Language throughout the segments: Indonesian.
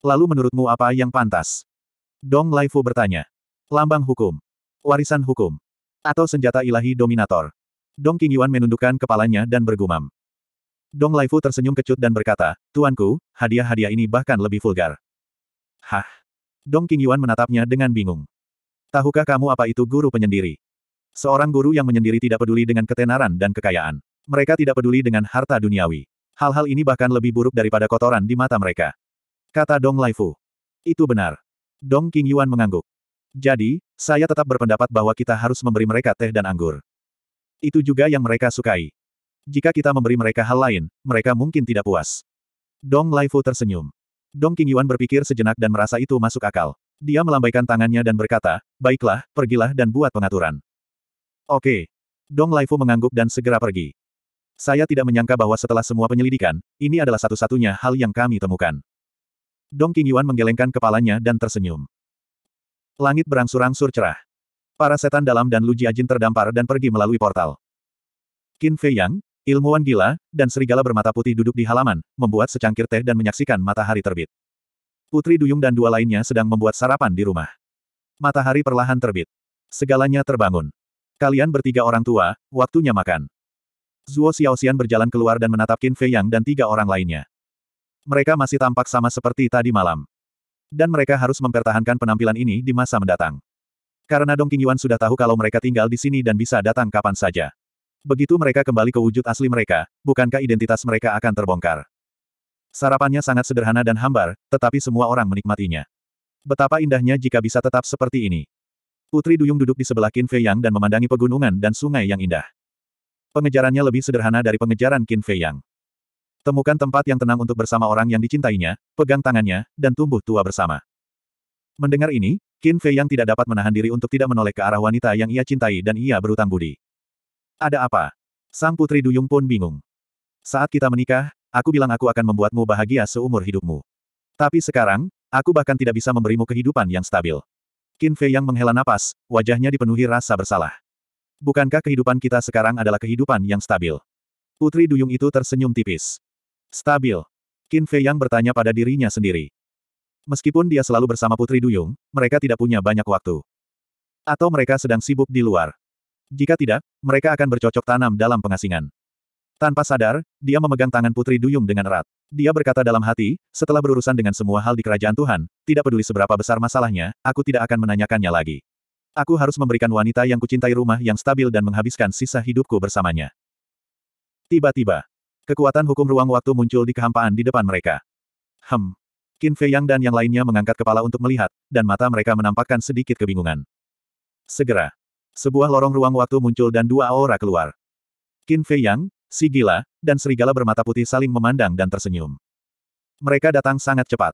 Lalu menurutmu apa yang pantas? Dong Laifu bertanya. Lambang hukum. Warisan hukum. Atau senjata ilahi dominator. Dong King Yuan menundukkan kepalanya dan bergumam. Dong Laifu tersenyum kecut dan berkata, Tuanku, hadiah-hadiah ini bahkan lebih vulgar. Hah? Dong King Yuan menatapnya dengan bingung. Tahukah kamu apa itu guru penyendiri? Seorang guru yang menyendiri tidak peduli dengan ketenaran dan kekayaan. Mereka tidak peduli dengan harta duniawi. Hal-hal ini bahkan lebih buruk daripada kotoran di mata mereka. Kata Dong Laifu. Itu benar. Dong King Yuan mengangguk. Jadi, saya tetap berpendapat bahwa kita harus memberi mereka teh dan anggur. Itu juga yang mereka sukai. Jika kita memberi mereka hal lain, mereka mungkin tidak puas. Dong Laifu tersenyum. Dong King Yuan berpikir sejenak dan merasa itu masuk akal. Dia melambaikan tangannya dan berkata, baiklah, pergilah dan buat pengaturan. Oke. Dong Laifu mengangguk dan segera pergi. Saya tidak menyangka bahwa setelah semua penyelidikan, ini adalah satu-satunya hal yang kami temukan. Dong Qingyuan menggelengkan kepalanya dan tersenyum. Langit berangsur-angsur cerah. Para setan dalam dan Lu Jiajin terdampar dan pergi melalui portal. Qin Fei Yang, ilmuwan gila, dan serigala bermata putih duduk di halaman, membuat secangkir teh dan menyaksikan matahari terbit. Putri Duyung dan dua lainnya sedang membuat sarapan di rumah. Matahari perlahan terbit. Segalanya terbangun. Kalian bertiga orang tua, waktunya makan. Zuo Xiaoxian berjalan keluar dan menatap Qin Fei Yang dan tiga orang lainnya. Mereka masih tampak sama seperti tadi malam. Dan mereka harus mempertahankan penampilan ini di masa mendatang. Karena Dong Qingyuan sudah tahu kalau mereka tinggal di sini dan bisa datang kapan saja. Begitu mereka kembali ke wujud asli mereka, bukankah identitas mereka akan terbongkar? Sarapannya sangat sederhana dan hambar, tetapi semua orang menikmatinya. Betapa indahnya jika bisa tetap seperti ini. Putri Duyung duduk di sebelah Qin Fei Yang dan memandangi pegunungan dan sungai yang indah. Pengejarannya lebih sederhana dari pengejaran Qin Fei Yang. Temukan tempat yang tenang untuk bersama orang yang dicintainya, pegang tangannya, dan tumbuh tua bersama. Mendengar ini, Qin Fei yang tidak dapat menahan diri untuk tidak menoleh ke arah wanita yang ia cintai dan ia berutang budi. Ada apa? Sang putri Duyung pun bingung. Saat kita menikah, aku bilang aku akan membuatmu bahagia seumur hidupmu. Tapi sekarang, aku bahkan tidak bisa memberimu kehidupan yang stabil. Qin Fei yang menghela napas, wajahnya dipenuhi rasa bersalah. Bukankah kehidupan kita sekarang adalah kehidupan yang stabil? Putri Duyung itu tersenyum tipis. Stabil. Qin Fei Yang bertanya pada dirinya sendiri. Meskipun dia selalu bersama Putri Duyung, mereka tidak punya banyak waktu. Atau mereka sedang sibuk di luar. Jika tidak, mereka akan bercocok tanam dalam pengasingan. Tanpa sadar, dia memegang tangan Putri Duyung dengan erat. Dia berkata dalam hati, setelah berurusan dengan semua hal di kerajaan Tuhan, tidak peduli seberapa besar masalahnya, aku tidak akan menanyakannya lagi. Aku harus memberikan wanita yang kucintai rumah yang stabil dan menghabiskan sisa hidupku bersamanya. Tiba-tiba, Kekuatan hukum ruang waktu muncul di kehampaan di depan mereka. Hem. Qin Fei Yang dan yang lainnya mengangkat kepala untuk melihat, dan mata mereka menampakkan sedikit kebingungan. Segera. Sebuah lorong ruang waktu muncul dan dua aura keluar. Qin Fei Yang, si gila, dan serigala bermata putih saling memandang dan tersenyum. Mereka datang sangat cepat.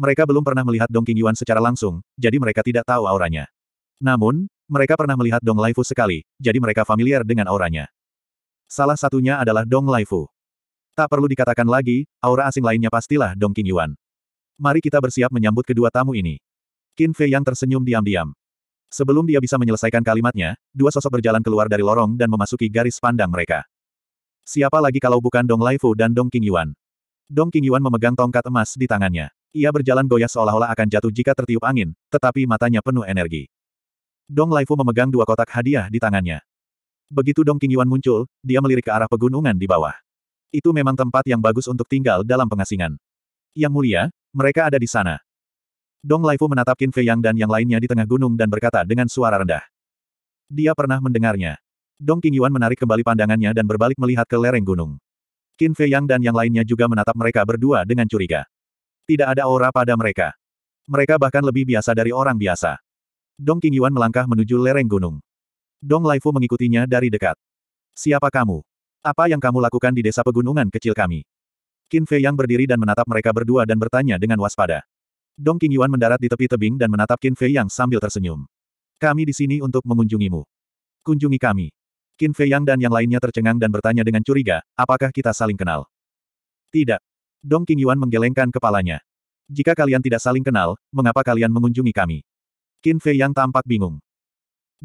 Mereka belum pernah melihat Dong Yuan secara langsung, jadi mereka tidak tahu auranya. Namun, mereka pernah melihat Dong Laifu sekali, jadi mereka familiar dengan auranya. Salah satunya adalah Dong Laifu. Tak perlu dikatakan lagi, aura asing lainnya pastilah Dong King Yuan. Mari kita bersiap menyambut kedua tamu ini. Qin Fei yang tersenyum diam-diam. Sebelum dia bisa menyelesaikan kalimatnya, dua sosok berjalan keluar dari lorong dan memasuki garis pandang mereka. Siapa lagi kalau bukan Dong Laifu dan Dong King Yuan? Dong King Yuan memegang tongkat emas di tangannya. Ia berjalan goyah seolah-olah akan jatuh jika tertiup angin, tetapi matanya penuh energi. Dong Laifu memegang dua kotak hadiah di tangannya. Begitu Dong King Yuan muncul, dia melirik ke arah pegunungan di bawah. Itu memang tempat yang bagus untuk tinggal dalam pengasingan. Yang mulia, mereka ada di sana. Dong Laifu menatap Qin Fei Yang dan yang lainnya di tengah gunung dan berkata dengan suara rendah. Dia pernah mendengarnya. Dong Qingyuan menarik kembali pandangannya dan berbalik melihat ke lereng gunung. Qin Fei Yang dan yang lainnya juga menatap mereka berdua dengan curiga. Tidak ada aura pada mereka. Mereka bahkan lebih biasa dari orang biasa. Dong Qingyuan melangkah menuju lereng gunung. Dong Laifu mengikutinya dari dekat. Siapa kamu? Apa yang kamu lakukan di desa pegunungan kecil kami? Qin Fei yang berdiri dan menatap mereka berdua dan bertanya dengan waspada. Dong Yuan mendarat di tepi tebing dan menatap Qin Fei yang sambil tersenyum. Kami di sini untuk mengunjungimu. Kunjungi kami. Qin Fei Yang dan yang lainnya tercengang dan bertanya dengan curiga, apakah kita saling kenal? Tidak. Dong Yuan menggelengkan kepalanya. Jika kalian tidak saling kenal, mengapa kalian mengunjungi kami? Qin Fei Yang tampak bingung.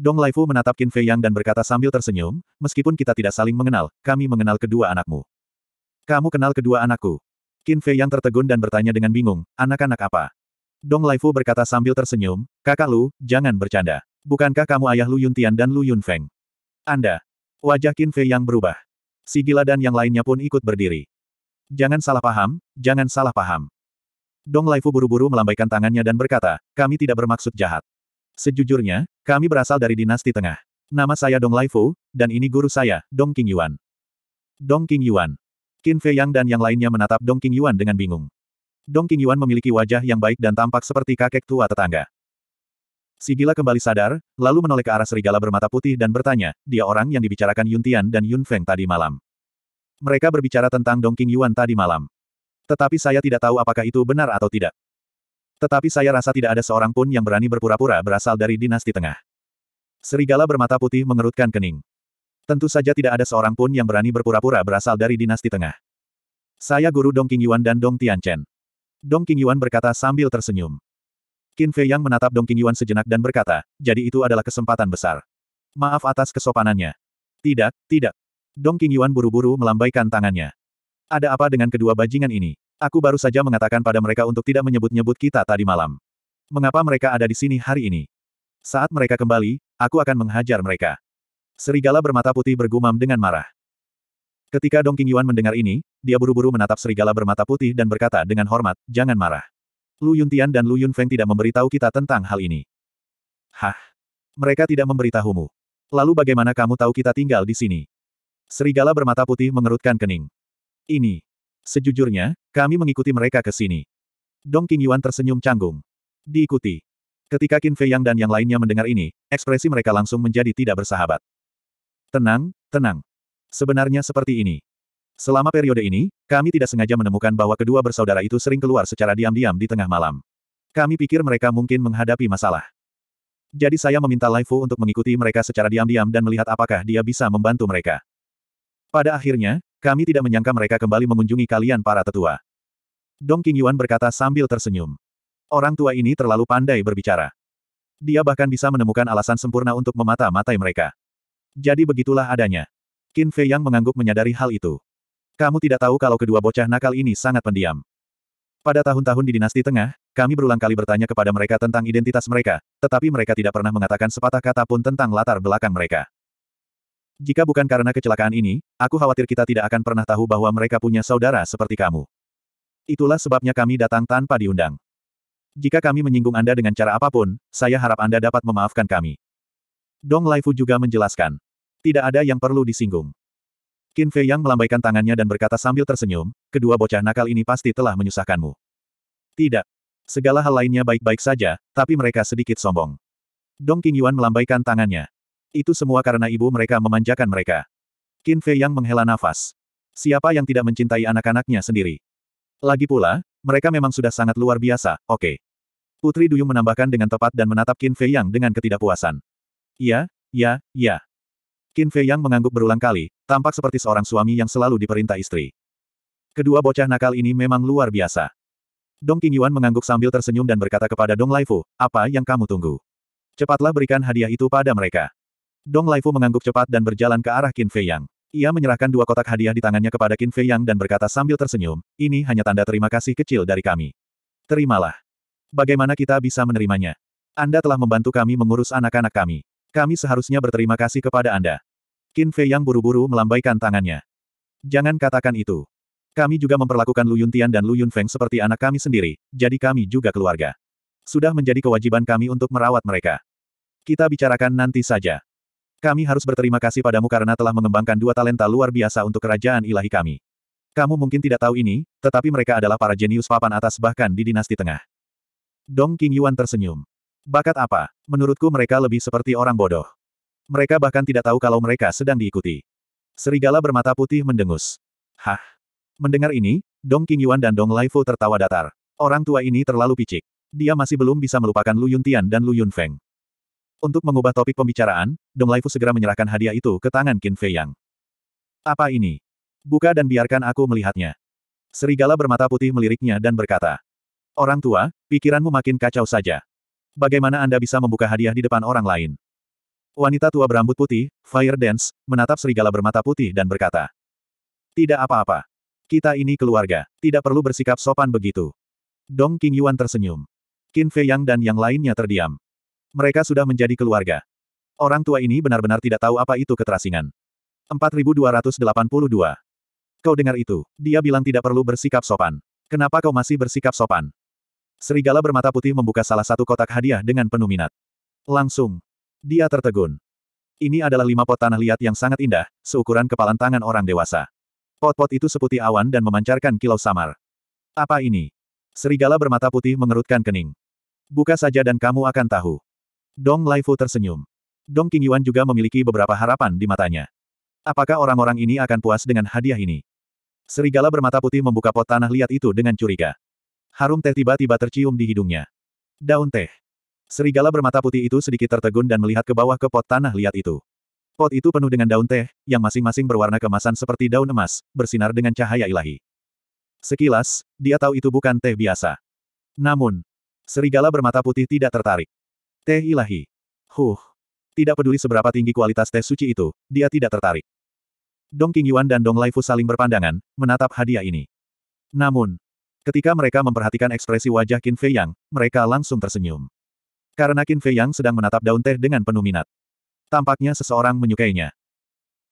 Dong Laifu menatap Qin Fei Yang dan berkata sambil tersenyum, meskipun kita tidak saling mengenal, kami mengenal kedua anakmu. Kamu kenal kedua anakku. Qin Fei Yang tertegun dan bertanya dengan bingung, anak-anak apa? Dong Laifu berkata sambil tersenyum, kakak Lu, jangan bercanda. Bukankah kamu ayah Lu Yuntian dan Lu Yunfeng? Anda. Wajah Qin Fei Yang berubah. Si gila dan yang lainnya pun ikut berdiri. Jangan salah paham, jangan salah paham. Dong Laifu buru-buru melambaikan tangannya dan berkata, kami tidak bermaksud jahat. Sejujurnya, kami berasal dari dinasti tengah. Nama saya Dong Lai Fu, dan ini guru saya, Dong King Yuan. Dong King Yuan. Qin Fei Yang dan yang lainnya menatap Dong King Yuan dengan bingung. Dong King Yuan memiliki wajah yang baik dan tampak seperti kakek tua tetangga. Sigila kembali sadar, lalu menoleh ke arah serigala bermata putih dan bertanya, dia orang yang dibicarakan Yun Tian dan Yun Feng tadi malam. Mereka berbicara tentang Dong King Yuan tadi malam. Tetapi saya tidak tahu apakah itu benar atau tidak. Tetapi saya rasa tidak ada seorang pun yang berani berpura-pura berasal dari dinasti tengah. Serigala bermata putih mengerutkan kening. Tentu saja tidak ada seorang pun yang berani berpura-pura berasal dari dinasti tengah. Saya guru Dong Qingyuan dan Dong Tianchen. Dong Qingyuan berkata sambil tersenyum. Qin Fei Yang menatap Dong Qingyuan sejenak dan berkata, jadi itu adalah kesempatan besar. Maaf atas kesopanannya. Tidak, tidak. Dong Qingyuan buru-buru melambaikan tangannya. Ada apa dengan kedua bajingan ini? Aku baru saja mengatakan pada mereka untuk tidak menyebut-nyebut kita tadi malam. Mengapa mereka ada di sini hari ini? Saat mereka kembali, aku akan menghajar mereka. Serigala bermata putih bergumam dengan marah. Ketika Dong Yuan mendengar ini, dia buru-buru menatap serigala bermata putih dan berkata dengan hormat, jangan marah. Lu Yun Tian dan Lu Yun Feng tidak memberitahu kita tentang hal ini. Hah? Mereka tidak memberitahumu. Lalu bagaimana kamu tahu kita tinggal di sini? Serigala bermata putih mengerutkan kening. Ini. Sejujurnya, kami mengikuti mereka ke sini. Dong Qingyuan tersenyum canggung. Diikuti. Ketika Qin Fei Yang dan yang lainnya mendengar ini, ekspresi mereka langsung menjadi tidak bersahabat. Tenang, tenang. Sebenarnya seperti ini. Selama periode ini, kami tidak sengaja menemukan bahwa kedua bersaudara itu sering keluar secara diam-diam di tengah malam. Kami pikir mereka mungkin menghadapi masalah. Jadi saya meminta Laifu untuk mengikuti mereka secara diam-diam dan melihat apakah dia bisa membantu mereka. Pada akhirnya, kami tidak menyangka mereka kembali mengunjungi kalian para tetua. Dong King Yuan berkata sambil tersenyum. Orang tua ini terlalu pandai berbicara. Dia bahkan bisa menemukan alasan sempurna untuk memata-matai mereka. Jadi begitulah adanya. Qin Fei Yang mengangguk menyadari hal itu. Kamu tidak tahu kalau kedua bocah nakal ini sangat pendiam. Pada tahun-tahun di dinasti tengah, kami berulang kali bertanya kepada mereka tentang identitas mereka, tetapi mereka tidak pernah mengatakan sepatah kata pun tentang latar belakang mereka. Jika bukan karena kecelakaan ini, aku khawatir kita tidak akan pernah tahu bahwa mereka punya saudara seperti kamu. Itulah sebabnya kami datang tanpa diundang. Jika kami menyinggung Anda dengan cara apapun, saya harap Anda dapat memaafkan kami. Dong Laifu juga menjelaskan. Tidak ada yang perlu disinggung. Qin Fei Yang melambaikan tangannya dan berkata sambil tersenyum, kedua bocah nakal ini pasti telah menyusahkanmu. Tidak. Segala hal lainnya baik-baik saja, tapi mereka sedikit sombong. Dong Qingyuan melambaikan tangannya. Itu semua karena ibu mereka memanjakan mereka. Qin Fei yang menghela nafas. Siapa yang tidak mencintai anak-anaknya sendiri? Lagi pula, mereka memang sudah sangat luar biasa, oke. Okay. Putri Duyung menambahkan dengan tepat dan menatap Qin Fei Yang dengan ketidakpuasan. Ya, ya, ya. Qin Fei Yang mengangguk berulang kali, tampak seperti seorang suami yang selalu diperintah istri. Kedua bocah nakal ini memang luar biasa. Dong Yuan mengangguk sambil tersenyum dan berkata kepada Dong Laifu, apa yang kamu tunggu? Cepatlah berikan hadiah itu pada mereka. Dong Laifu mengangguk cepat dan berjalan ke arah Qin Fei Yang. Ia menyerahkan dua kotak hadiah di tangannya kepada Qin Fei Yang dan berkata sambil tersenyum, ini hanya tanda terima kasih kecil dari kami. Terimalah. Bagaimana kita bisa menerimanya? Anda telah membantu kami mengurus anak-anak kami. Kami seharusnya berterima kasih kepada Anda. Qin Fei Yang buru-buru melambaikan tangannya. Jangan katakan itu. Kami juga memperlakukan Lu Tian dan Lu Feng seperti anak kami sendiri, jadi kami juga keluarga. Sudah menjadi kewajiban kami untuk merawat mereka. Kita bicarakan nanti saja. Kami harus berterima kasih padamu karena telah mengembangkan dua talenta luar biasa untuk kerajaan ilahi kami. Kamu mungkin tidak tahu ini, tetapi mereka adalah para jenius papan atas bahkan di dinasti tengah. Dong King Yuan tersenyum. Bakat apa? Menurutku mereka lebih seperti orang bodoh. Mereka bahkan tidak tahu kalau mereka sedang diikuti. Serigala bermata putih mendengus. Hah? Mendengar ini, Dong King Yuan dan Dong Laifu tertawa datar. Orang tua ini terlalu picik. Dia masih belum bisa melupakan Lu Yuntian dan Lu Yunfeng. Untuk mengubah topik pembicaraan, Dong Laifu segera menyerahkan hadiah itu ke tangan Qin Fei Yang. Apa ini? Buka dan biarkan aku melihatnya. Serigala bermata putih meliriknya dan berkata. Orang tua, pikiranmu makin kacau saja. Bagaimana Anda bisa membuka hadiah di depan orang lain? Wanita tua berambut putih, Fire Dance, menatap serigala bermata putih dan berkata. Tidak apa-apa. Kita ini keluarga, tidak perlu bersikap sopan begitu. Dong King Yuan tersenyum. Qin Fei Yang dan yang lainnya terdiam. Mereka sudah menjadi keluarga. Orang tua ini benar-benar tidak tahu apa itu keterasingan. 4282. Kau dengar itu, dia bilang tidak perlu bersikap sopan. Kenapa kau masih bersikap sopan? Serigala bermata putih membuka salah satu kotak hadiah dengan penuh minat. Langsung. Dia tertegun. Ini adalah lima pot tanah liat yang sangat indah, seukuran kepalan tangan orang dewasa. Pot-pot itu seputih awan dan memancarkan kilau samar. Apa ini? Serigala bermata putih mengerutkan kening. Buka saja dan kamu akan tahu. Dong Laifu tersenyum. Dong King Yuan juga memiliki beberapa harapan di matanya. Apakah orang-orang ini akan puas dengan hadiah ini? Serigala bermata putih membuka pot tanah liat itu dengan curiga. Harum teh tiba-tiba tercium di hidungnya. Daun teh. Serigala bermata putih itu sedikit tertegun dan melihat ke bawah ke pot tanah liat itu. Pot itu penuh dengan daun teh, yang masing-masing berwarna kemasan seperti daun emas, bersinar dengan cahaya ilahi. Sekilas, dia tahu itu bukan teh biasa. Namun, serigala bermata putih tidak tertarik. Teh ilahi. Huh. Tidak peduli seberapa tinggi kualitas teh suci itu, dia tidak tertarik. Dong King Yuan dan Dong Laifu saling berpandangan, menatap hadiah ini. Namun, ketika mereka memperhatikan ekspresi wajah Qin Fei Yang, mereka langsung tersenyum. Karena Qin Fei Yang sedang menatap daun teh dengan penuh minat. Tampaknya seseorang menyukainya.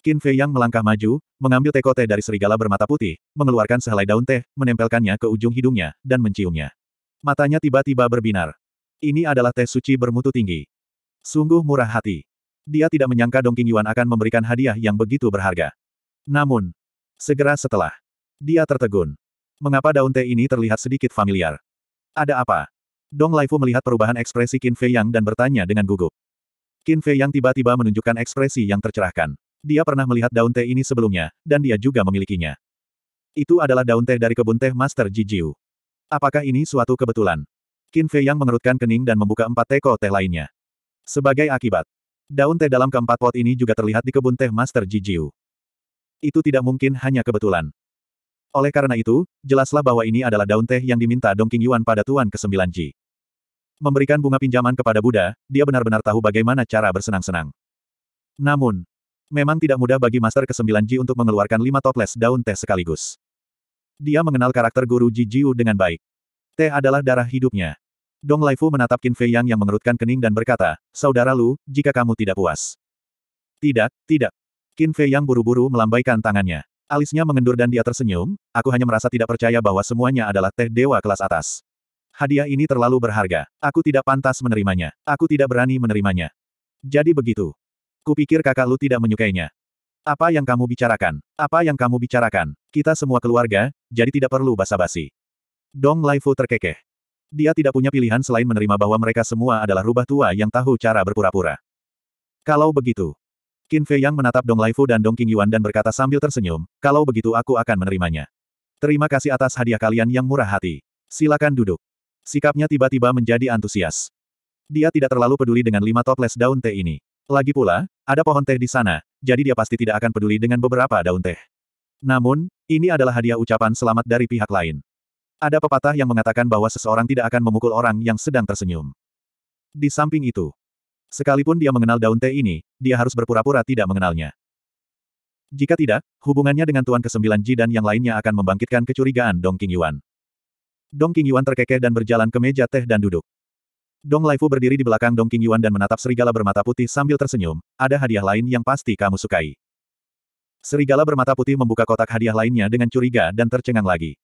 Qin Fei Yang melangkah maju, mengambil teko teh dari serigala bermata putih, mengeluarkan sehelai daun teh, menempelkannya ke ujung hidungnya, dan menciumnya. Matanya tiba-tiba berbinar. Ini adalah teh suci bermutu tinggi. Sungguh murah hati. Dia tidak menyangka Dongking Yuan akan memberikan hadiah yang begitu berharga. Namun, segera setelah, dia tertegun. Mengapa daun teh ini terlihat sedikit familiar? Ada apa? Dong Laifu melihat perubahan ekspresi Qin Fei Yang dan bertanya dengan gugup. Qin Fei Yang tiba-tiba menunjukkan ekspresi yang tercerahkan. Dia pernah melihat daun teh ini sebelumnya, dan dia juga memilikinya. Itu adalah daun teh dari kebun teh Master Ji Jijiu. Apakah ini suatu kebetulan? Qin Fei yang mengerutkan kening dan membuka empat teko teh lainnya. Sebagai akibat, daun teh dalam keempat pot ini juga terlihat di kebun teh Master Ji Jiu. Itu tidak mungkin hanya kebetulan. Oleh karena itu, jelaslah bahwa ini adalah daun teh yang diminta Dong Dongking Yuan pada Tuan ke-9 Ji. Memberikan bunga pinjaman kepada Buddha, dia benar-benar tahu bagaimana cara bersenang-senang. Namun, memang tidak mudah bagi Master ke-9 Ji untuk mengeluarkan lima toples daun teh sekaligus. Dia mengenal karakter guru Ji Jiu dengan baik. Teh adalah darah hidupnya. Dong Laifu menatap Qin Fei Yang yang mengerutkan kening dan berkata, Saudara Lu, jika kamu tidak puas. Tidak, tidak. Qin Fei Yang buru-buru melambaikan tangannya. Alisnya mengendur dan dia tersenyum, aku hanya merasa tidak percaya bahwa semuanya adalah teh dewa kelas atas. Hadiah ini terlalu berharga. Aku tidak pantas menerimanya. Aku tidak berani menerimanya. Jadi begitu. Kupikir kakak lu tidak menyukainya. Apa yang kamu bicarakan? Apa yang kamu bicarakan? Kita semua keluarga, jadi tidak perlu basa-basi. Dong Laifu terkekeh. Dia tidak punya pilihan selain menerima bahwa mereka semua adalah rubah tua yang tahu cara berpura-pura. Kalau begitu. Qin Fei Yang menatap Dong Laifu dan Dong King Yuan dan berkata sambil tersenyum, kalau begitu aku akan menerimanya. Terima kasih atas hadiah kalian yang murah hati. Silakan duduk. Sikapnya tiba-tiba menjadi antusias. Dia tidak terlalu peduli dengan lima toples daun teh ini. Lagi pula, ada pohon teh di sana, jadi dia pasti tidak akan peduli dengan beberapa daun teh. Namun, ini adalah hadiah ucapan selamat dari pihak lain. Ada pepatah yang mengatakan bahwa seseorang tidak akan memukul orang yang sedang tersenyum. Di samping itu, sekalipun dia mengenal daun teh ini, dia harus berpura-pura tidak mengenalnya. Jika tidak, hubungannya dengan Tuan Kesembilan Ji dan yang lainnya akan membangkitkan kecurigaan Dong King Yuan. Dong King Yuan terkekeh dan berjalan ke meja teh dan duduk. Dong Laifu berdiri di belakang Dong King Yuan dan menatap serigala bermata putih sambil tersenyum, ada hadiah lain yang pasti kamu sukai. Serigala bermata putih membuka kotak hadiah lainnya dengan curiga dan tercengang lagi.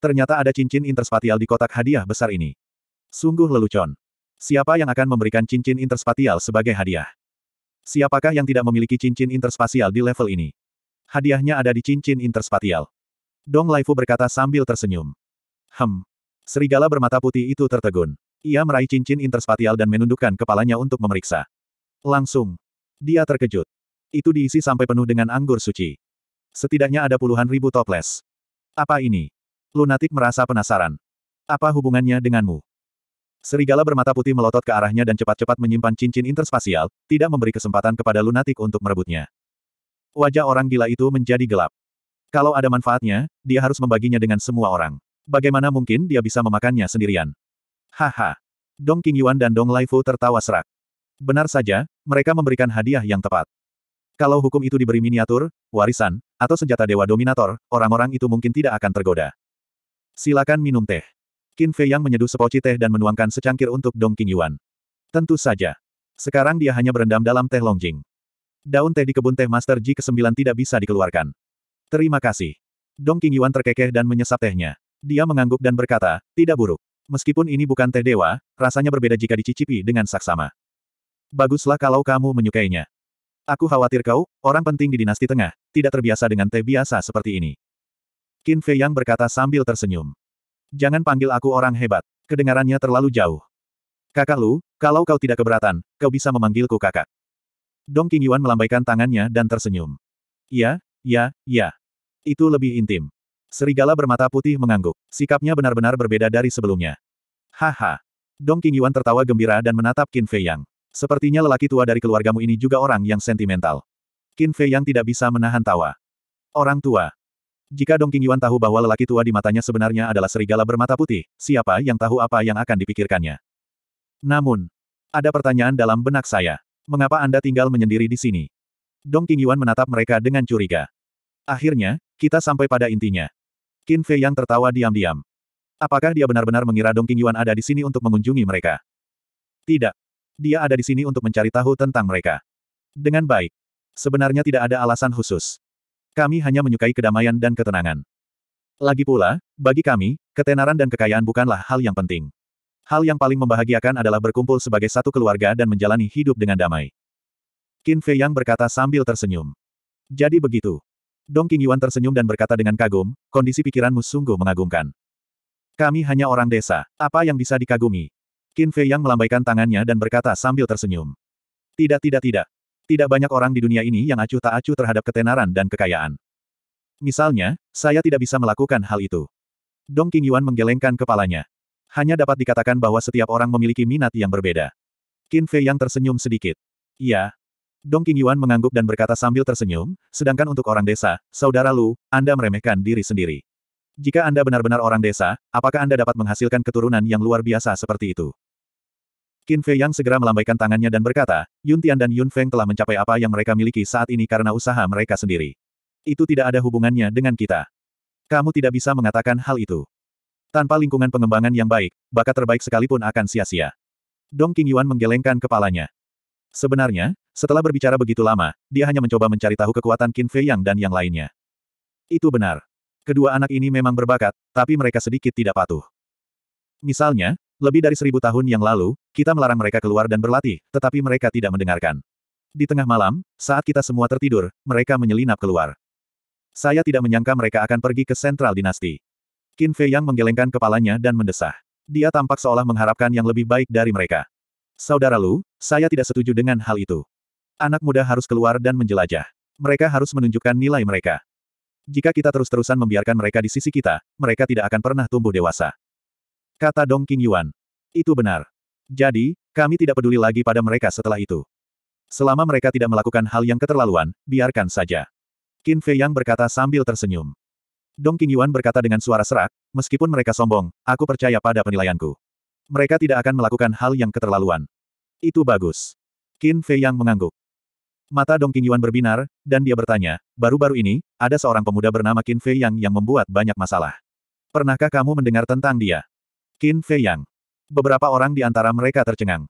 Ternyata ada cincin interspatial di kotak hadiah besar ini. Sungguh lelucon. Siapa yang akan memberikan cincin interspatial sebagai hadiah? Siapakah yang tidak memiliki cincin interspatial di level ini? Hadiahnya ada di cincin interspatial. Dong Laifu berkata sambil tersenyum. Hem. Serigala bermata putih itu tertegun. Ia meraih cincin interspatial dan menundukkan kepalanya untuk memeriksa. Langsung. Dia terkejut. Itu diisi sampai penuh dengan anggur suci. Setidaknya ada puluhan ribu toples. Apa ini? Lunatik merasa penasaran. Apa hubungannya denganmu? Serigala bermata putih melotot ke arahnya dan cepat-cepat menyimpan cincin interspasial, tidak memberi kesempatan kepada lunatik untuk merebutnya. Wajah orang gila itu menjadi gelap. Kalau ada manfaatnya, dia harus membaginya dengan semua orang. Bagaimana mungkin dia bisa memakannya sendirian? Haha. Dong King Yuan dan Dong Laifu tertawa serak. Benar saja, mereka memberikan hadiah yang tepat. Kalau hukum itu diberi miniatur, warisan, atau senjata dewa dominator, orang-orang itu mungkin tidak akan tergoda. Silakan minum teh. Qin Fei Yang menyeduh sepoci teh dan menuangkan secangkir untuk Dong Yuan. Tentu saja. Sekarang dia hanya berendam dalam teh longjing. Daun teh di kebun teh Master Ji ke-9 tidak bisa dikeluarkan. Terima kasih. Dong Yuan terkekeh dan menyesap tehnya. Dia mengangguk dan berkata, tidak buruk. Meskipun ini bukan teh dewa, rasanya berbeda jika dicicipi dengan saksama. Baguslah kalau kamu menyukainya. Aku khawatir kau, orang penting di dinasti tengah, tidak terbiasa dengan teh biasa seperti ini. Qin Fei Yang berkata sambil tersenyum. Jangan panggil aku orang hebat. Kedengarannya terlalu jauh. Kakak Lu, kalau kau tidak keberatan, kau bisa memanggilku kakak. Dong Yuan melambaikan tangannya dan tersenyum. Ya, ya, ya. Itu lebih intim. Serigala bermata putih mengangguk. Sikapnya benar-benar berbeda dari sebelumnya. Haha. Dong Yuan tertawa gembira dan menatap Qin Fei Yang. Sepertinya lelaki tua dari keluargamu ini juga orang yang sentimental. Qin Fei Yang tidak bisa menahan tawa. Orang tua. Jika Dong Yuan tahu bahwa lelaki tua di matanya sebenarnya adalah serigala bermata putih, siapa yang tahu apa yang akan dipikirkannya? Namun, ada pertanyaan dalam benak saya. Mengapa Anda tinggal menyendiri di sini? Dong Yuan menatap mereka dengan curiga. Akhirnya, kita sampai pada intinya. Qin Fei yang tertawa diam-diam. Apakah dia benar-benar mengira Dong Yuan ada di sini untuk mengunjungi mereka? Tidak. Dia ada di sini untuk mencari tahu tentang mereka. Dengan baik. Sebenarnya tidak ada alasan khusus. Kami hanya menyukai kedamaian dan ketenangan. Lagi pula, bagi kami, ketenaran dan kekayaan bukanlah hal yang penting. Hal yang paling membahagiakan adalah berkumpul sebagai satu keluarga dan menjalani hidup dengan damai. Qin Fei Yang berkata sambil tersenyum. Jadi begitu. Dong Yuan tersenyum dan berkata dengan kagum, kondisi pikiranmu sungguh mengagumkan. Kami hanya orang desa, apa yang bisa dikagumi? Qin Fei Yang melambaikan tangannya dan berkata sambil tersenyum. Tidak tidak tidak, tidak banyak orang di dunia ini yang acuh tak acuh terhadap ketenaran dan kekayaan. Misalnya, saya tidak bisa melakukan hal itu. Dong King Yuan menggelengkan kepalanya. Hanya dapat dikatakan bahwa setiap orang memiliki minat yang berbeda. Qin Fei yang tersenyum sedikit. Iya. Dong King Yuan mengangguk dan berkata sambil tersenyum, sedangkan untuk orang desa, saudara Lu, Anda meremehkan diri sendiri. Jika Anda benar-benar orang desa, apakah Anda dapat menghasilkan keturunan yang luar biasa seperti itu? Qin Fei Yang segera melambaikan tangannya dan berkata, Yun Tian dan Yun Feng telah mencapai apa yang mereka miliki saat ini karena usaha mereka sendiri. Itu tidak ada hubungannya dengan kita. Kamu tidak bisa mengatakan hal itu. Tanpa lingkungan pengembangan yang baik, bakat terbaik sekalipun akan sia-sia. Dong Yuan menggelengkan kepalanya. Sebenarnya, setelah berbicara begitu lama, dia hanya mencoba mencari tahu kekuatan Qin Fei Yang dan yang lainnya. Itu benar. Kedua anak ini memang berbakat, tapi mereka sedikit tidak patuh. Misalnya, lebih dari seribu tahun yang lalu, kita melarang mereka keluar dan berlatih, tetapi mereka tidak mendengarkan. Di tengah malam, saat kita semua tertidur, mereka menyelinap keluar. Saya tidak menyangka mereka akan pergi ke sentral dinasti. Qin Fei Yang menggelengkan kepalanya dan mendesah. Dia tampak seolah mengharapkan yang lebih baik dari mereka. Saudara Lu, saya tidak setuju dengan hal itu. Anak muda harus keluar dan menjelajah. Mereka harus menunjukkan nilai mereka. Jika kita terus-terusan membiarkan mereka di sisi kita, mereka tidak akan pernah tumbuh dewasa. Kata Dong King Yuan. Itu benar. Jadi, kami tidak peduli lagi pada mereka setelah itu. Selama mereka tidak melakukan hal yang keterlaluan, biarkan saja. Qin Fei Yang berkata sambil tersenyum. Dong King Yuan berkata dengan suara serak, meskipun mereka sombong, aku percaya pada penilaianku. Mereka tidak akan melakukan hal yang keterlaluan. Itu bagus. Qin Fei Yang mengangguk. Mata Dong King Yuan berbinar, dan dia bertanya, baru-baru ini, ada seorang pemuda bernama Qin Fei Yang yang membuat banyak masalah. Pernahkah kamu mendengar tentang dia? Qin Fei Yang. Beberapa orang di antara mereka tercengang.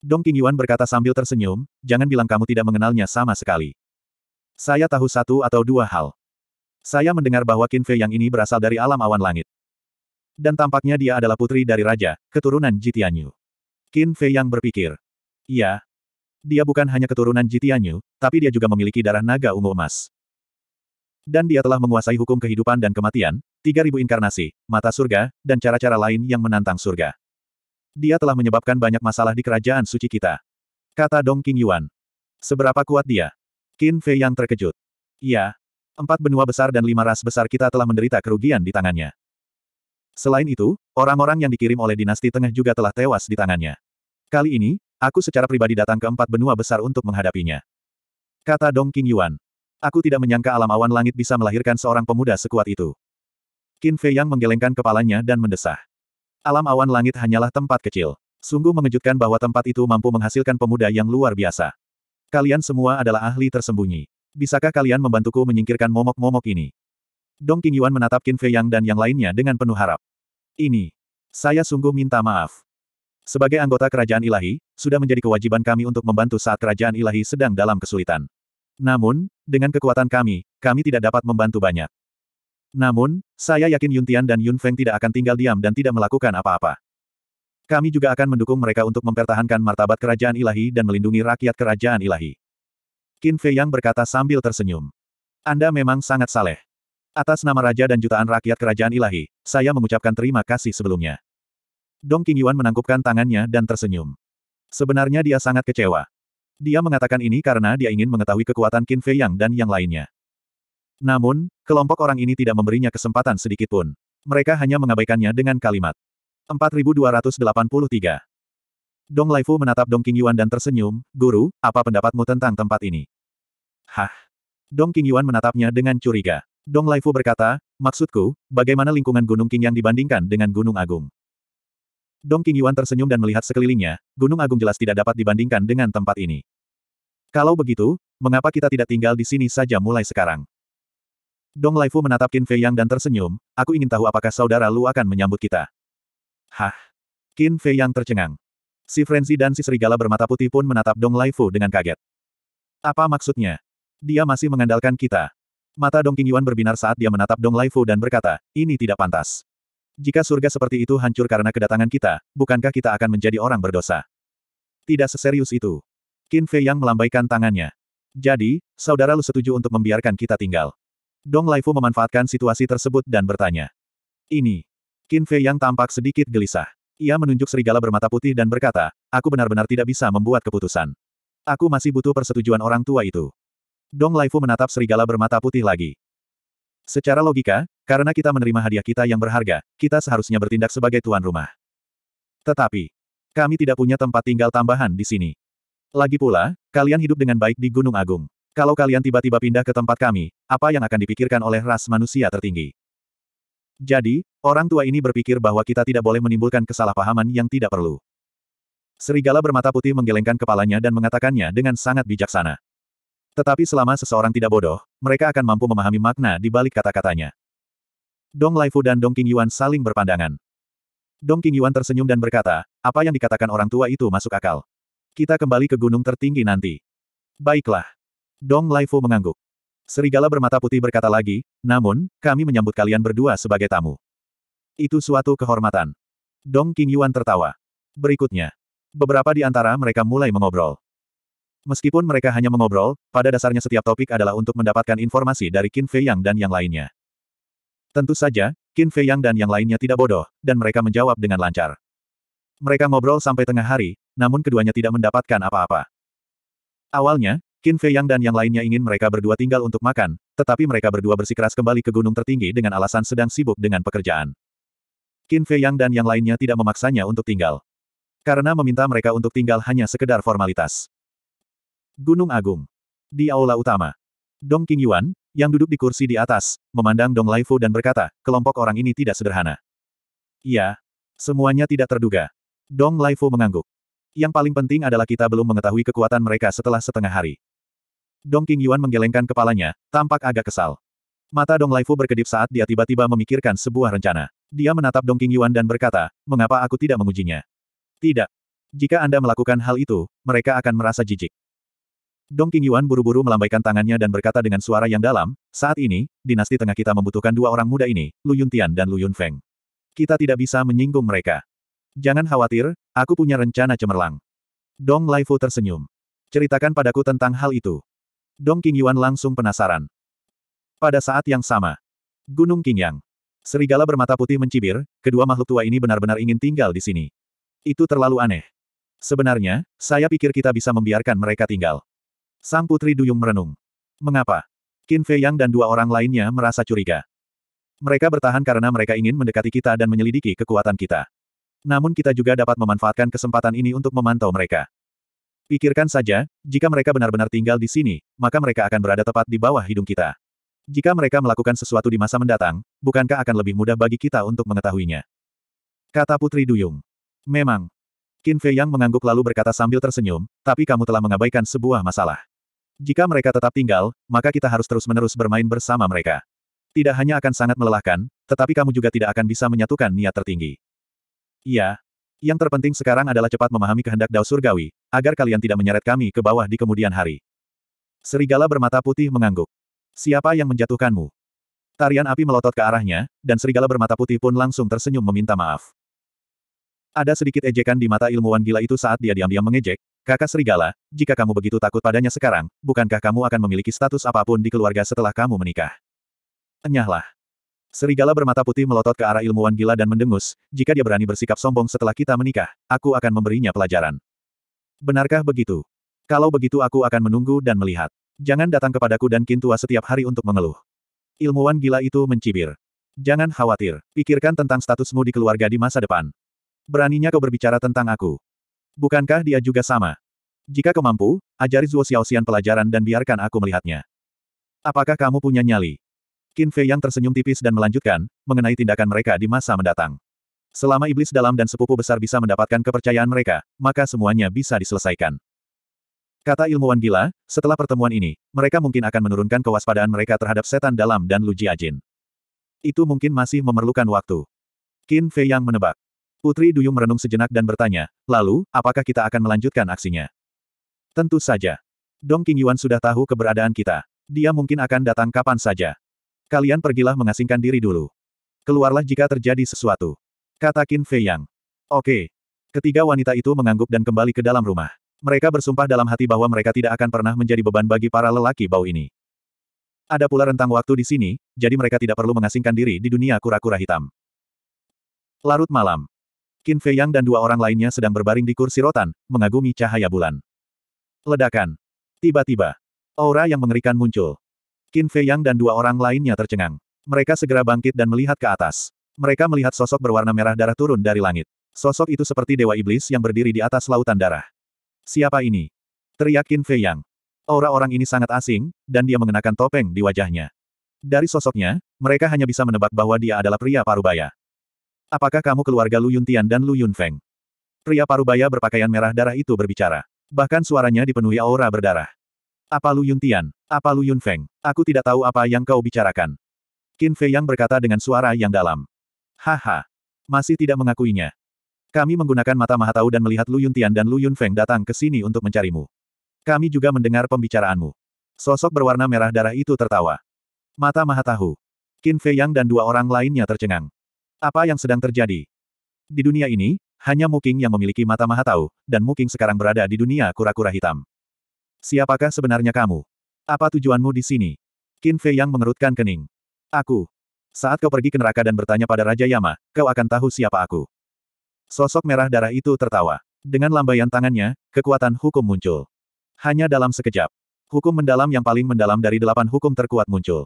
Dong Yuan berkata sambil tersenyum, jangan bilang kamu tidak mengenalnya sama sekali. Saya tahu satu atau dua hal. Saya mendengar bahwa Qin Fei Yang ini berasal dari alam awan langit. Dan tampaknya dia adalah putri dari raja, keturunan Jitianyu. Qin Fei Yang berpikir. Iya. Dia bukan hanya keturunan Jitianyu, tapi dia juga memiliki darah naga ungu emas. Dan dia telah menguasai hukum kehidupan dan kematian, 3000 inkarnasi, mata surga, dan cara-cara lain yang menantang surga. Dia telah menyebabkan banyak masalah di kerajaan suci kita. Kata Dong King Yuan. Seberapa kuat dia? Qin Fei yang terkejut. Iya. Empat benua besar dan lima ras besar kita telah menderita kerugian di tangannya. Selain itu, orang-orang yang dikirim oleh dinasti tengah juga telah tewas di tangannya. Kali ini, aku secara pribadi datang ke empat benua besar untuk menghadapinya. Kata Dong King Yuan. Aku tidak menyangka alam awan langit bisa melahirkan seorang pemuda sekuat itu. Qin Fei Yang menggelengkan kepalanya dan mendesah. Alam awan langit hanyalah tempat kecil. Sungguh mengejutkan bahwa tempat itu mampu menghasilkan pemuda yang luar biasa. Kalian semua adalah ahli tersembunyi. Bisakah kalian membantuku menyingkirkan momok-momok ini? Dong Qingyuan menatap Qin Fei Yang dan yang lainnya dengan penuh harap. Ini. Saya sungguh minta maaf. Sebagai anggota kerajaan ilahi, sudah menjadi kewajiban kami untuk membantu saat kerajaan ilahi sedang dalam kesulitan. Namun, dengan kekuatan kami, kami tidak dapat membantu banyak. Namun, saya yakin Yun Tian dan Yun Feng tidak akan tinggal diam dan tidak melakukan apa-apa. Kami juga akan mendukung mereka untuk mempertahankan martabat kerajaan ilahi dan melindungi rakyat kerajaan ilahi. Qin Fei Yang berkata sambil tersenyum. Anda memang sangat saleh. Atas nama raja dan jutaan rakyat kerajaan ilahi, saya mengucapkan terima kasih sebelumnya. Dong Qingyuan menangkupkan tangannya dan tersenyum. Sebenarnya dia sangat kecewa. Dia mengatakan ini karena dia ingin mengetahui kekuatan Qin Fei Yang dan yang lainnya. Namun, kelompok orang ini tidak memberinya kesempatan sedikitpun. Mereka hanya mengabaikannya dengan kalimat. 4283 Dong Laifu menatap Dong Yuan dan tersenyum, Guru, apa pendapatmu tentang tempat ini? Hah? Dong Yuan menatapnya dengan curiga. Dong Laifu berkata, maksudku, bagaimana lingkungan Gunung Qingyang dibandingkan dengan Gunung Agung? Dong Qingyuan tersenyum dan melihat sekelilingnya, Gunung Agung jelas tidak dapat dibandingkan dengan tempat ini. Kalau begitu, mengapa kita tidak tinggal di sini saja mulai sekarang? Dong Laifu menatap Qin Fei Yang dan tersenyum, aku ingin tahu apakah saudara Lu akan menyambut kita. Hah? Qin Fei Yang tercengang. Si Frenzy dan si Serigala bermata putih pun menatap Dong Laifu dengan kaget. Apa maksudnya? Dia masih mengandalkan kita. Mata Dong Qingyuan berbinar saat dia menatap Dong Laifu dan berkata, ini tidak pantas. Jika surga seperti itu hancur karena kedatangan kita, bukankah kita akan menjadi orang berdosa? Tidak seserius itu. Qin Fei yang melambaikan tangannya. Jadi, saudara lu setuju untuk membiarkan kita tinggal. Dong Laifu memanfaatkan situasi tersebut dan bertanya. Ini. Qin Fei yang tampak sedikit gelisah. Ia menunjuk serigala bermata putih dan berkata, aku benar-benar tidak bisa membuat keputusan. Aku masih butuh persetujuan orang tua itu. Dong Laifu menatap serigala bermata putih lagi. Secara logika, karena kita menerima hadiah kita yang berharga, kita seharusnya bertindak sebagai tuan rumah. Tetapi, kami tidak punya tempat tinggal tambahan di sini. Lagi pula, kalian hidup dengan baik di Gunung Agung. Kalau kalian tiba-tiba pindah ke tempat kami, apa yang akan dipikirkan oleh ras manusia tertinggi? Jadi, orang tua ini berpikir bahwa kita tidak boleh menimbulkan kesalahpahaman yang tidak perlu. Serigala bermata putih menggelengkan kepalanya dan mengatakannya dengan sangat bijaksana. Tetapi selama seseorang tidak bodoh, mereka akan mampu memahami makna di balik kata-katanya. Dong Laifu dan Dong King Yuan saling berpandangan. Dong King Yuan tersenyum dan berkata, apa yang dikatakan orang tua itu masuk akal. Kita kembali ke gunung tertinggi nanti. Baiklah. Dong Laifu mengangguk. Serigala bermata putih berkata lagi, namun, kami menyambut kalian berdua sebagai tamu. Itu suatu kehormatan. Dong King Yuan tertawa. Berikutnya. Beberapa di antara mereka mulai mengobrol. Meskipun mereka hanya mengobrol, pada dasarnya setiap topik adalah untuk mendapatkan informasi dari Qin Fei Yang dan yang lainnya. Tentu saja, Qin Fei Yang dan yang lainnya tidak bodoh, dan mereka menjawab dengan lancar. Mereka ngobrol sampai tengah hari, namun keduanya tidak mendapatkan apa-apa. Awalnya, Qin Fei Yang dan yang lainnya ingin mereka berdua tinggal untuk makan, tetapi mereka berdua bersikeras kembali ke gunung tertinggi dengan alasan sedang sibuk dengan pekerjaan. Qin Fei Yang dan yang lainnya tidak memaksanya untuk tinggal. Karena meminta mereka untuk tinggal hanya sekedar formalitas. Gunung Agung. Di aula utama. Dong Qingyuan, yang duduk di kursi di atas, memandang Dong Laifu dan berkata, kelompok orang ini tidak sederhana. Iya. Semuanya tidak terduga. Dong Laifu mengangguk. Yang paling penting adalah kita belum mengetahui kekuatan mereka setelah setengah hari. Dong King Yuan menggelengkan kepalanya, tampak agak kesal. Mata Dong Laifu berkedip saat dia tiba-tiba memikirkan sebuah rencana. Dia menatap Dong King Yuan dan berkata, mengapa aku tidak mengujinya? Tidak. Jika Anda melakukan hal itu, mereka akan merasa jijik. Dong Qingyuan buru-buru melambaikan tangannya dan berkata dengan suara yang dalam, saat ini, dinasti tengah kita membutuhkan dua orang muda ini, Lu Yun Tian dan Lu Yun Feng. Kita tidak bisa menyinggung mereka. Jangan khawatir, aku punya rencana cemerlang. Dong Lai Fu tersenyum. Ceritakan padaku tentang hal itu. Dong Qingyuan langsung penasaran. Pada saat yang sama, Gunung Qingyang. Serigala bermata putih mencibir, kedua makhluk tua ini benar-benar ingin tinggal di sini. Itu terlalu aneh. Sebenarnya, saya pikir kita bisa membiarkan mereka tinggal. Sang Putri Duyung merenung. Mengapa? Qin Fei Yang dan dua orang lainnya merasa curiga. Mereka bertahan karena mereka ingin mendekati kita dan menyelidiki kekuatan kita. Namun kita juga dapat memanfaatkan kesempatan ini untuk memantau mereka. Pikirkan saja, jika mereka benar-benar tinggal di sini, maka mereka akan berada tepat di bawah hidung kita. Jika mereka melakukan sesuatu di masa mendatang, bukankah akan lebih mudah bagi kita untuk mengetahuinya? Kata Putri Duyung. Memang. Qin Fei Yang mengangguk lalu berkata sambil tersenyum, tapi kamu telah mengabaikan sebuah masalah. Jika mereka tetap tinggal, maka kita harus terus-menerus bermain bersama mereka. Tidak hanya akan sangat melelahkan, tetapi kamu juga tidak akan bisa menyatukan niat tertinggi. Iya. Yang terpenting sekarang adalah cepat memahami kehendak Dao Surgawi, agar kalian tidak menyeret kami ke bawah di kemudian hari. Serigala bermata putih mengangguk. Siapa yang menjatuhkanmu? Tarian api melotot ke arahnya, dan serigala bermata putih pun langsung tersenyum meminta maaf. Ada sedikit ejekan di mata ilmuwan gila itu saat dia diam-diam mengejek, Kakak Serigala, jika kamu begitu takut padanya sekarang, bukankah kamu akan memiliki status apapun di keluarga setelah kamu menikah? Enyahlah. Serigala bermata putih melotot ke arah ilmuwan gila dan mendengus, jika dia berani bersikap sombong setelah kita menikah, aku akan memberinya pelajaran. Benarkah begitu? Kalau begitu aku akan menunggu dan melihat. Jangan datang kepadaku dan Kintua setiap hari untuk mengeluh. Ilmuwan gila itu mencibir. Jangan khawatir, pikirkan tentang statusmu di keluarga di masa depan. Beraninya kau berbicara tentang aku. Bukankah dia juga sama? Jika kau mampu, ajari Zuo Xiaoxian pelajaran dan biarkan aku melihatnya. Apakah kamu punya nyali? Qin Fei yang tersenyum tipis dan melanjutkan, mengenai tindakan mereka di masa mendatang. Selama iblis dalam dan sepupu besar bisa mendapatkan kepercayaan mereka, maka semuanya bisa diselesaikan. Kata ilmuwan gila, setelah pertemuan ini, mereka mungkin akan menurunkan kewaspadaan mereka terhadap setan dalam dan Lu Jiajin. Itu mungkin masih memerlukan waktu. Qin Fei yang menebak. Putri Duyung merenung sejenak dan bertanya, lalu, apakah kita akan melanjutkan aksinya? Tentu saja. Dong Qingyuan sudah tahu keberadaan kita. Dia mungkin akan datang kapan saja. Kalian pergilah mengasingkan diri dulu. Keluarlah jika terjadi sesuatu. Kata Qin Fei Yang. Oke. Ketiga wanita itu mengangguk dan kembali ke dalam rumah. Mereka bersumpah dalam hati bahwa mereka tidak akan pernah menjadi beban bagi para lelaki bau ini. Ada pula rentang waktu di sini, jadi mereka tidak perlu mengasingkan diri di dunia kura-kura hitam. Larut malam. Qin Fei Yang dan dua orang lainnya sedang berbaring di kursi rotan, mengagumi cahaya bulan. Ledakan. Tiba-tiba, aura yang mengerikan muncul. Qin Fei Yang dan dua orang lainnya tercengang. Mereka segera bangkit dan melihat ke atas. Mereka melihat sosok berwarna merah darah turun dari langit. Sosok itu seperti dewa iblis yang berdiri di atas lautan darah. Siapa ini? Teriak Qin Fei Yang. Aura orang ini sangat asing, dan dia mengenakan topeng di wajahnya. Dari sosoknya, mereka hanya bisa menebak bahwa dia adalah pria parubaya. Apakah kamu keluarga Lu Yuntian dan Lu Yunfeng? Pria parubaya berpakaian merah darah itu berbicara. Bahkan suaranya dipenuhi aura berdarah. Apa Lu Yuntian? Apa Lu Yunfeng? Aku tidak tahu apa yang kau bicarakan. Qin Fei Yang berkata dengan suara yang dalam. Haha. Masih tidak mengakuinya. Kami menggunakan mata mahatau dan melihat Lu Yuntian dan Lu Yunfeng datang ke sini untuk mencarimu. Kami juga mendengar pembicaraanmu. Sosok berwarna merah darah itu tertawa. Mata mahatau. Qin Fei Yang dan dua orang lainnya tercengang. Apa yang sedang terjadi? Di dunia ini, hanya Muking yang memiliki mata maha tahu, dan Muking sekarang berada di dunia kura-kura hitam. Siapakah sebenarnya kamu? Apa tujuanmu di sini? Qin Fei yang mengerutkan kening. Aku. Saat kau pergi ke neraka dan bertanya pada Raja Yama, kau akan tahu siapa aku. Sosok merah darah itu tertawa. Dengan lambaian tangannya, kekuatan hukum muncul. Hanya dalam sekejap. Hukum mendalam yang paling mendalam dari delapan hukum terkuat muncul.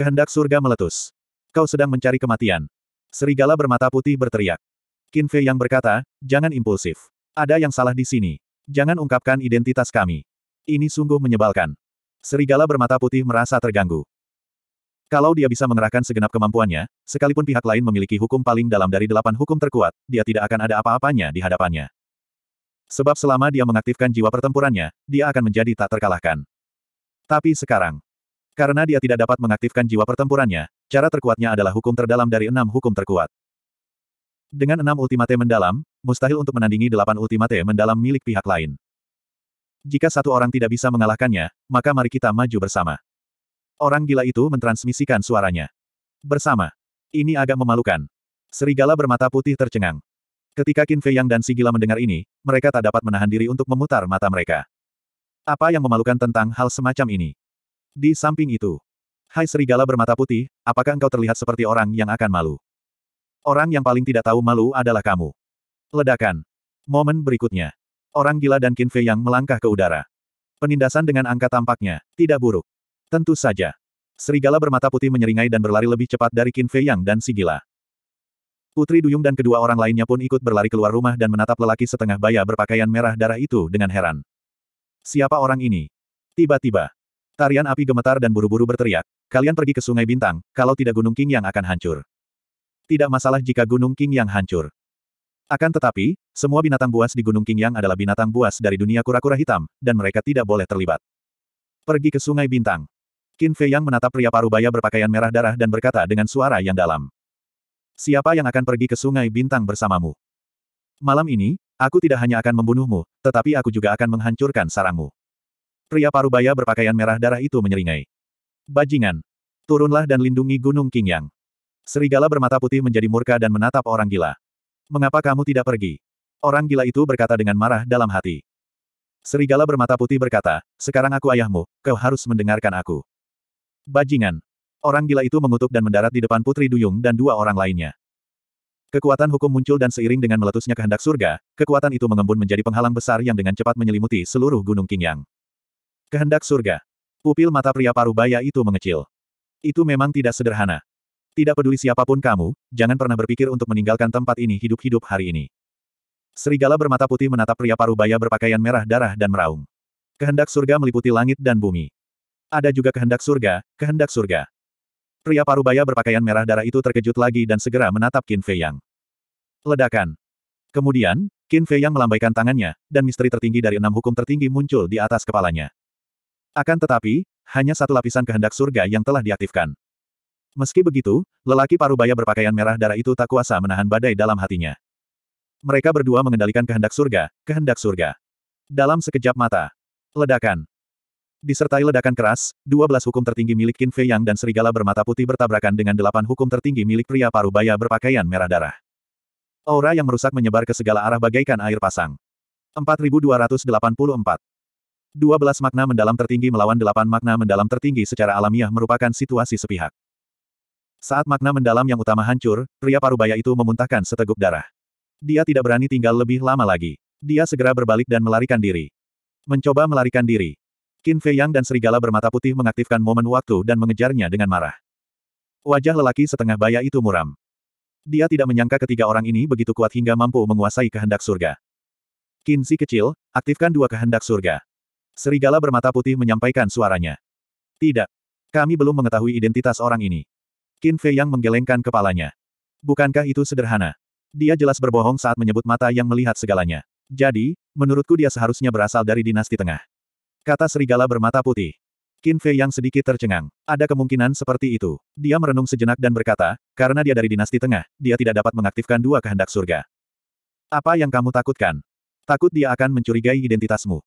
Kehendak surga meletus. Kau sedang mencari kematian. Serigala bermata putih berteriak. Qin yang berkata, jangan impulsif. Ada yang salah di sini. Jangan ungkapkan identitas kami. Ini sungguh menyebalkan. Serigala bermata putih merasa terganggu. Kalau dia bisa mengerahkan segenap kemampuannya, sekalipun pihak lain memiliki hukum paling dalam dari delapan hukum terkuat, dia tidak akan ada apa-apanya di hadapannya. Sebab selama dia mengaktifkan jiwa pertempurannya, dia akan menjadi tak terkalahkan. Tapi sekarang, karena dia tidak dapat mengaktifkan jiwa pertempurannya, Cara terkuatnya adalah hukum terdalam dari enam hukum terkuat. Dengan enam ultimate mendalam, mustahil untuk menandingi delapan ultimate mendalam milik pihak lain. Jika satu orang tidak bisa mengalahkannya, maka mari kita maju bersama. Orang gila itu mentransmisikan suaranya. Bersama. Ini agak memalukan. Serigala bermata putih tercengang. Ketika Qin Fei Yang dan si gila mendengar ini, mereka tak dapat menahan diri untuk memutar mata mereka. Apa yang memalukan tentang hal semacam ini? Di samping itu, Hai serigala bermata putih, apakah engkau terlihat seperti orang yang akan malu? Orang yang paling tidak tahu malu adalah kamu. Ledakan. Momen berikutnya. Orang gila dan Qin yang melangkah ke udara. Penindasan dengan angka tampaknya, tidak buruk. Tentu saja. Serigala bermata putih menyeringai dan berlari lebih cepat dari Qin yang dan si gila. Putri Duyung dan kedua orang lainnya pun ikut berlari keluar rumah dan menatap lelaki setengah baya berpakaian merah darah itu dengan heran. Siapa orang ini? Tiba-tiba, Tarian api gemetar dan buru-buru berteriak, kalian pergi ke Sungai Bintang, kalau tidak Gunung King yang akan hancur. Tidak masalah jika Gunung King yang hancur. Akan tetapi, semua binatang buas di Gunung King yang adalah binatang buas dari dunia kura-kura hitam, dan mereka tidak boleh terlibat. Pergi ke Sungai Bintang. Qin Fei yang menatap pria parubaya berpakaian merah darah dan berkata dengan suara yang dalam. Siapa yang akan pergi ke Sungai Bintang bersamamu? Malam ini, aku tidak hanya akan membunuhmu, tetapi aku juga akan menghancurkan sarangmu. Pria parubaya berpakaian merah darah itu menyeringai. Bajingan! Turunlah dan lindungi Gunung Qingyang. Serigala bermata putih menjadi murka dan menatap orang gila. Mengapa kamu tidak pergi? Orang gila itu berkata dengan marah dalam hati. Serigala bermata putih berkata, sekarang aku ayahmu, kau harus mendengarkan aku. Bajingan! Orang gila itu mengutuk dan mendarat di depan Putri Duyung dan dua orang lainnya. Kekuatan hukum muncul dan seiring dengan meletusnya kehendak surga, kekuatan itu mengembun menjadi penghalang besar yang dengan cepat menyelimuti seluruh Gunung Qingyang. Kehendak surga. Pupil mata pria parubaya itu mengecil. Itu memang tidak sederhana. Tidak peduli siapapun kamu, jangan pernah berpikir untuk meninggalkan tempat ini hidup-hidup hari ini. Serigala bermata putih menatap pria parubaya berpakaian merah darah dan meraung. Kehendak surga meliputi langit dan bumi. Ada juga kehendak surga, kehendak surga. Pria parubaya berpakaian merah darah itu terkejut lagi dan segera menatap Qin Fei Yang. Ledakan. Kemudian, Qin Fei Yang melambaikan tangannya, dan misteri tertinggi dari enam hukum tertinggi muncul di atas kepalanya. Akan tetapi, hanya satu lapisan kehendak surga yang telah diaktifkan. Meski begitu, lelaki parubaya berpakaian merah darah itu tak kuasa menahan badai dalam hatinya. Mereka berdua mengendalikan kehendak surga, kehendak surga. Dalam sekejap mata. Ledakan. Disertai ledakan keras, 12 hukum tertinggi milik Qin Fei Yang dan serigala bermata putih bertabrakan dengan delapan hukum tertinggi milik pria parubaya berpakaian merah darah. Aura yang merusak menyebar ke segala arah bagaikan air pasang. 4284. 12 makna mendalam tertinggi melawan delapan makna mendalam tertinggi secara alamiah merupakan situasi sepihak. Saat makna mendalam yang utama hancur, pria parubaya itu memuntahkan seteguk darah. Dia tidak berani tinggal lebih lama lagi. Dia segera berbalik dan melarikan diri. Mencoba melarikan diri. Qin Fei Yang dan serigala bermata putih mengaktifkan momen waktu dan mengejarnya dengan marah. Wajah lelaki setengah baya itu muram. Dia tidak menyangka ketiga orang ini begitu kuat hingga mampu menguasai kehendak surga. Qin Si kecil, aktifkan dua kehendak surga. Serigala bermata putih menyampaikan suaranya. Tidak. Kami belum mengetahui identitas orang ini. Qin Fei yang menggelengkan kepalanya. Bukankah itu sederhana? Dia jelas berbohong saat menyebut mata yang melihat segalanya. Jadi, menurutku dia seharusnya berasal dari dinasti tengah. Kata serigala bermata putih. Qin Fei yang sedikit tercengang. Ada kemungkinan seperti itu. Dia merenung sejenak dan berkata, karena dia dari dinasti tengah, dia tidak dapat mengaktifkan dua kehendak surga. Apa yang kamu takutkan? Takut dia akan mencurigai identitasmu.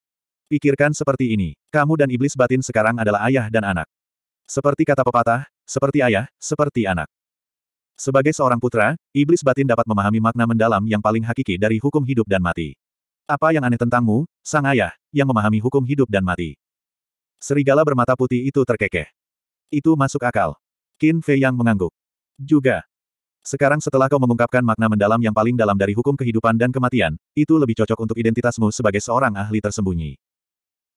Pikirkan seperti ini, kamu dan iblis batin sekarang adalah ayah dan anak. Seperti kata pepatah, seperti ayah, seperti anak. Sebagai seorang putra, iblis batin dapat memahami makna mendalam yang paling hakiki dari hukum hidup dan mati. Apa yang aneh tentangmu, sang ayah, yang memahami hukum hidup dan mati? Serigala bermata putih itu terkekeh. Itu masuk akal. Qin Fei yang mengangguk. Juga. Sekarang setelah kau mengungkapkan makna mendalam yang paling dalam dari hukum kehidupan dan kematian, itu lebih cocok untuk identitasmu sebagai seorang ahli tersembunyi.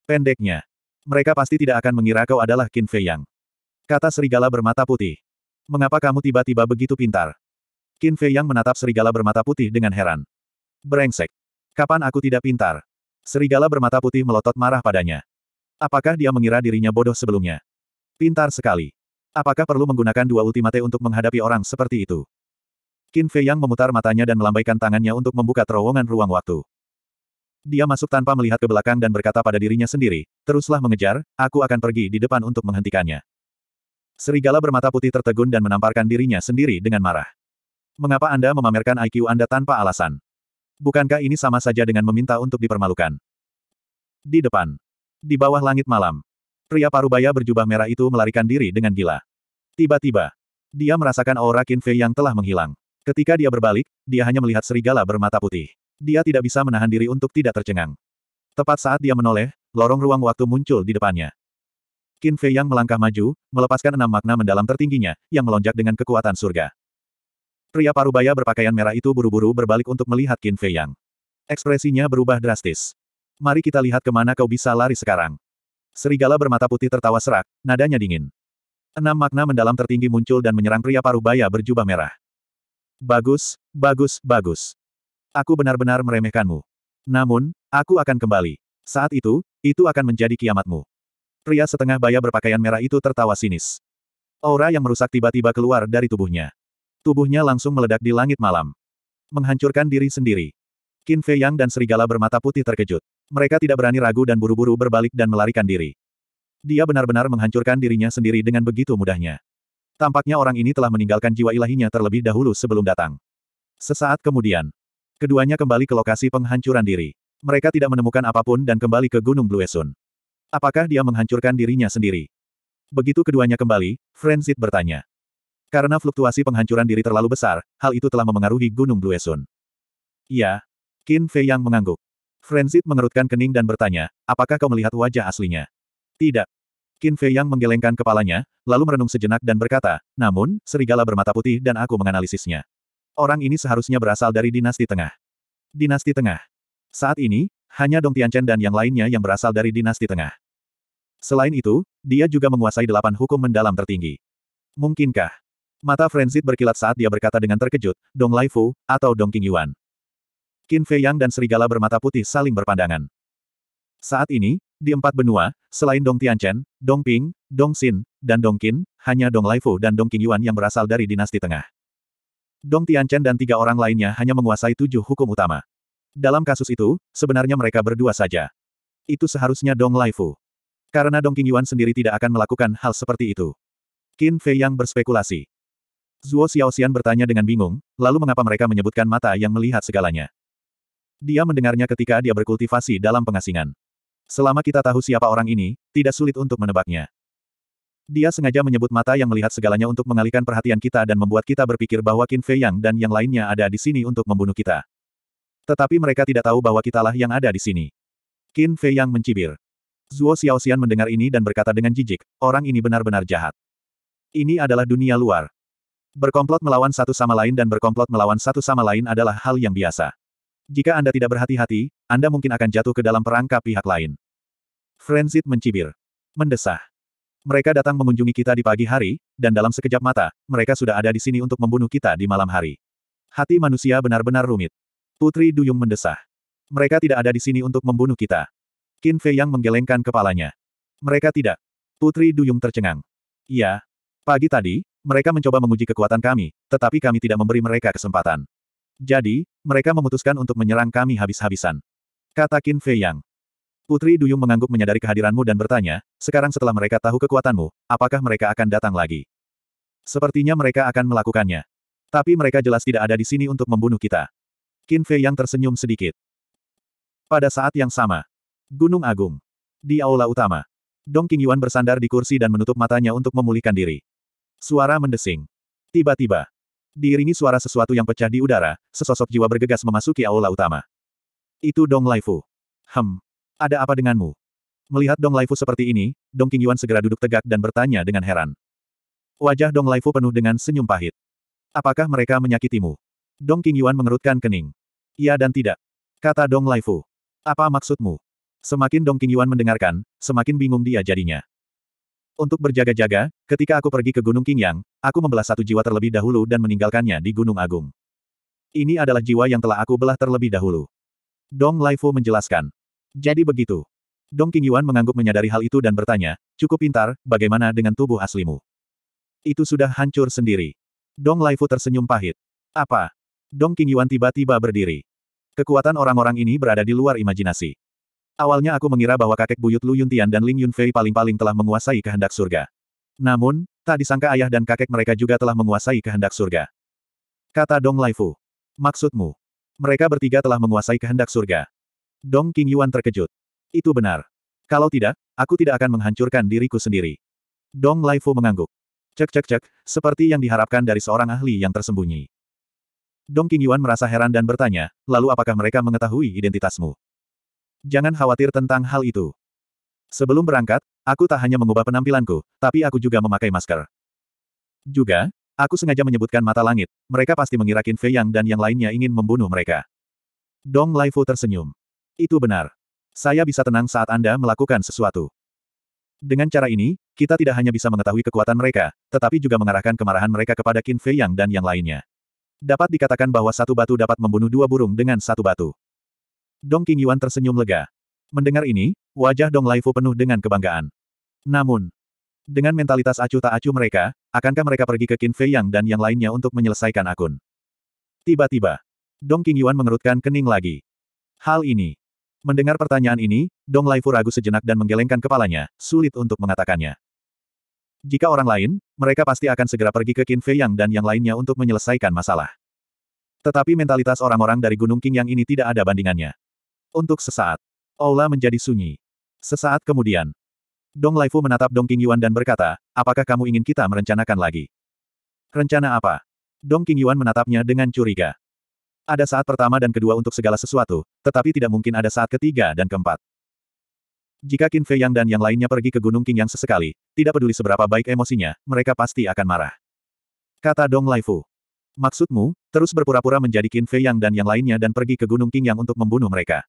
Pendeknya. Mereka pasti tidak akan mengira kau adalah Qin Fei Yang. Kata serigala bermata putih. Mengapa kamu tiba-tiba begitu pintar? Qin Fei Yang menatap serigala bermata putih dengan heran. Brengsek. Kapan aku tidak pintar? Serigala bermata putih melotot marah padanya. Apakah dia mengira dirinya bodoh sebelumnya? Pintar sekali. Apakah perlu menggunakan dua ultimate untuk menghadapi orang seperti itu? Qin Fei Yang memutar matanya dan melambaikan tangannya untuk membuka terowongan ruang waktu. Dia masuk tanpa melihat ke belakang dan berkata pada dirinya sendiri, teruslah mengejar, aku akan pergi di depan untuk menghentikannya. Serigala bermata putih tertegun dan menamparkan dirinya sendiri dengan marah. Mengapa Anda memamerkan IQ Anda tanpa alasan? Bukankah ini sama saja dengan meminta untuk dipermalukan? Di depan. Di bawah langit malam. Pria parubaya berjubah merah itu melarikan diri dengan gila. Tiba-tiba. Dia merasakan aura Qin yang telah menghilang. Ketika dia berbalik, dia hanya melihat serigala bermata putih. Dia tidak bisa menahan diri untuk tidak tercengang. Tepat saat dia menoleh, lorong ruang waktu muncul di depannya. Qin Fei yang melangkah maju, melepaskan enam makna mendalam tertingginya, yang melonjak dengan kekuatan surga. Pria parubaya berpakaian merah itu buru-buru berbalik untuk melihat Qin Fei yang. Ekspresinya berubah drastis. Mari kita lihat kemana kau bisa lari sekarang. Serigala bermata putih tertawa serak, nadanya dingin. Enam makna mendalam tertinggi muncul dan menyerang pria parubaya berjubah merah. Bagus, bagus, bagus. Aku benar-benar meremehkanmu. Namun, aku akan kembali. Saat itu, itu akan menjadi kiamatmu. Pria setengah baya berpakaian merah itu tertawa sinis. Aura yang merusak tiba-tiba keluar dari tubuhnya. Tubuhnya langsung meledak di langit malam. Menghancurkan diri sendiri. Qin Fei Yang dan serigala bermata putih terkejut. Mereka tidak berani ragu dan buru-buru berbalik dan melarikan diri. Dia benar-benar menghancurkan dirinya sendiri dengan begitu mudahnya. Tampaknya orang ini telah meninggalkan jiwa ilahinya terlebih dahulu sebelum datang. Sesaat kemudian, Keduanya kembali ke lokasi penghancuran diri. Mereka tidak menemukan apapun dan kembali ke Gunung Bluesun. Apakah dia menghancurkan dirinya sendiri? Begitu keduanya kembali, Frenzit bertanya. Karena fluktuasi penghancuran diri terlalu besar, hal itu telah memengaruhi Gunung Bluesun. Ya, Qin Fei yang mengangguk. Frenzit mengerutkan kening dan bertanya, apakah kau melihat wajah aslinya? Tidak. Qin Fei yang menggelengkan kepalanya, lalu merenung sejenak dan berkata, namun, serigala bermata putih dan aku menganalisisnya. Orang ini seharusnya berasal dari dinasti tengah. Dinasti tengah. Saat ini, hanya Dong Tianchen dan yang lainnya yang berasal dari dinasti tengah. Selain itu, dia juga menguasai delapan hukum mendalam tertinggi. Mungkinkah? Mata Frenzit berkilat saat dia berkata dengan terkejut, Dong Lai Fu atau Dong King Yuan. Qin Fei Yang dan serigala bermata putih saling berpandangan. Saat ini, di empat benua, selain Dong Tianchen, Dong Ping, Dong Xin, dan Dong Qin, hanya Dong Lai Fu dan Dong King Yuan yang berasal dari dinasti tengah. Dong Tianchen dan tiga orang lainnya hanya menguasai tujuh hukum utama. Dalam kasus itu, sebenarnya mereka berdua saja. Itu seharusnya Dong Laifu. Karena Dong Qingyuan sendiri tidak akan melakukan hal seperti itu. Qin Fei yang berspekulasi. Zuo Xiaoxian bertanya dengan bingung, lalu mengapa mereka menyebutkan mata yang melihat segalanya. Dia mendengarnya ketika dia berkultivasi dalam pengasingan. Selama kita tahu siapa orang ini, tidak sulit untuk menebaknya. Dia sengaja menyebut mata yang melihat segalanya untuk mengalihkan perhatian kita dan membuat kita berpikir bahwa Qin Fei Yang dan yang lainnya ada di sini untuk membunuh kita. Tetapi mereka tidak tahu bahwa kitalah yang ada di sini. Qin Fei Yang mencibir. Zuo Xiaoxian mendengar ini dan berkata dengan jijik, orang ini benar-benar jahat. Ini adalah dunia luar. Berkomplot melawan satu sama lain dan berkomplot melawan satu sama lain adalah hal yang biasa. Jika Anda tidak berhati-hati, Anda mungkin akan jatuh ke dalam perangkap pihak lain. Frenzit mencibir. Mendesah. Mereka datang mengunjungi kita di pagi hari, dan dalam sekejap mata, mereka sudah ada di sini untuk membunuh kita di malam hari. Hati manusia benar-benar rumit. Putri Duyung mendesah. Mereka tidak ada di sini untuk membunuh kita. Qin Fei yang menggelengkan kepalanya. Mereka tidak. Putri Duyung tercengang. Iya. Pagi tadi, mereka mencoba menguji kekuatan kami, tetapi kami tidak memberi mereka kesempatan. Jadi, mereka memutuskan untuk menyerang kami habis-habisan. Kata Qin Fei Yang. Putri Duyung mengangguk menyadari kehadiranmu dan bertanya, sekarang setelah mereka tahu kekuatanmu, apakah mereka akan datang lagi? Sepertinya mereka akan melakukannya. Tapi mereka jelas tidak ada di sini untuk membunuh kita. Qin Fei yang tersenyum sedikit. Pada saat yang sama, Gunung Agung. Di aula utama, Dong Qingyuan bersandar di kursi dan menutup matanya untuk memulihkan diri. Suara mendesing. Tiba-tiba, diiringi suara sesuatu yang pecah di udara, sesosok jiwa bergegas memasuki aula utama. Itu Dong Laifu. Hem, ada apa denganmu? Melihat Dong Laifu seperti ini, Dong King Yuan segera duduk tegak dan bertanya dengan heran. Wajah Dong Laifu penuh dengan senyum pahit. Apakah mereka menyakitimu? Dong King Yuan mengerutkan kening. Iya dan tidak. Kata Dong Laifu. Apa maksudmu? Semakin Dong King Yuan mendengarkan, semakin bingung dia jadinya. Untuk berjaga-jaga, ketika aku pergi ke Gunung Qingyang, aku membelah satu jiwa terlebih dahulu dan meninggalkannya di Gunung Agung. Ini adalah jiwa yang telah aku belah terlebih dahulu. Dong Laifu menjelaskan. Jadi begitu. Dong Qingyuan mengangguk menyadari hal itu dan bertanya, cukup pintar, bagaimana dengan tubuh aslimu? Itu sudah hancur sendiri. Dong Laifu tersenyum pahit. Apa? Dong Qingyuan tiba-tiba berdiri. Kekuatan orang-orang ini berada di luar imajinasi. Awalnya aku mengira bahwa kakek buyut Lu Yuntian dan Ling Yunfei paling-paling telah menguasai kehendak surga. Namun, tak disangka ayah dan kakek mereka juga telah menguasai kehendak surga. Kata Dong Laifu. Maksudmu? Mereka bertiga telah menguasai kehendak surga. Dong King Yuan terkejut. Itu benar. Kalau tidak, aku tidak akan menghancurkan diriku sendiri. Dong Laifu mengangguk. Cek cek cek, seperti yang diharapkan dari seorang ahli yang tersembunyi. Dong King Yuan merasa heran dan bertanya, lalu apakah mereka mengetahui identitasmu? Jangan khawatir tentang hal itu. Sebelum berangkat, aku tak hanya mengubah penampilanku, tapi aku juga memakai masker. Juga, aku sengaja menyebutkan mata langit, mereka pasti mengira Qin Fei Yang dan yang lainnya ingin membunuh mereka. Dong Laifu tersenyum. Itu benar. Saya bisa tenang saat Anda melakukan sesuatu. Dengan cara ini, kita tidak hanya bisa mengetahui kekuatan mereka, tetapi juga mengarahkan kemarahan mereka kepada Qin Fei Yang dan yang lainnya. Dapat dikatakan bahwa satu batu dapat membunuh dua burung dengan satu batu. Dong Yuan tersenyum lega. Mendengar ini, wajah Dong Laifu penuh dengan kebanggaan. Namun, dengan mentalitas acuh tak acuh mereka, akankah mereka pergi ke Qin Fei Yang dan yang lainnya untuk menyelesaikan akun? Tiba-tiba, Dong Yuan mengerutkan kening lagi. Hal ini Mendengar pertanyaan ini, Dong Laifu ragu sejenak dan menggelengkan kepalanya, sulit untuk mengatakannya. Jika orang lain, mereka pasti akan segera pergi ke Qin Fei Yang dan yang lainnya untuk menyelesaikan masalah. Tetapi mentalitas orang-orang dari Gunung King Yang ini tidak ada bandingannya. Untuk sesaat, ola menjadi sunyi. Sesaat kemudian, Dong Laifu menatap Dong King Yuan dan berkata, apakah kamu ingin kita merencanakan lagi? Rencana apa? Dong King Yuan menatapnya dengan curiga. Ada saat pertama dan kedua untuk segala sesuatu, tetapi tidak mungkin ada saat ketiga dan keempat. Jika Qin Fei Yang dan yang lainnya pergi ke Gunung King yang sesekali, tidak peduli seberapa baik emosinya, mereka pasti akan marah. Kata Dong Lai Fu. Maksudmu, terus berpura-pura menjadi Qin Fei Yang dan yang lainnya dan pergi ke Gunung King yang untuk membunuh mereka?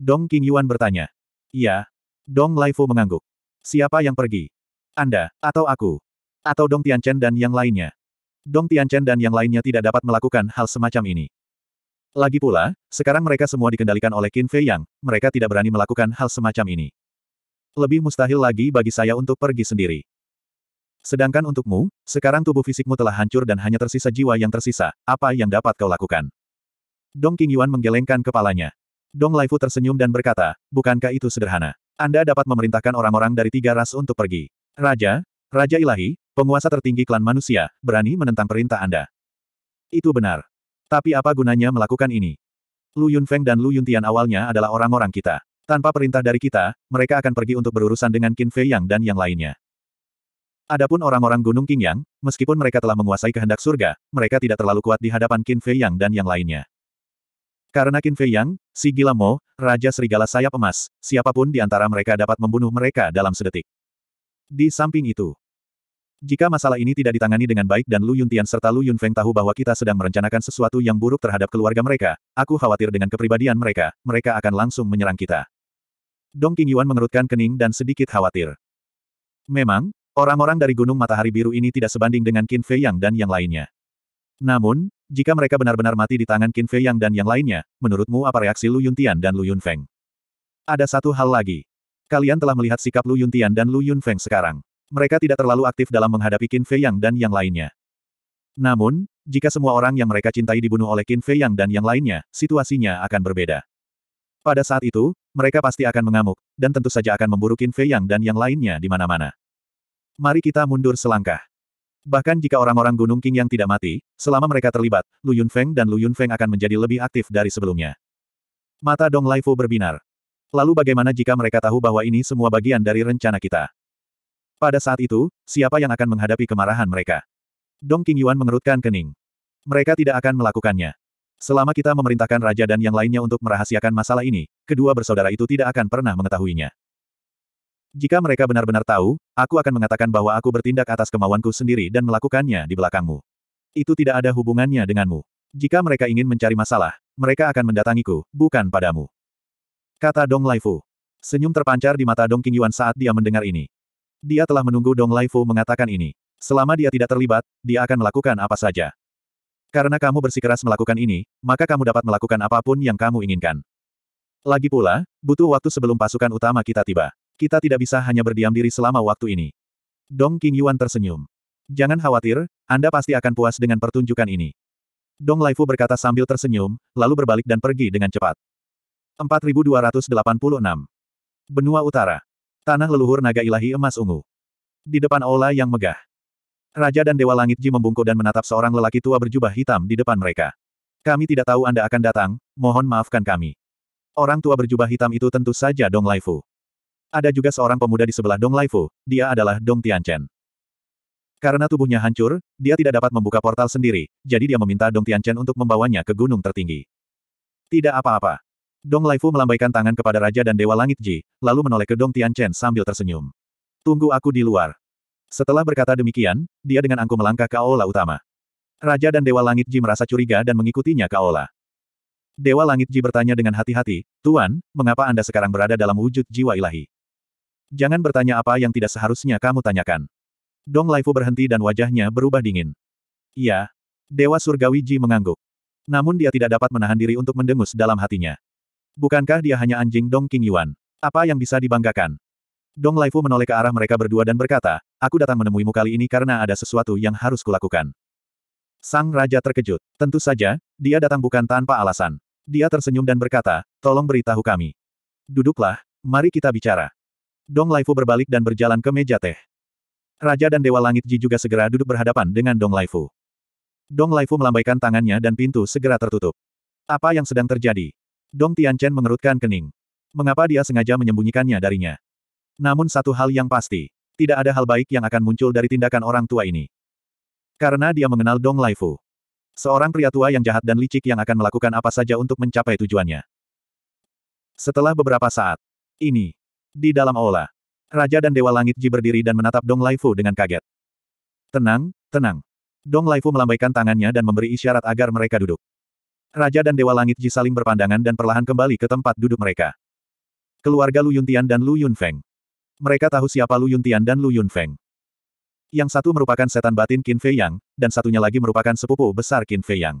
Dong King Yuan bertanya. Iya. Dong Lai Fu mengangguk. Siapa yang pergi? Anda, atau aku? Atau Dong Tian Chen dan yang lainnya? Dong Tian Chen dan yang lainnya tidak dapat melakukan hal semacam ini. Lagi pula, sekarang mereka semua dikendalikan oleh Qin Fei Yang, mereka tidak berani melakukan hal semacam ini. Lebih mustahil lagi bagi saya untuk pergi sendiri. Sedangkan untukmu, sekarang tubuh fisikmu telah hancur dan hanya tersisa jiwa yang tersisa, apa yang dapat kau lakukan? Dong Yuan menggelengkan kepalanya. Dong Laifu tersenyum dan berkata, bukankah itu sederhana? Anda dapat memerintahkan orang-orang dari tiga ras untuk pergi. Raja, Raja Ilahi, penguasa tertinggi klan manusia, berani menentang perintah Anda. Itu benar. Tapi apa gunanya melakukan ini? Lu Yunfeng dan Lu Yuntian awalnya adalah orang-orang kita. Tanpa perintah dari kita, mereka akan pergi untuk berurusan dengan Qin Fei Yang dan yang lainnya. Adapun orang-orang Gunung King Yang, meskipun mereka telah menguasai kehendak surga, mereka tidak terlalu kuat di hadapan Qin Fei Yang dan yang lainnya. Karena Qin Fei Yang, si Gila Mo, Raja Serigala Sayap Emas, siapapun di antara mereka dapat membunuh mereka dalam sedetik. Di samping itu, jika masalah ini tidak ditangani dengan baik dan Lu Yuntian serta Lu Yunfeng tahu bahwa kita sedang merencanakan sesuatu yang buruk terhadap keluarga mereka, aku khawatir dengan kepribadian mereka, mereka akan langsung menyerang kita. Dong Qingyuan mengerutkan kening dan sedikit khawatir. Memang, orang-orang dari Gunung Matahari Biru ini tidak sebanding dengan Qin Fei Yang dan yang lainnya. Namun, jika mereka benar-benar mati di tangan Qin Fei Yang dan yang lainnya, menurutmu apa reaksi Lu Yuntian dan Lu Yunfeng? Ada satu hal lagi. Kalian telah melihat sikap Lu Yuntian dan Lu Yunfeng sekarang mereka tidak terlalu aktif dalam menghadapi Qin Fei Yang dan yang lainnya. Namun, jika semua orang yang mereka cintai dibunuh oleh Qin Fei Yang dan yang lainnya, situasinya akan berbeda. Pada saat itu, mereka pasti akan mengamuk, dan tentu saja akan memburu Qin Fei Yang dan yang lainnya di mana-mana. Mari kita mundur selangkah. Bahkan jika orang-orang Gunung King yang tidak mati, selama mereka terlibat, Lu Feng dan Lu Feng akan menjadi lebih aktif dari sebelumnya. Mata Dong Lai Fu berbinar. Lalu bagaimana jika mereka tahu bahwa ini semua bagian dari rencana kita? Pada saat itu, siapa yang akan menghadapi kemarahan mereka? Dong King Yuan mengerutkan kening. Mereka tidak akan melakukannya. Selama kita memerintahkan raja dan yang lainnya untuk merahasiakan masalah ini, kedua bersaudara itu tidak akan pernah mengetahuinya. Jika mereka benar-benar tahu, aku akan mengatakan bahwa aku bertindak atas kemauanku sendiri dan melakukannya di belakangmu. Itu tidak ada hubungannya denganmu. Jika mereka ingin mencari masalah, mereka akan mendatangiku, bukan padamu. Kata Dong Laifu. Senyum terpancar di mata Dong King Yuan saat dia mendengar ini. Dia telah menunggu Dong Laifu mengatakan ini. Selama dia tidak terlibat, dia akan melakukan apa saja. Karena kamu bersikeras melakukan ini, maka kamu dapat melakukan apapun yang kamu inginkan. Lagi pula, butuh waktu sebelum pasukan utama kita tiba. Kita tidak bisa hanya berdiam diri selama waktu ini. Dong King Yuan tersenyum. Jangan khawatir, Anda pasti akan puas dengan pertunjukan ini. Dong Laifu berkata sambil tersenyum, lalu berbalik dan pergi dengan cepat. 4286. Benua Utara. Tanah leluhur naga ilahi emas ungu. Di depan aula yang megah. Raja dan Dewa Langit Ji membungkuk dan menatap seorang lelaki tua berjubah hitam di depan mereka. Kami tidak tahu Anda akan datang, mohon maafkan kami. Orang tua berjubah hitam itu tentu saja Dong Laifu. Ada juga seorang pemuda di sebelah Dong Laifu, dia adalah Dong Tianchen. Karena tubuhnya hancur, dia tidak dapat membuka portal sendiri, jadi dia meminta Dong Tianchen untuk membawanya ke gunung tertinggi. Tidak apa-apa. Dong Laifu melambaikan tangan kepada Raja dan Dewa Langit Ji, lalu menoleh ke Dong Tian Chen sambil tersenyum. Tunggu aku di luar. Setelah berkata demikian, dia dengan angkuh melangkah ke aula utama. Raja dan Dewa Langit Ji merasa curiga dan mengikutinya ke aula. Dewa Langit Ji bertanya dengan hati-hati, Tuan, mengapa Anda sekarang berada dalam wujud jiwa ilahi? Jangan bertanya apa yang tidak seharusnya kamu tanyakan. Dong Laifu berhenti dan wajahnya berubah dingin. Iya. Dewa Surgawi Ji mengangguk. Namun dia tidak dapat menahan diri untuk mendengus dalam hatinya. Bukankah dia hanya anjing Dong King Yuan? Apa yang bisa dibanggakan? Dong Laifu menoleh ke arah mereka berdua dan berkata, aku datang menemuimu kali ini karena ada sesuatu yang harus kulakukan. Sang Raja terkejut. Tentu saja, dia datang bukan tanpa alasan. Dia tersenyum dan berkata, tolong beritahu kami. Duduklah, mari kita bicara. Dong Laifu berbalik dan berjalan ke meja teh. Raja dan Dewa Langit Ji juga segera duduk berhadapan dengan Dong Laifu. Dong Laifu melambaikan tangannya dan pintu segera tertutup. Apa yang sedang terjadi? Dong Tianchen mengerutkan kening. Mengapa dia sengaja menyembunyikannya darinya? Namun satu hal yang pasti, tidak ada hal baik yang akan muncul dari tindakan orang tua ini. Karena dia mengenal Dong Laifu. Seorang pria tua yang jahat dan licik yang akan melakukan apa saja untuk mencapai tujuannya. Setelah beberapa saat, ini, di dalam aula, Raja dan Dewa Langit Ji berdiri dan menatap Dong Laifu dengan kaget. Tenang, tenang. Dong Laifu melambaikan tangannya dan memberi isyarat agar mereka duduk. Raja dan Dewa Langit Ji saling berpandangan dan perlahan kembali ke tempat duduk mereka. Keluarga Lu Yuntian dan Lu Yunfeng. Mereka tahu siapa Lu Yuntian dan Lu Yunfeng. Yang satu merupakan setan batin Qin Fei Yang, dan satunya lagi merupakan sepupu besar Qin Fei Yang.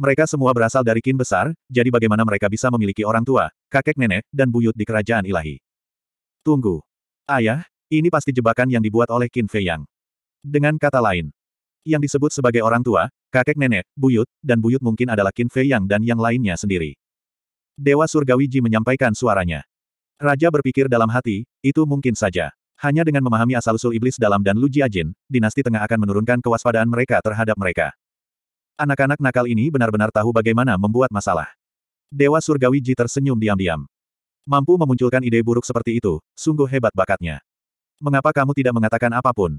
Mereka semua berasal dari Qin besar, jadi bagaimana mereka bisa memiliki orang tua, kakek nenek, dan buyut di kerajaan ilahi. Tunggu. Ayah, ini pasti jebakan yang dibuat oleh Qin Fei Yang. Dengan kata lain, yang disebut sebagai orang tua, kakek nenek, buyut, dan buyut mungkin adalah Qin Fei Yang dan yang lainnya sendiri. Dewa Surgawi Ji menyampaikan suaranya. Raja berpikir dalam hati, itu mungkin saja. Hanya dengan memahami asal-usul iblis dalam dan Lu Jiajin, dinasti tengah akan menurunkan kewaspadaan mereka terhadap mereka. Anak-anak nakal ini benar-benar tahu bagaimana membuat masalah. Dewa Surgawi Ji tersenyum diam-diam. Mampu memunculkan ide buruk seperti itu, sungguh hebat bakatnya. Mengapa kamu tidak mengatakan apapun?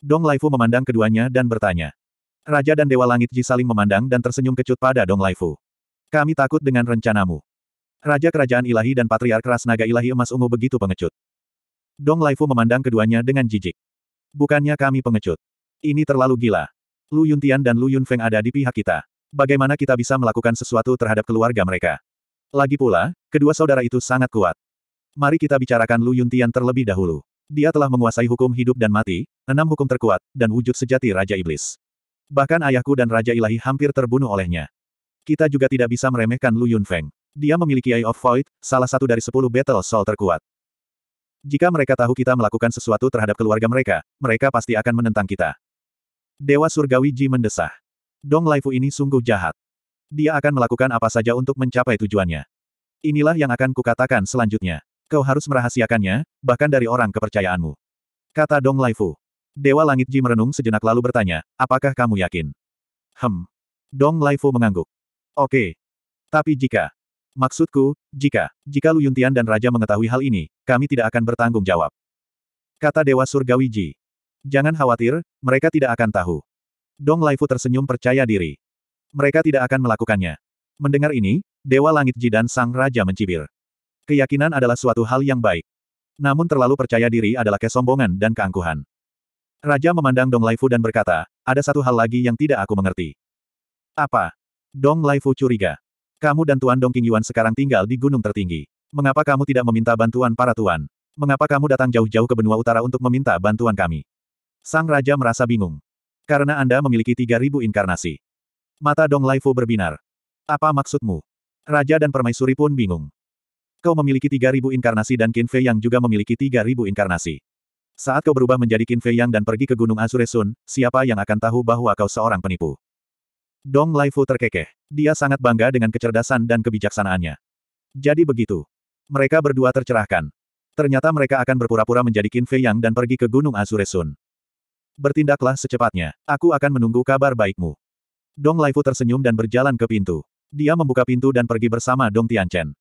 Dong Laifu memandang keduanya dan bertanya. Raja dan Dewa Langit Ji saling memandang dan tersenyum kecut pada Dong Laifu. Kami takut dengan rencanamu. Raja Kerajaan Ilahi dan Patriark Ras Naga Ilahi Emas Ungu begitu pengecut. Dong Laifu memandang keduanya dengan jijik. Bukannya kami pengecut. Ini terlalu gila. Lu Yun Tian dan Lu Yun Feng ada di pihak kita. Bagaimana kita bisa melakukan sesuatu terhadap keluarga mereka? Lagi pula, kedua saudara itu sangat kuat. Mari kita bicarakan Lu Yun Tian terlebih dahulu. Dia telah menguasai hukum hidup dan mati, enam hukum terkuat, dan wujud sejati Raja Iblis. Bahkan ayahku dan Raja Ilahi hampir terbunuh olehnya. Kita juga tidak bisa meremehkan Lu Yunfeng. Dia memiliki Eye of Void, salah satu dari sepuluh Battle Soul terkuat. Jika mereka tahu kita melakukan sesuatu terhadap keluarga mereka, mereka pasti akan menentang kita. Dewa Surgawi Ji mendesah. Dong Laifu ini sungguh jahat. Dia akan melakukan apa saja untuk mencapai tujuannya. Inilah yang akan kukatakan selanjutnya. Kau harus merahasiakannya, bahkan dari orang kepercayaanmu. Kata Dong Laifu. Dewa Langit Ji merenung sejenak lalu bertanya, apakah kamu yakin? Hem. Dong Laifu mengangguk. Oke. Tapi jika. Maksudku, jika, jika Lu Yuntian dan Raja mengetahui hal ini, kami tidak akan bertanggung jawab. Kata Dewa Surgawi Ji. Jangan khawatir, mereka tidak akan tahu. Dong Laifu tersenyum percaya diri. Mereka tidak akan melakukannya. Mendengar ini, Dewa Langit Ji dan Sang Raja mencibir. Keyakinan adalah suatu hal yang baik. Namun terlalu percaya diri adalah kesombongan dan keangkuhan. Raja memandang Dong Laifu dan berkata, ada satu hal lagi yang tidak aku mengerti. Apa? Dong Laifu curiga. Kamu dan Tuan Dong King Yuan sekarang tinggal di gunung tertinggi. Mengapa kamu tidak meminta bantuan para tuan? Mengapa kamu datang jauh-jauh ke benua utara untuk meminta bantuan kami? Sang Raja merasa bingung. Karena Anda memiliki 3.000 inkarnasi. Mata Dong Laifu berbinar. Apa maksudmu? Raja dan permaisuri pun bingung. Kau memiliki 3.000 inkarnasi dan Qin Fei yang juga memiliki 3.000 inkarnasi. Saat kau berubah menjadi Qin Fei yang dan pergi ke Gunung Azure Sun, siapa yang akan tahu bahwa kau seorang penipu? Dong Lai Fu terkekeh. Dia sangat bangga dengan kecerdasan dan kebijaksanaannya. Jadi begitu. Mereka berdua tercerahkan. Ternyata mereka akan berpura-pura menjadi Qin Fei yang dan pergi ke Gunung Azure Sun. Bertindaklah secepatnya. Aku akan menunggu kabar baikmu. Dong Lai Fu tersenyum dan berjalan ke pintu. Dia membuka pintu dan pergi bersama Dong Tianchen.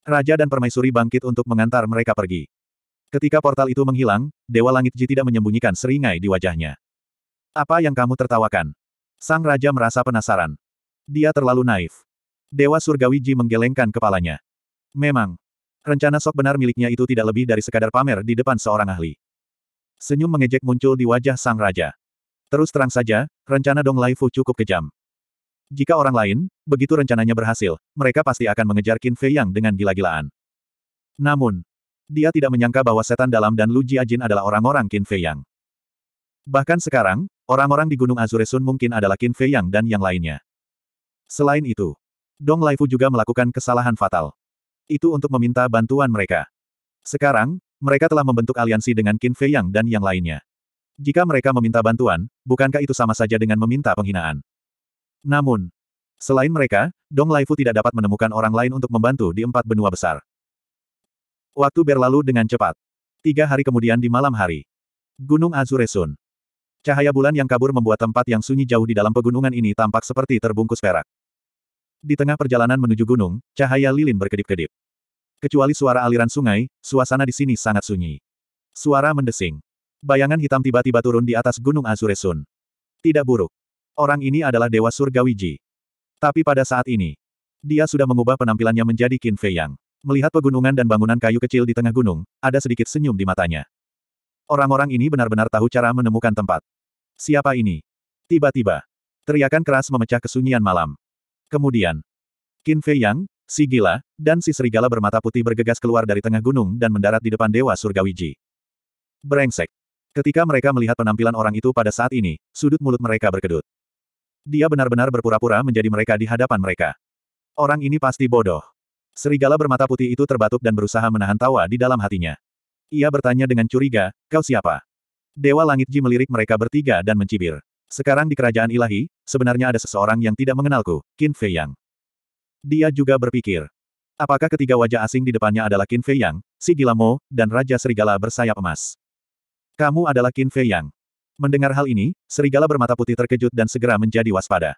Raja dan permaisuri bangkit untuk mengantar mereka pergi. Ketika portal itu menghilang, Dewa Langit Ji tidak menyembunyikan seringai di wajahnya. Apa yang kamu tertawakan? Sang Raja merasa penasaran. Dia terlalu naif. Dewa Surgawi Ji menggelengkan kepalanya. Memang. Rencana sok benar miliknya itu tidak lebih dari sekadar pamer di depan seorang ahli. Senyum mengejek muncul di wajah Sang Raja. Terus terang saja, rencana Dong Lai Fu cukup kejam. Jika orang lain, begitu rencananya berhasil, mereka pasti akan mengejar Qin Fei Yang dengan gila-gilaan. Namun, dia tidak menyangka bahwa setan dalam dan Lu Jiajin adalah orang-orang Qin Fei Yang. Bahkan sekarang, orang-orang di Gunung Azure Sun mungkin adalah Qin Fei Yang dan yang lainnya. Selain itu, Dong Laifu juga melakukan kesalahan fatal. Itu untuk meminta bantuan mereka. Sekarang, mereka telah membentuk aliansi dengan Qin Fei Yang dan yang lainnya. Jika mereka meminta bantuan, bukankah itu sama saja dengan meminta penghinaan? Namun, selain mereka, Dong Laifu tidak dapat menemukan orang lain untuk membantu di empat benua besar. Waktu berlalu dengan cepat. Tiga hari kemudian di malam hari. Gunung Azure Sun. Cahaya bulan yang kabur membuat tempat yang sunyi jauh di dalam pegunungan ini tampak seperti terbungkus perak. Di tengah perjalanan menuju gunung, cahaya lilin berkedip-kedip. Kecuali suara aliran sungai, suasana di sini sangat sunyi. Suara mendesing. Bayangan hitam tiba-tiba turun di atas gunung Azure Sun. Tidak buruk. Orang ini adalah Dewa surga Wiji. Tapi pada saat ini, dia sudah mengubah penampilannya menjadi Qin Fei Yang. Melihat pegunungan dan bangunan kayu kecil di tengah gunung, ada sedikit senyum di matanya. Orang-orang ini benar-benar tahu cara menemukan tempat. Siapa ini? Tiba-tiba, teriakan keras memecah kesunyian malam. Kemudian, Qin Fei Yang, si gila, dan si serigala bermata putih bergegas keluar dari tengah gunung dan mendarat di depan Dewa surga Wiji. Berengsek. Ketika mereka melihat penampilan orang itu pada saat ini, sudut mulut mereka berkedut. Dia benar-benar berpura-pura menjadi mereka di hadapan mereka. Orang ini pasti bodoh. Serigala bermata putih itu terbatuk dan berusaha menahan tawa di dalam hatinya. Ia bertanya dengan curiga, kau siapa? Dewa Langit Ji melirik mereka bertiga dan mencibir. Sekarang di kerajaan ilahi, sebenarnya ada seseorang yang tidak mengenalku, Qin Fei Yang. Dia juga berpikir, apakah ketiga wajah asing di depannya adalah Qin Fei Yang, si Gilamo, dan Raja Serigala bersayap emas. Kamu adalah Qin Fei Yang. Mendengar hal ini, serigala bermata putih terkejut dan segera menjadi waspada.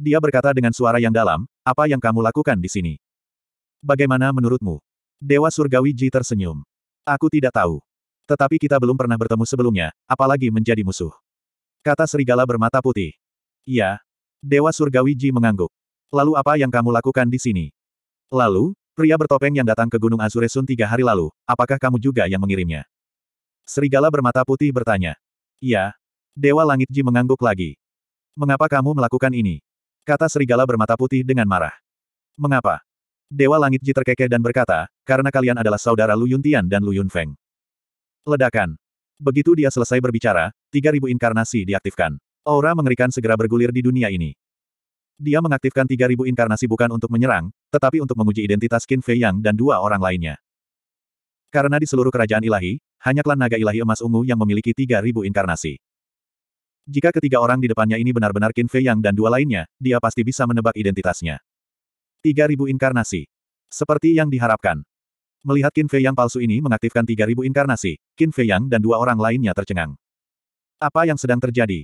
Dia berkata dengan suara yang dalam, apa yang kamu lakukan di sini? Bagaimana menurutmu? Dewa Surgawi Ji tersenyum. Aku tidak tahu. Tetapi kita belum pernah bertemu sebelumnya, apalagi menjadi musuh. Kata serigala bermata putih. Iya. Dewa Surgawi Ji mengangguk. Lalu apa yang kamu lakukan di sini? Lalu, pria bertopeng yang datang ke Gunung Azuresun tiga hari lalu, apakah kamu juga yang mengirimnya? Serigala bermata putih bertanya. Iya. Dewa Langit Ji mengangguk lagi. Mengapa kamu melakukan ini? Kata serigala bermata putih dengan marah. Mengapa? Dewa Langit Ji terkekeh dan berkata, karena kalian adalah saudara Lu Yun Tian dan Lu Yun Feng. Ledakan. Begitu dia selesai berbicara, 3000 inkarnasi diaktifkan. Aura mengerikan segera bergulir di dunia ini. Dia mengaktifkan 3000 inkarnasi bukan untuk menyerang, tetapi untuk menguji identitas Qin Fei Yang dan dua orang lainnya. Karena di seluruh kerajaan ilahi, hanya klan naga ilahi emas ungu yang memiliki 3.000 inkarnasi. Jika ketiga orang di depannya ini benar-benar Qin Fei Yang dan dua lainnya, dia pasti bisa menebak identitasnya. 3.000 inkarnasi. Seperti yang diharapkan. Melihat Qin Fei Yang palsu ini mengaktifkan 3.000 inkarnasi, Qin Fei Yang dan dua orang lainnya tercengang. Apa yang sedang terjadi?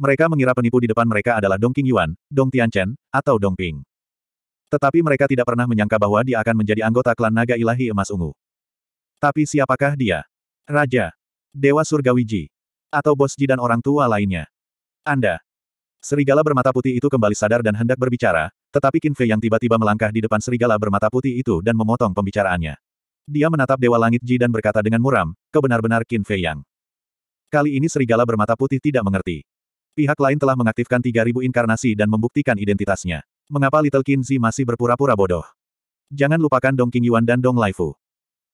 Mereka mengira penipu di depan mereka adalah Dong King Yuan, Dong Tian Chen, atau Dong Ping. Tetapi mereka tidak pernah menyangka bahwa dia akan menjadi anggota klan naga ilahi emas ungu. Tapi siapakah dia? Raja. Dewa Wiji. Atau Bos Ji dan orang tua lainnya. Anda. Serigala bermata putih itu kembali sadar dan hendak berbicara, tetapi Qin Fei yang tiba-tiba melangkah di depan serigala bermata putih itu dan memotong pembicaraannya. Dia menatap Dewa Langit Ji dan berkata dengan muram, kebenar benar Qin Fei yang. Kali ini serigala bermata putih tidak mengerti. Pihak lain telah mengaktifkan 3000 inkarnasi dan membuktikan identitasnya. Mengapa Little Qin Zi masih berpura-pura bodoh? Jangan lupakan Dong King Yuan dan Dong Laifu.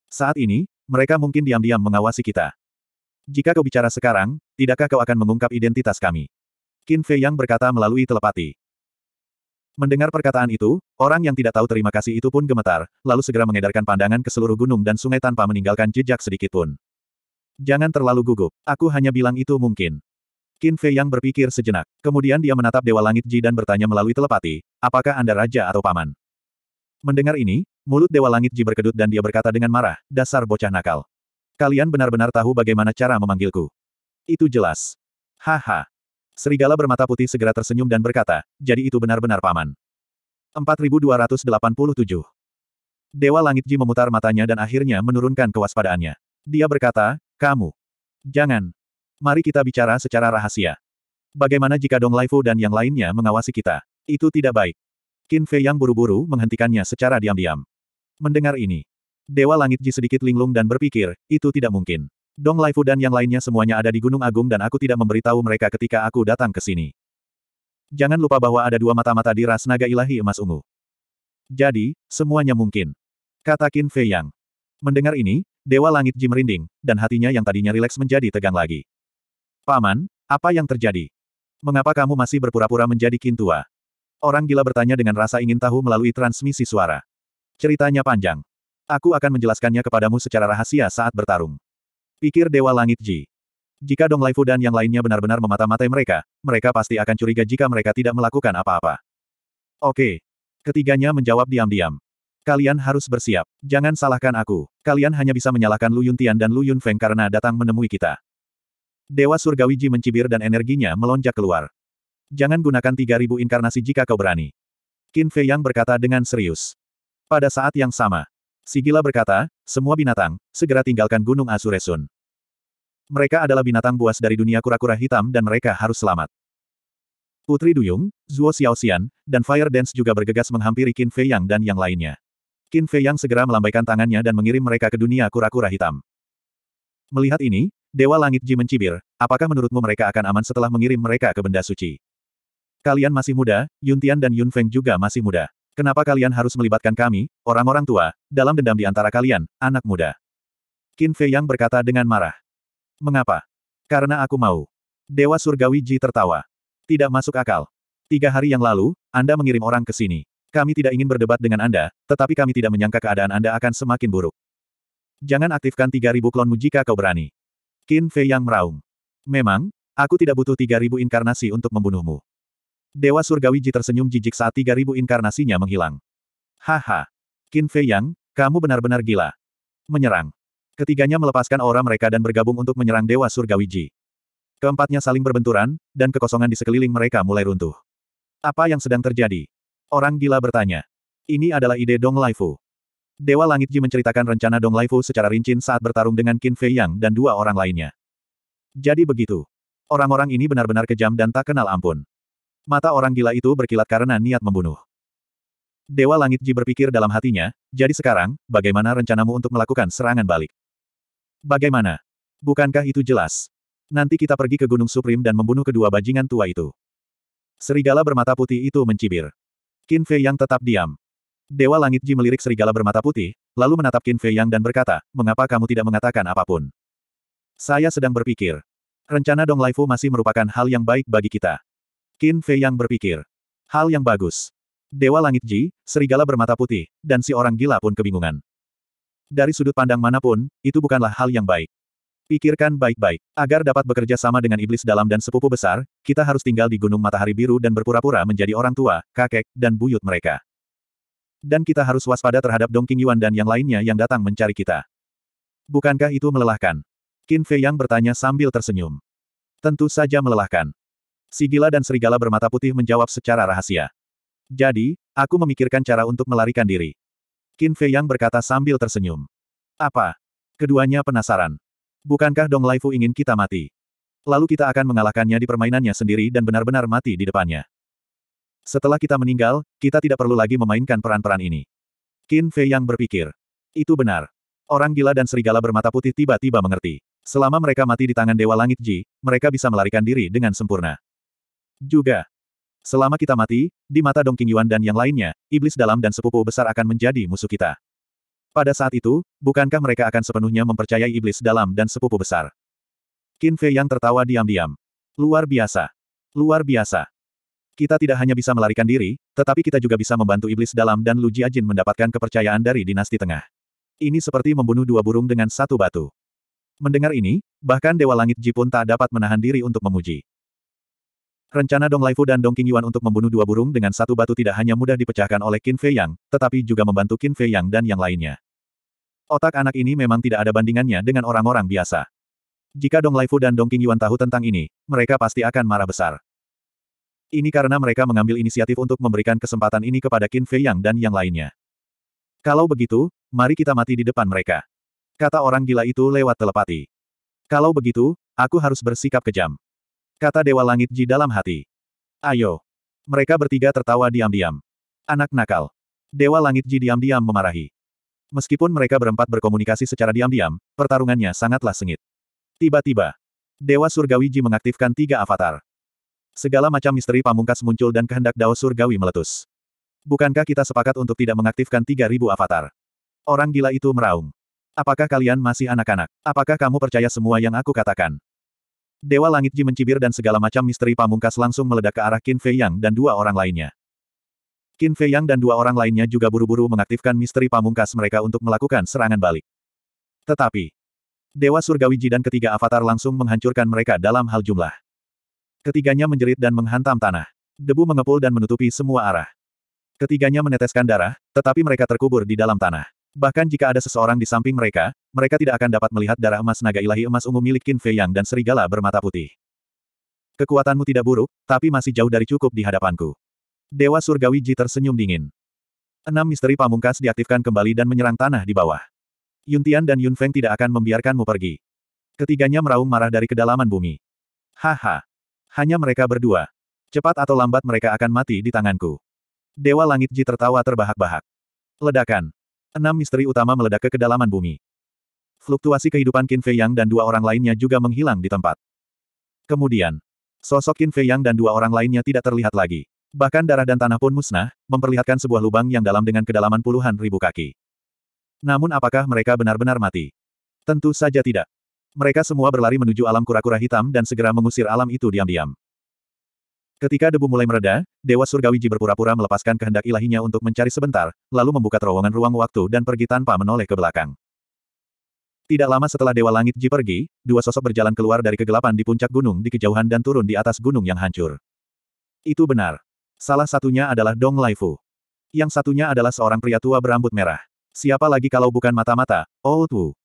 Saat ini, mereka mungkin diam-diam mengawasi kita. Jika kau bicara sekarang, tidakkah kau akan mengungkap identitas kami? Qin Fei Yang berkata melalui telepati. Mendengar perkataan itu, orang yang tidak tahu terima kasih itu pun gemetar, lalu segera mengedarkan pandangan ke seluruh gunung dan sungai tanpa meninggalkan jejak sedikit pun. Jangan terlalu gugup, aku hanya bilang itu mungkin. Qin Fei Yang berpikir sejenak, kemudian dia menatap Dewa Langit Ji dan bertanya melalui telepati, apakah Anda raja atau paman? Mendengar ini, Mulut Dewa Langit Ji berkedut dan dia berkata dengan marah, dasar bocah nakal. Kalian benar-benar tahu bagaimana cara memanggilku. Itu jelas. Haha. Serigala bermata putih segera tersenyum dan berkata, jadi itu benar-benar paman. 4287. Dewa Langit Ji memutar matanya dan akhirnya menurunkan kewaspadaannya. Dia berkata, kamu. Jangan. Mari kita bicara secara rahasia. Bagaimana jika Dong Laifu dan yang lainnya mengawasi kita? Itu tidak baik. Qin Fei yang buru-buru menghentikannya secara diam-diam. Mendengar ini, Dewa Langit Ji sedikit linglung dan berpikir, itu tidak mungkin. Dong Laifu dan yang lainnya semuanya ada di Gunung Agung dan aku tidak memberitahu mereka ketika aku datang ke sini. Jangan lupa bahwa ada dua mata-mata di ras naga ilahi emas ungu. Jadi, semuanya mungkin. Kata Qin Fei Yang. Mendengar ini, Dewa Langit Ji merinding, dan hatinya yang tadinya rileks menjadi tegang lagi. Paman, apa yang terjadi? Mengapa kamu masih berpura-pura menjadi Qin Tua? Orang gila bertanya dengan rasa ingin tahu melalui transmisi suara. Ceritanya panjang. Aku akan menjelaskannya kepadamu secara rahasia saat bertarung. Pikir Dewa Langit Ji. Jika Dong Laifu dan yang lainnya benar-benar memata-matai mereka, mereka pasti akan curiga jika mereka tidak melakukan apa-apa. Oke. Ketiganya menjawab diam-diam. Kalian harus bersiap. Jangan salahkan aku. Kalian hanya bisa menyalahkan Lu Yuntian dan Lu Yun Feng karena datang menemui kita. Dewa Surgawi Ji mencibir dan energinya melonjak keluar. Jangan gunakan 3000 inkarnasi jika kau berani. Qin Fei Yang berkata dengan serius. Pada saat yang sama, Sigila berkata, semua binatang, segera tinggalkan Gunung Azuresun. Mereka adalah binatang buas dari dunia kura-kura hitam dan mereka harus selamat. Putri Duyung, Zuo Xiaoxian, dan Fire Dance juga bergegas menghampiri Qin Fei Yang dan yang lainnya. Qin Fei Yang segera melambaikan tangannya dan mengirim mereka ke dunia kura-kura hitam. Melihat ini, Dewa Langit Ji mencibir, apakah menurutmu mereka akan aman setelah mengirim mereka ke benda suci? Kalian masih muda, Yun Tian dan Yun Feng juga masih muda. Kenapa kalian harus melibatkan kami, orang-orang tua, dalam dendam di antara kalian, anak muda? Qin Fei Yang berkata dengan marah. Mengapa? Karena aku mau. Dewa Surgawi Ji tertawa. Tidak masuk akal. Tiga hari yang lalu, Anda mengirim orang ke sini. Kami tidak ingin berdebat dengan Anda, tetapi kami tidak menyangka keadaan Anda akan semakin buruk. Jangan aktifkan 3000 klonmu jika kau berani. Qin Fei Yang meraung. Memang, aku tidak butuh 3000 inkarnasi untuk membunuhmu. Dewa Surgawi Ji tersenyum jijik saat 3000 inkarnasinya menghilang. Haha. Qin Fei Yang, kamu benar-benar gila. Menyerang. Ketiganya melepaskan aura mereka dan bergabung untuk menyerang Dewa Surgawi Ji. Keempatnya saling berbenturan, dan kekosongan di sekeliling mereka mulai runtuh. Apa yang sedang terjadi? Orang gila bertanya. Ini adalah ide Dong Laifu. Dewa Langit Ji menceritakan rencana Dong Laifu secara rinci saat bertarung dengan Qin Fei Yang dan dua orang lainnya. Jadi begitu. Orang-orang ini benar-benar kejam dan tak kenal ampun. Mata orang gila itu berkilat karena niat membunuh. Dewa Langit Ji berpikir dalam hatinya, jadi sekarang, bagaimana rencanamu untuk melakukan serangan balik? Bagaimana? Bukankah itu jelas? Nanti kita pergi ke Gunung Suprim dan membunuh kedua bajingan tua itu. Serigala bermata putih itu mencibir. Qin Fei Yang tetap diam. Dewa Langit Ji melirik serigala bermata putih, lalu menatap Qin Fei Yang dan berkata, mengapa kamu tidak mengatakan apapun? Saya sedang berpikir. Rencana Dong Laifu masih merupakan hal yang baik bagi kita. Qin Fei yang berpikir. Hal yang bagus. Dewa Langit Ji, serigala bermata putih, dan si orang gila pun kebingungan. Dari sudut pandang manapun, itu bukanlah hal yang baik. Pikirkan baik-baik. Agar dapat bekerja sama dengan iblis dalam dan sepupu besar, kita harus tinggal di Gunung Matahari Biru dan berpura-pura menjadi orang tua, kakek, dan buyut mereka. Dan kita harus waspada terhadap Dong King Yuan dan yang lainnya yang datang mencari kita. Bukankah itu melelahkan? Qin Fei Yang bertanya sambil tersenyum. Tentu saja melelahkan. Sigila dan serigala bermata putih menjawab secara rahasia. Jadi, aku memikirkan cara untuk melarikan diri. Qin Fei Yang berkata sambil tersenyum. Apa? Keduanya penasaran. Bukankah Dong Laifu ingin kita mati? Lalu kita akan mengalahkannya di permainannya sendiri dan benar-benar mati di depannya. Setelah kita meninggal, kita tidak perlu lagi memainkan peran-peran ini. Qin Fei Yang berpikir. Itu benar. Orang gila dan serigala bermata putih tiba-tiba mengerti. Selama mereka mati di tangan Dewa Langit Ji, mereka bisa melarikan diri dengan sempurna juga. Selama kita mati, di mata Dong Yuan dan yang lainnya, iblis dalam dan sepupu besar akan menjadi musuh kita. Pada saat itu, bukankah mereka akan sepenuhnya mempercayai iblis dalam dan sepupu besar? Qin Fei yang tertawa diam-diam. Luar biasa. Luar biasa. Kita tidak hanya bisa melarikan diri, tetapi kita juga bisa membantu iblis dalam dan Lu Jiajin mendapatkan kepercayaan dari dinasti tengah. Ini seperti membunuh dua burung dengan satu batu. Mendengar ini, bahkan Dewa Langit Ji pun tak dapat menahan diri untuk memuji. Rencana Dong Laifu dan Dong Yuan untuk membunuh dua burung dengan satu batu tidak hanya mudah dipecahkan oleh Qin Fei Yang, tetapi juga membantu Qin Fei Yang dan yang lainnya. Otak anak ini memang tidak ada bandingannya dengan orang-orang biasa. Jika Dong Laifu dan Dong Yuan tahu tentang ini, mereka pasti akan marah besar. Ini karena mereka mengambil inisiatif untuk memberikan kesempatan ini kepada Qin Fei Yang dan yang lainnya. Kalau begitu, mari kita mati di depan mereka. Kata orang gila itu lewat telepati. Kalau begitu, aku harus bersikap kejam. Kata Dewa Langit Ji dalam hati. Ayo. Mereka bertiga tertawa diam-diam. Anak nakal. Dewa Langit Ji diam-diam memarahi. Meskipun mereka berempat berkomunikasi secara diam-diam, pertarungannya sangatlah sengit. Tiba-tiba, Dewa Surgawi Ji mengaktifkan tiga avatar. Segala macam misteri pamungkas muncul dan kehendak Dao Surgawi meletus. Bukankah kita sepakat untuk tidak mengaktifkan tiga ribu avatar? Orang gila itu meraung. Apakah kalian masih anak-anak? Apakah kamu percaya semua yang aku katakan? Dewa Langit Ji mencibir dan segala macam misteri pamungkas langsung meledak ke arah Qin Fei Yang dan dua orang lainnya. Qin Fei Yang dan dua orang lainnya juga buru-buru mengaktifkan misteri pamungkas mereka untuk melakukan serangan balik. Tetapi, Dewa Surgawi Ji dan ketiga avatar langsung menghancurkan mereka dalam hal jumlah. Ketiganya menjerit dan menghantam tanah. Debu mengepul dan menutupi semua arah. Ketiganya meneteskan darah, tetapi mereka terkubur di dalam tanah. Bahkan jika ada seseorang di samping mereka, mereka tidak akan dapat melihat darah emas naga ilahi emas ungu milik Qin Fei Yang dan serigala bermata putih. Kekuatanmu tidak buruk, tapi masih jauh dari cukup di hadapanku. Dewa Surgawi Ji tersenyum dingin. Enam misteri pamungkas diaktifkan kembali dan menyerang tanah di bawah. Yun Tian dan Yun Feng tidak akan membiarkanmu pergi. Ketiganya meraung marah dari kedalaman bumi. Haha. Hanya mereka berdua. Cepat atau lambat mereka akan mati di tanganku. Dewa Langit Ji tertawa terbahak-bahak. Ledakan. Enam misteri utama meledak ke kedalaman bumi. Fluktuasi kehidupan Qin Fei Yang dan dua orang lainnya juga menghilang di tempat. Kemudian, sosok Qin Fei Yang dan dua orang lainnya tidak terlihat lagi. Bahkan darah dan tanah pun musnah, memperlihatkan sebuah lubang yang dalam dengan kedalaman puluhan ribu kaki. Namun apakah mereka benar-benar mati? Tentu saja tidak. Mereka semua berlari menuju alam kura-kura hitam dan segera mengusir alam itu diam-diam. Ketika debu mulai mereda, Dewa Surgawi Ji berpura-pura melepaskan kehendak ilahinya untuk mencari sebentar, lalu membuka terowongan ruang waktu dan pergi tanpa menoleh ke belakang. Tidak lama setelah Dewa Langit Ji pergi, dua sosok berjalan keluar dari kegelapan di puncak gunung di kejauhan dan turun di atas gunung yang hancur. Itu benar. Salah satunya adalah Dong Laifu. Yang satunya adalah seorang pria tua berambut merah. Siapa lagi kalau bukan mata-mata, Oh Wu.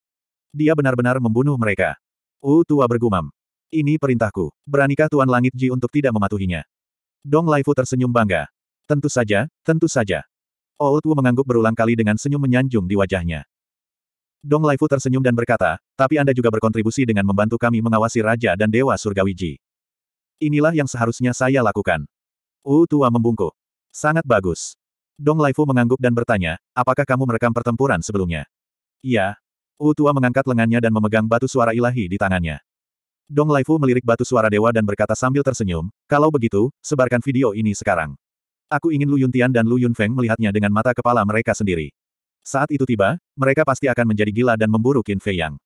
Dia benar-benar membunuh mereka. Wu Tua bergumam. Ini perintahku. Beranikah Tuan Langit Ji untuk tidak mematuhinya? Dong Laifu tersenyum bangga. Tentu saja, tentu saja. Old oh, Wu mengangguk berulang kali dengan senyum menyanjung di wajahnya. Dong Laifu tersenyum dan berkata, tapi Anda juga berkontribusi dengan membantu kami mengawasi Raja dan Dewa Surgawi Ji. Inilah yang seharusnya saya lakukan. Wu Tua membungkuk. Sangat bagus. Dong Laifu mengangguk dan bertanya, apakah kamu merekam pertempuran sebelumnya? Iya. Wu Tua mengangkat lengannya dan memegang batu suara ilahi di tangannya. Dong Laifu melirik batu suara dewa dan berkata sambil tersenyum, kalau begitu, sebarkan video ini sekarang. Aku ingin Lu Yuntian dan Lu Yunfeng melihatnya dengan mata kepala mereka sendiri. Saat itu tiba, mereka pasti akan menjadi gila dan memburu Qin Fei Yang.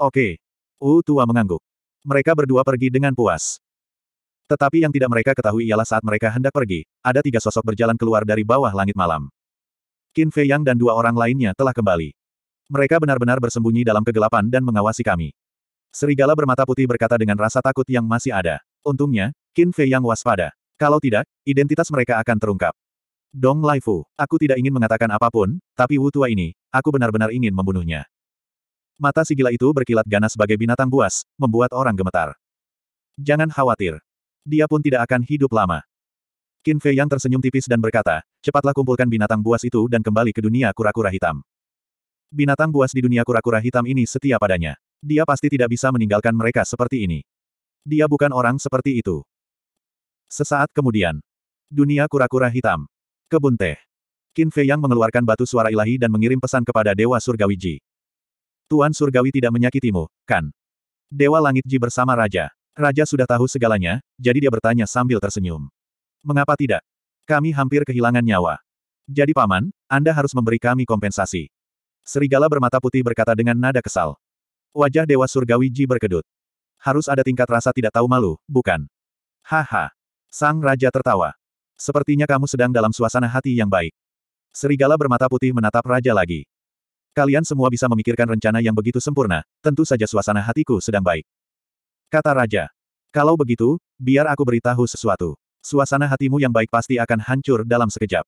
Oke. Wu Tua mengangguk. Mereka berdua pergi dengan puas. Tetapi yang tidak mereka ketahui ialah saat mereka hendak pergi, ada tiga sosok berjalan keluar dari bawah langit malam. Qin Fei Yang dan dua orang lainnya telah kembali. Mereka benar-benar bersembunyi dalam kegelapan dan mengawasi kami. Serigala bermata putih berkata dengan rasa takut yang masih ada. Untungnya, Qin Fei yang waspada. Kalau tidak, identitas mereka akan terungkap. Dong Laifu, aku tidak ingin mengatakan apapun, tapi Wu Tua ini, aku benar-benar ingin membunuhnya. Mata si gila itu berkilat ganas sebagai binatang buas, membuat orang gemetar. Jangan khawatir. Dia pun tidak akan hidup lama. Qin Fei yang tersenyum tipis dan berkata, cepatlah kumpulkan binatang buas itu dan kembali ke dunia kura-kura hitam. Binatang buas di dunia kura-kura hitam ini setia padanya. Dia pasti tidak bisa meninggalkan mereka seperti ini. Dia bukan orang seperti itu. Sesaat kemudian. Dunia kura-kura hitam. Kebun teh. Qin Fei Yang mengeluarkan batu suara ilahi dan mengirim pesan kepada Dewa Surgawi Ji. Tuan Surgawi tidak menyakitimu, kan? Dewa Langit Ji bersama Raja. Raja sudah tahu segalanya, jadi dia bertanya sambil tersenyum. Mengapa tidak? Kami hampir kehilangan nyawa. Jadi paman, Anda harus memberi kami kompensasi. Serigala bermata putih berkata dengan nada kesal. Wajah Dewa Surgawi Ji berkedut. Harus ada tingkat rasa tidak tahu malu, bukan? Haha. Sang Raja tertawa. Sepertinya kamu sedang dalam suasana hati yang baik. Serigala bermata putih menatap Raja lagi. Kalian semua bisa memikirkan rencana yang begitu sempurna, tentu saja suasana hatiku sedang baik. Kata Raja. Kalau begitu, biar aku beritahu sesuatu. Suasana hatimu yang baik pasti akan hancur dalam sekejap.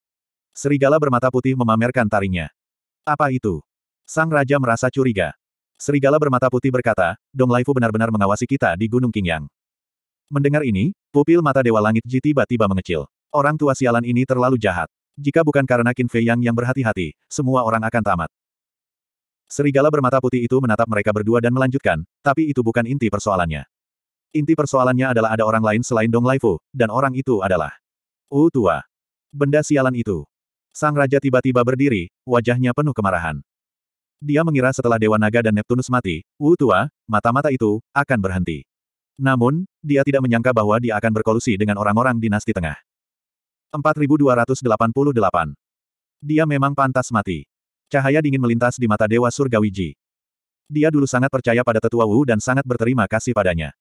Serigala bermata putih memamerkan taringnya. Apa itu? Sang Raja merasa curiga. Serigala bermata putih berkata, Dong Laifu benar-benar mengawasi kita di Gunung Qingyang. Mendengar ini, pupil mata Dewa Langit Ji tiba-tiba mengecil. Orang tua sialan ini terlalu jahat. Jika bukan karena Qin Fei Yang yang berhati-hati, semua orang akan tamat. Serigala bermata putih itu menatap mereka berdua dan melanjutkan, tapi itu bukan inti persoalannya. Inti persoalannya adalah ada orang lain selain Dong Laifu, dan orang itu adalah U Tua. Benda sialan itu. Sang Raja tiba-tiba berdiri, wajahnya penuh kemarahan. Dia mengira setelah Dewa Naga dan Neptunus mati, Wu Tua, mata-mata itu, akan berhenti. Namun, dia tidak menyangka bahwa dia akan berkolusi dengan orang-orang dinasti tengah. 4288. Dia memang pantas mati. Cahaya dingin melintas di mata Dewa Surgawi Ji. Dia dulu sangat percaya pada tetua Wu dan sangat berterima kasih padanya.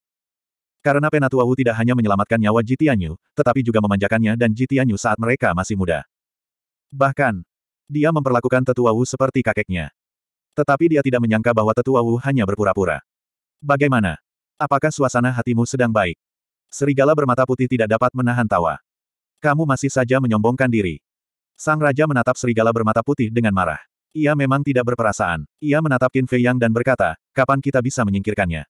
Karena Penatua Wu tidak hanya menyelamatkan nyawa Jitianyu, tetapi juga memanjakannya dan Jitianyu saat mereka masih muda. Bahkan, dia memperlakukan tetua Wu seperti kakeknya. Tetapi dia tidak menyangka bahwa tetua Wu hanya berpura-pura. Bagaimana? Apakah suasana hatimu sedang baik? Serigala bermata putih tidak dapat menahan tawa. Kamu masih saja menyombongkan diri. Sang Raja menatap serigala bermata putih dengan marah. Ia memang tidak berperasaan. Ia menatap Qin Fei Yang dan berkata, kapan kita bisa menyingkirkannya?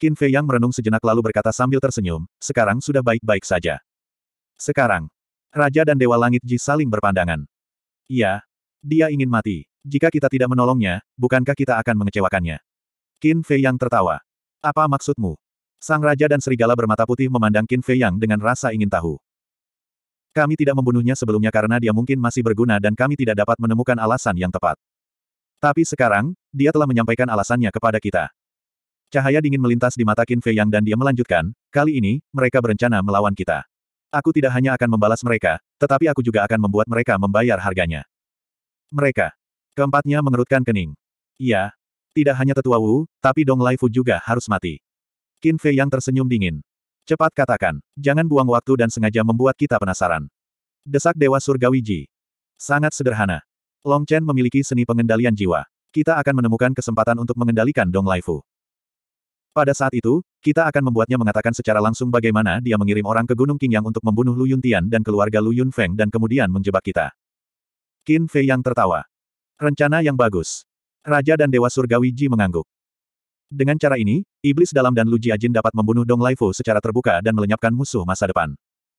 Qin Fei Yang merenung sejenak lalu berkata sambil tersenyum, sekarang sudah baik-baik saja. Sekarang, Raja dan Dewa Langit Ji saling berpandangan. Iya, dia ingin mati. Jika kita tidak menolongnya, bukankah kita akan mengecewakannya? Qin Fei Yang tertawa. Apa maksudmu? Sang Raja dan Serigala bermata putih memandang Qin Fei Yang dengan rasa ingin tahu. Kami tidak membunuhnya sebelumnya karena dia mungkin masih berguna dan kami tidak dapat menemukan alasan yang tepat. Tapi sekarang, dia telah menyampaikan alasannya kepada kita. Cahaya dingin melintas di mata Qin Fei Yang dan dia melanjutkan, kali ini, mereka berencana melawan kita. Aku tidak hanya akan membalas mereka, tetapi aku juga akan membuat mereka membayar harganya. Mereka Keempatnya mengerutkan kening. Iya. Tidak hanya tetua Wu, tapi Dong Laifu juga harus mati. Qin Fei yang tersenyum dingin. Cepat katakan, jangan buang waktu dan sengaja membuat kita penasaran. Desak Dewa Surgawi Ji. Sangat sederhana. Long Chen memiliki seni pengendalian jiwa. Kita akan menemukan kesempatan untuk mengendalikan Dong Laifu. Pada saat itu, kita akan membuatnya mengatakan secara langsung bagaimana dia mengirim orang ke Gunung Qingyang untuk membunuh Lu Yuntian dan keluarga Lu Yunfeng dan kemudian menjebak kita. Qin Fei yang tertawa. Rencana yang bagus. Raja dan Dewa Surgawi Ji mengangguk. Dengan cara ini, Iblis Dalam dan Lu Ajin dapat membunuh Dong Laifu secara terbuka dan melenyapkan musuh masa depan.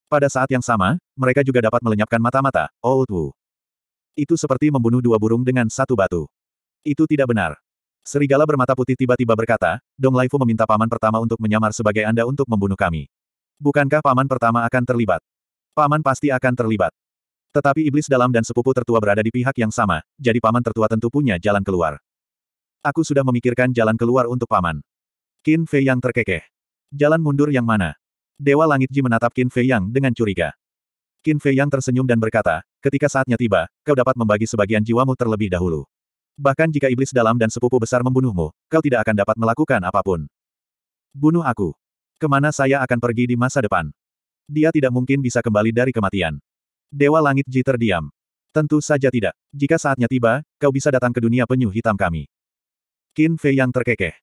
Pada saat yang sama, mereka juga dapat melenyapkan mata-mata, Old oh, Wu. Itu seperti membunuh dua burung dengan satu batu. Itu tidak benar. Serigala bermata putih tiba-tiba berkata, Dong Laifu meminta paman pertama untuk menyamar sebagai Anda untuk membunuh kami. Bukankah paman pertama akan terlibat? Paman pasti akan terlibat. Tetapi iblis dalam dan sepupu tertua berada di pihak yang sama, jadi paman tertua tentu punya jalan keluar. Aku sudah memikirkan jalan keluar untuk paman. Qin Fei yang terkekeh. Jalan mundur yang mana? Dewa Langit Ji menatap Qin Fei yang dengan curiga. Qin Fei yang tersenyum dan berkata, ketika saatnya tiba, kau dapat membagi sebagian jiwamu terlebih dahulu. Bahkan jika iblis dalam dan sepupu besar membunuhmu, kau tidak akan dapat melakukan apapun. Bunuh aku. Kemana saya akan pergi di masa depan? Dia tidak mungkin bisa kembali dari kematian. Dewa Langit Ji terdiam. Tentu saja tidak. Jika saatnya tiba, kau bisa datang ke dunia penyu hitam kami. Qin Fei yang terkekeh.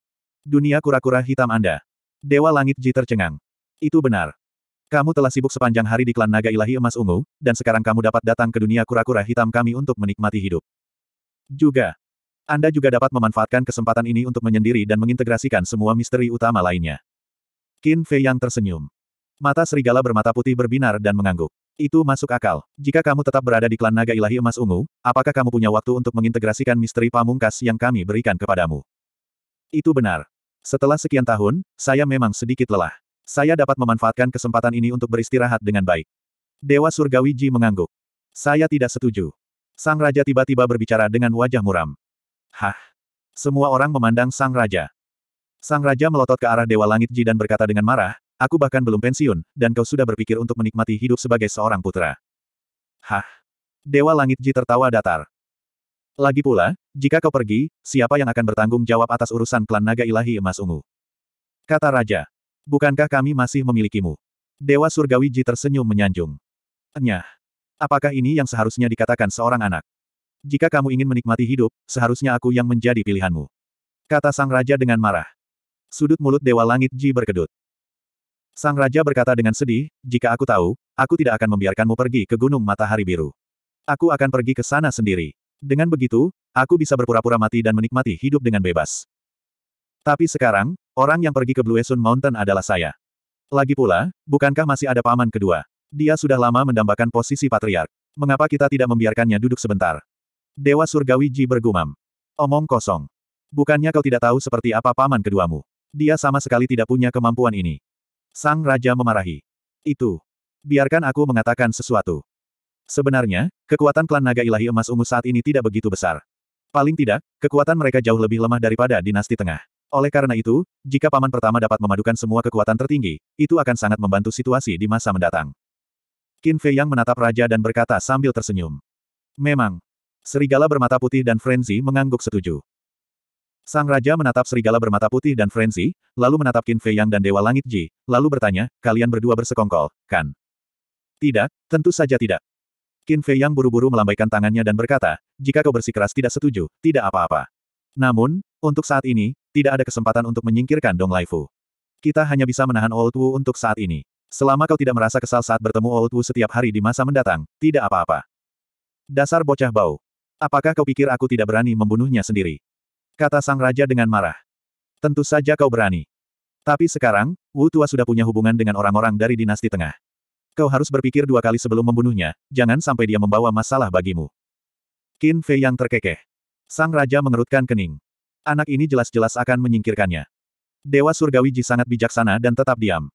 Dunia kura-kura hitam Anda. Dewa Langit Ji tercengang. Itu benar. Kamu telah sibuk sepanjang hari di klan naga ilahi emas ungu, dan sekarang kamu dapat datang ke dunia kura-kura hitam kami untuk menikmati hidup. Juga. Anda juga dapat memanfaatkan kesempatan ini untuk menyendiri dan mengintegrasikan semua misteri utama lainnya. Qin Fei yang tersenyum. Mata serigala bermata putih berbinar dan mengangguk. Itu masuk akal. Jika kamu tetap berada di klan naga ilahi emas ungu, apakah kamu punya waktu untuk mengintegrasikan misteri pamungkas yang kami berikan kepadamu? Itu benar. Setelah sekian tahun, saya memang sedikit lelah. Saya dapat memanfaatkan kesempatan ini untuk beristirahat dengan baik. Dewa Surgawi Ji mengangguk. Saya tidak setuju. Sang Raja tiba-tiba berbicara dengan wajah muram. Hah? Semua orang memandang Sang Raja. Sang Raja melotot ke arah Dewa Langit Ji dan berkata dengan marah, Aku bahkan belum pensiun, dan kau sudah berpikir untuk menikmati hidup sebagai seorang putra. Hah? Dewa Langit Ji tertawa datar. Lagi pula, jika kau pergi, siapa yang akan bertanggung jawab atas urusan klan naga ilahi emas ungu? Kata Raja. Bukankah kami masih memilikimu? Dewa Surgawi Ji tersenyum menyanjung. Enyah. Apakah ini yang seharusnya dikatakan seorang anak? Jika kamu ingin menikmati hidup, seharusnya aku yang menjadi pilihanmu. Kata sang raja dengan marah. Sudut mulut Dewa Langit Ji berkedut. Sang Raja berkata dengan sedih, jika aku tahu, aku tidak akan membiarkanmu pergi ke Gunung Matahari Biru. Aku akan pergi ke sana sendiri. Dengan begitu, aku bisa berpura-pura mati dan menikmati hidup dengan bebas. Tapi sekarang, orang yang pergi ke Blue Sun Mountain adalah saya. Lagi pula, bukankah masih ada paman kedua? Dia sudah lama mendambakan posisi patriark. Mengapa kita tidak membiarkannya duduk sebentar? Dewa Surgawi Ji bergumam. Omong kosong. Bukannya kau tidak tahu seperti apa paman keduamu. Dia sama sekali tidak punya kemampuan ini. Sang Raja memarahi. Itu. Biarkan aku mengatakan sesuatu. Sebenarnya, kekuatan klan naga ilahi emas ungu saat ini tidak begitu besar. Paling tidak, kekuatan mereka jauh lebih lemah daripada dinasti tengah. Oleh karena itu, jika paman pertama dapat memadukan semua kekuatan tertinggi, itu akan sangat membantu situasi di masa mendatang. Qin Fei Yang menatap raja dan berkata sambil tersenyum. Memang. Serigala bermata putih dan Frenzy mengangguk setuju. Sang Raja menatap serigala bermata putih dan frenzy, lalu menatap Qin Fei Yang dan Dewa Langit Ji, lalu bertanya, kalian berdua bersekongkol, kan? Tidak, tentu saja tidak. Qin Fei Yang buru-buru melambaikan tangannya dan berkata, jika kau bersikeras tidak setuju, tidak apa-apa. Namun, untuk saat ini, tidak ada kesempatan untuk menyingkirkan Dong Lai Fu. Kita hanya bisa menahan Old Wu untuk saat ini. Selama kau tidak merasa kesal saat bertemu Old Wu setiap hari di masa mendatang, tidak apa-apa. Dasar bocah bau. Apakah kau pikir aku tidak berani membunuhnya sendiri? Kata sang raja dengan marah. Tentu saja kau berani. Tapi sekarang, Wu Tua sudah punya hubungan dengan orang-orang dari dinasti tengah. Kau harus berpikir dua kali sebelum membunuhnya, jangan sampai dia membawa masalah bagimu. Qin Fei yang terkekeh. Sang raja mengerutkan kening. Anak ini jelas-jelas akan menyingkirkannya. Dewa Surgawi Ji sangat bijaksana dan tetap diam.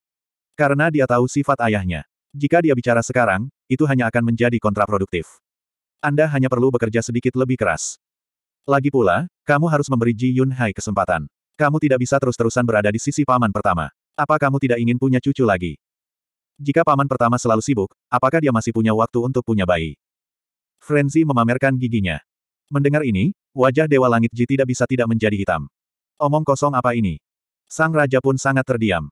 Karena dia tahu sifat ayahnya. Jika dia bicara sekarang, itu hanya akan menjadi kontraproduktif. Anda hanya perlu bekerja sedikit lebih keras. Lagi pula, kamu harus memberi Ji Yun Hai kesempatan. Kamu tidak bisa terus-terusan berada di sisi paman pertama. Apa kamu tidak ingin punya cucu lagi? Jika paman pertama selalu sibuk, apakah dia masih punya waktu untuk punya bayi? Frenzy memamerkan giginya. Mendengar ini, wajah Dewa Langit Ji tidak bisa tidak menjadi hitam. Omong kosong apa ini? Sang Raja pun sangat terdiam.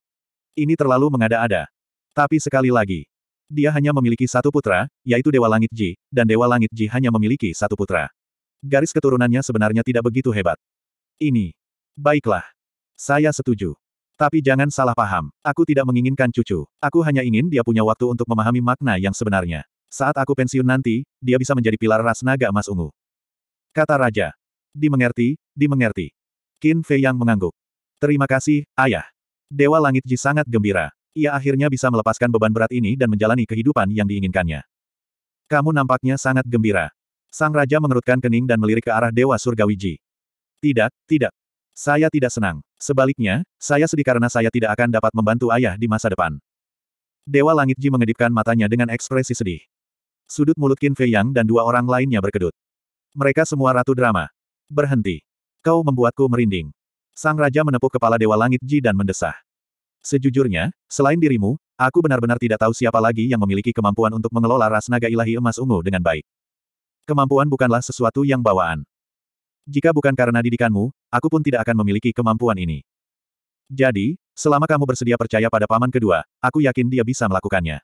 Ini terlalu mengada-ada. Tapi sekali lagi, dia hanya memiliki satu putra, yaitu Dewa Langit Ji, dan Dewa Langit Ji hanya memiliki satu putra. Garis keturunannya sebenarnya tidak begitu hebat. Ini. Baiklah. Saya setuju. Tapi jangan salah paham, aku tidak menginginkan cucu. Aku hanya ingin dia punya waktu untuk memahami makna yang sebenarnya. Saat aku pensiun nanti, dia bisa menjadi pilar ras naga emas ungu. Kata Raja. Dimengerti, dimengerti. Qin Fei yang mengangguk. Terima kasih, ayah. Dewa Langit Ji sangat gembira. Ia akhirnya bisa melepaskan beban berat ini dan menjalani kehidupan yang diinginkannya. Kamu nampaknya sangat gembira. Sang Raja mengerutkan kening dan melirik ke arah Dewa Surgawi Ji. Tidak, tidak. Saya tidak senang. Sebaliknya, saya sedih karena saya tidak akan dapat membantu ayah di masa depan. Dewa Langit Ji mengedipkan matanya dengan ekspresi sedih. Sudut mulut Qin Fei Yang dan dua orang lainnya berkedut. Mereka semua ratu drama. Berhenti. Kau membuatku merinding. Sang Raja menepuk kepala Dewa Langit Ji dan mendesah. Sejujurnya, selain dirimu, aku benar-benar tidak tahu siapa lagi yang memiliki kemampuan untuk mengelola ras naga ilahi emas ungu dengan baik. Kemampuan bukanlah sesuatu yang bawaan. Jika bukan karena didikanmu, aku pun tidak akan memiliki kemampuan ini. Jadi, selama kamu bersedia percaya pada paman kedua, aku yakin dia bisa melakukannya.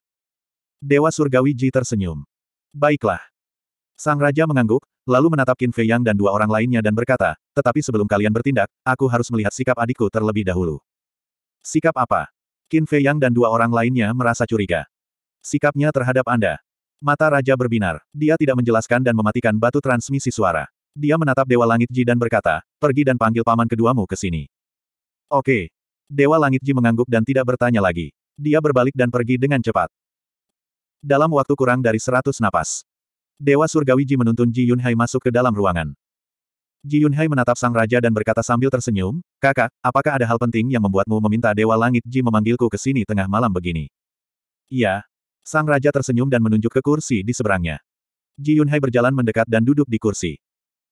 Dewa Surgawi Ji tersenyum. Baiklah. Sang Raja mengangguk, lalu menatap Qin Fei Yang dan dua orang lainnya dan berkata, tetapi sebelum kalian bertindak, aku harus melihat sikap adikku terlebih dahulu. Sikap apa? Qin Fei Yang dan dua orang lainnya merasa curiga. Sikapnya terhadap Anda. Mata Raja berbinar. Dia tidak menjelaskan dan mematikan batu transmisi suara. Dia menatap Dewa Langit Ji dan berkata, pergi dan panggil paman keduamu ke sini. Oke. Dewa Langit Ji mengangguk dan tidak bertanya lagi. Dia berbalik dan pergi dengan cepat. Dalam waktu kurang dari seratus napas. Dewa Surgawi Ji menuntun Ji Yunhai masuk ke dalam ruangan. Ji Yunhai menatap sang raja dan berkata sambil tersenyum, Kakak, apakah ada hal penting yang membuatmu meminta Dewa Langit Ji memanggilku ke sini tengah malam begini? Iya, Sang raja tersenyum dan menunjuk ke kursi di seberangnya. Ji Yunhai berjalan mendekat dan duduk di kursi.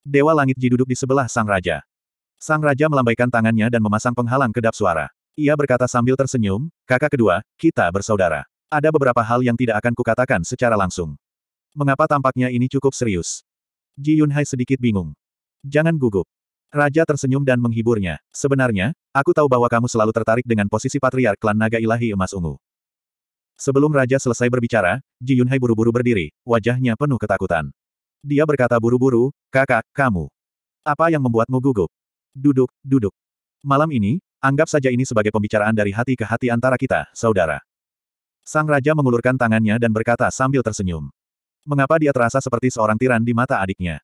Dewa Langit Ji duduk di sebelah sang raja. Sang raja melambaikan tangannya dan memasang penghalang kedap suara. Ia berkata sambil tersenyum, kakak kedua, kita bersaudara. Ada beberapa hal yang tidak akan kukatakan secara langsung. Mengapa tampaknya ini cukup serius? Ji Yunhai sedikit bingung. Jangan gugup. Raja tersenyum dan menghiburnya. Sebenarnya, aku tahu bahwa kamu selalu tertarik dengan posisi patriark klan naga ilahi emas ungu. Sebelum raja selesai berbicara, Ji Yunhai buru-buru berdiri, wajahnya penuh ketakutan. Dia berkata buru-buru, kakak, kamu. Apa yang membuatmu gugup? Duduk, duduk. Malam ini, anggap saja ini sebagai pembicaraan dari hati ke hati antara kita, saudara. Sang raja mengulurkan tangannya dan berkata sambil tersenyum. Mengapa dia terasa seperti seorang tiran di mata adiknya?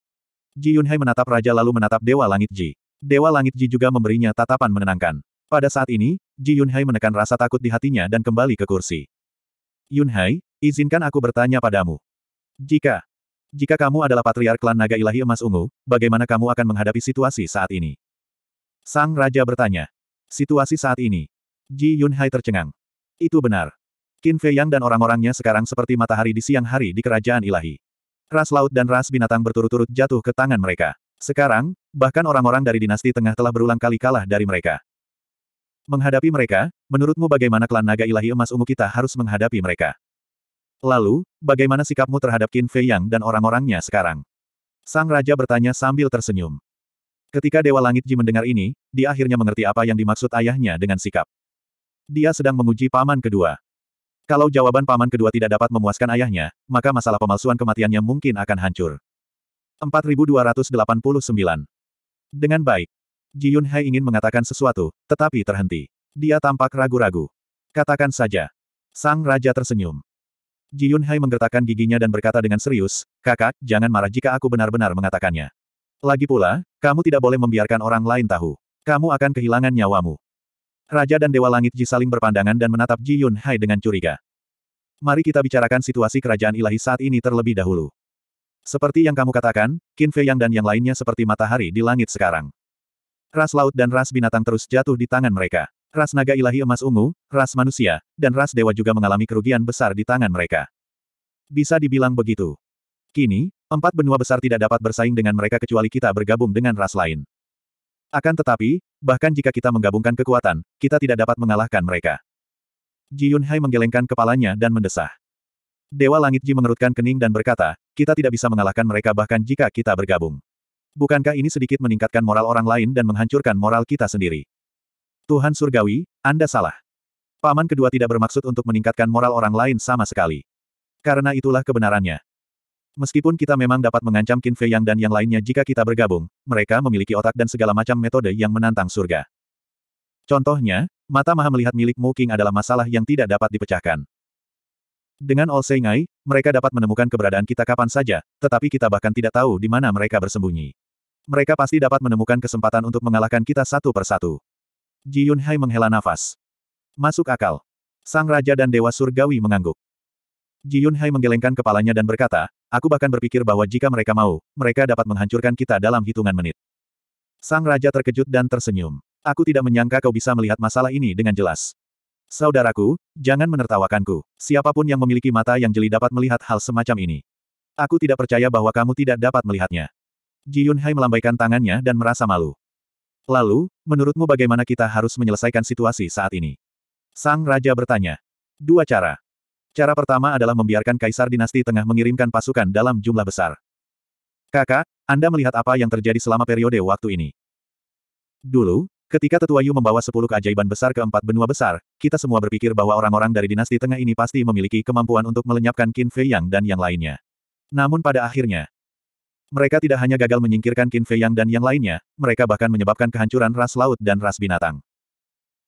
Ji Yunhai menatap raja lalu menatap Dewa Langit Ji. Dewa Langit Ji juga memberinya tatapan menenangkan. Pada saat ini, Ji Yunhai menekan rasa takut di hatinya dan kembali ke kursi. Yunhai, izinkan aku bertanya padamu. Jika jika kamu adalah patriark klan naga ilahi emas ungu, bagaimana kamu akan menghadapi situasi saat ini? Sang Raja bertanya. Situasi saat ini. Ji Yunhai tercengang. Itu benar. Qin Fei Yang dan orang-orangnya sekarang seperti matahari di siang hari di kerajaan ilahi. Ras laut dan ras binatang berturut-turut jatuh ke tangan mereka. Sekarang, bahkan orang-orang dari dinasti tengah telah berulang kali kalah dari mereka. Menghadapi mereka, menurutmu bagaimana klan naga ilahi emas ungu kita harus menghadapi mereka? Lalu, bagaimana sikapmu terhadap Qin Fei Yang dan orang-orangnya sekarang? Sang Raja bertanya sambil tersenyum. Ketika Dewa Langit Ji mendengar ini, dia akhirnya mengerti apa yang dimaksud ayahnya dengan sikap. Dia sedang menguji paman kedua. Kalau jawaban paman kedua tidak dapat memuaskan ayahnya, maka masalah pemalsuan kematiannya mungkin akan hancur. 4289. Dengan baik, Ji Hai ingin mengatakan sesuatu, tetapi terhenti. Dia tampak ragu-ragu. Katakan saja. Sang Raja tersenyum. Ji Hai menggertakkan giginya dan berkata dengan serius, Kakak, jangan marah jika aku benar-benar mengatakannya. Lagi pula, kamu tidak boleh membiarkan orang lain tahu. Kamu akan kehilangan nyawamu. Raja dan Dewa Langit Ji saling berpandangan dan menatap Ji Hai dengan curiga. Mari kita bicarakan situasi kerajaan ilahi saat ini terlebih dahulu. Seperti yang kamu katakan, Qin Fei Yang dan yang lainnya seperti matahari di langit sekarang. Ras laut dan ras binatang terus jatuh di tangan mereka. Ras naga ilahi emas ungu, ras manusia, dan ras dewa juga mengalami kerugian besar di tangan mereka. Bisa dibilang begitu. Kini, empat benua besar tidak dapat bersaing dengan mereka kecuali kita bergabung dengan ras lain. Akan tetapi, bahkan jika kita menggabungkan kekuatan, kita tidak dapat mengalahkan mereka. Ji Yunhai menggelengkan kepalanya dan mendesah. Dewa Langit Ji mengerutkan kening dan berkata, kita tidak bisa mengalahkan mereka bahkan jika kita bergabung. Bukankah ini sedikit meningkatkan moral orang lain dan menghancurkan moral kita sendiri? Tuhan Surgawi, Anda salah. Paman kedua tidak bermaksud untuk meningkatkan moral orang lain sama sekali. Karena itulah kebenarannya. Meskipun kita memang dapat mengancam Qin Fei Yang dan yang lainnya jika kita bergabung, mereka memiliki otak dan segala macam metode yang menantang surga. Contohnya, mata maha melihat milik Mu King adalah masalah yang tidak dapat dipecahkan. Dengan All Sengai, mereka dapat menemukan keberadaan kita kapan saja, tetapi kita bahkan tidak tahu di mana mereka bersembunyi mereka pasti dapat menemukan kesempatan untuk mengalahkan kita satu persatu. Ji Yunhai menghela nafas. Masuk akal. Sang Raja dan Dewa Surgawi mengangguk. Ji Yunhai menggelengkan kepalanya dan berkata, aku bahkan berpikir bahwa jika mereka mau, mereka dapat menghancurkan kita dalam hitungan menit. Sang Raja terkejut dan tersenyum. Aku tidak menyangka kau bisa melihat masalah ini dengan jelas. Saudaraku, jangan menertawakanku. Siapapun yang memiliki mata yang jeli dapat melihat hal semacam ini. Aku tidak percaya bahwa kamu tidak dapat melihatnya. Ji Yunhai melambaikan tangannya dan merasa malu. Lalu, menurutmu bagaimana kita harus menyelesaikan situasi saat ini? Sang Raja bertanya. Dua cara. Cara pertama adalah membiarkan Kaisar Dinasti Tengah mengirimkan pasukan dalam jumlah besar. Kakak, Anda melihat apa yang terjadi selama periode waktu ini. Dulu, ketika Tetua Yu membawa sepuluh keajaiban besar ke empat benua besar, kita semua berpikir bahwa orang-orang dari Dinasti Tengah ini pasti memiliki kemampuan untuk melenyapkan Qin Fei Yang dan yang lainnya. Namun pada akhirnya, mereka tidak hanya gagal menyingkirkan Qin Fei Yang dan yang lainnya, mereka bahkan menyebabkan kehancuran ras laut dan ras binatang.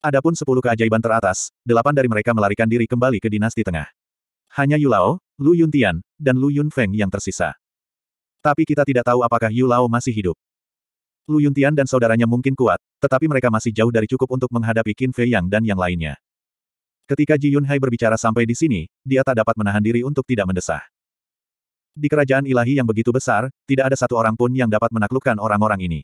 Adapun sepuluh keajaiban teratas, delapan dari mereka melarikan diri kembali ke dinasti tengah. Hanya Yu Lao, Lu Yun Tian, dan Lu Yun Feng yang tersisa. Tapi kita tidak tahu apakah Yu Lao masih hidup. Lu Yun Tian dan saudaranya mungkin kuat, tetapi mereka masih jauh dari cukup untuk menghadapi Qin Fei Yang dan yang lainnya. Ketika Ji Yun Hai berbicara sampai di sini, dia tak dapat menahan diri untuk tidak mendesah. Di kerajaan ilahi yang begitu besar, tidak ada satu orang pun yang dapat menaklukkan orang-orang ini.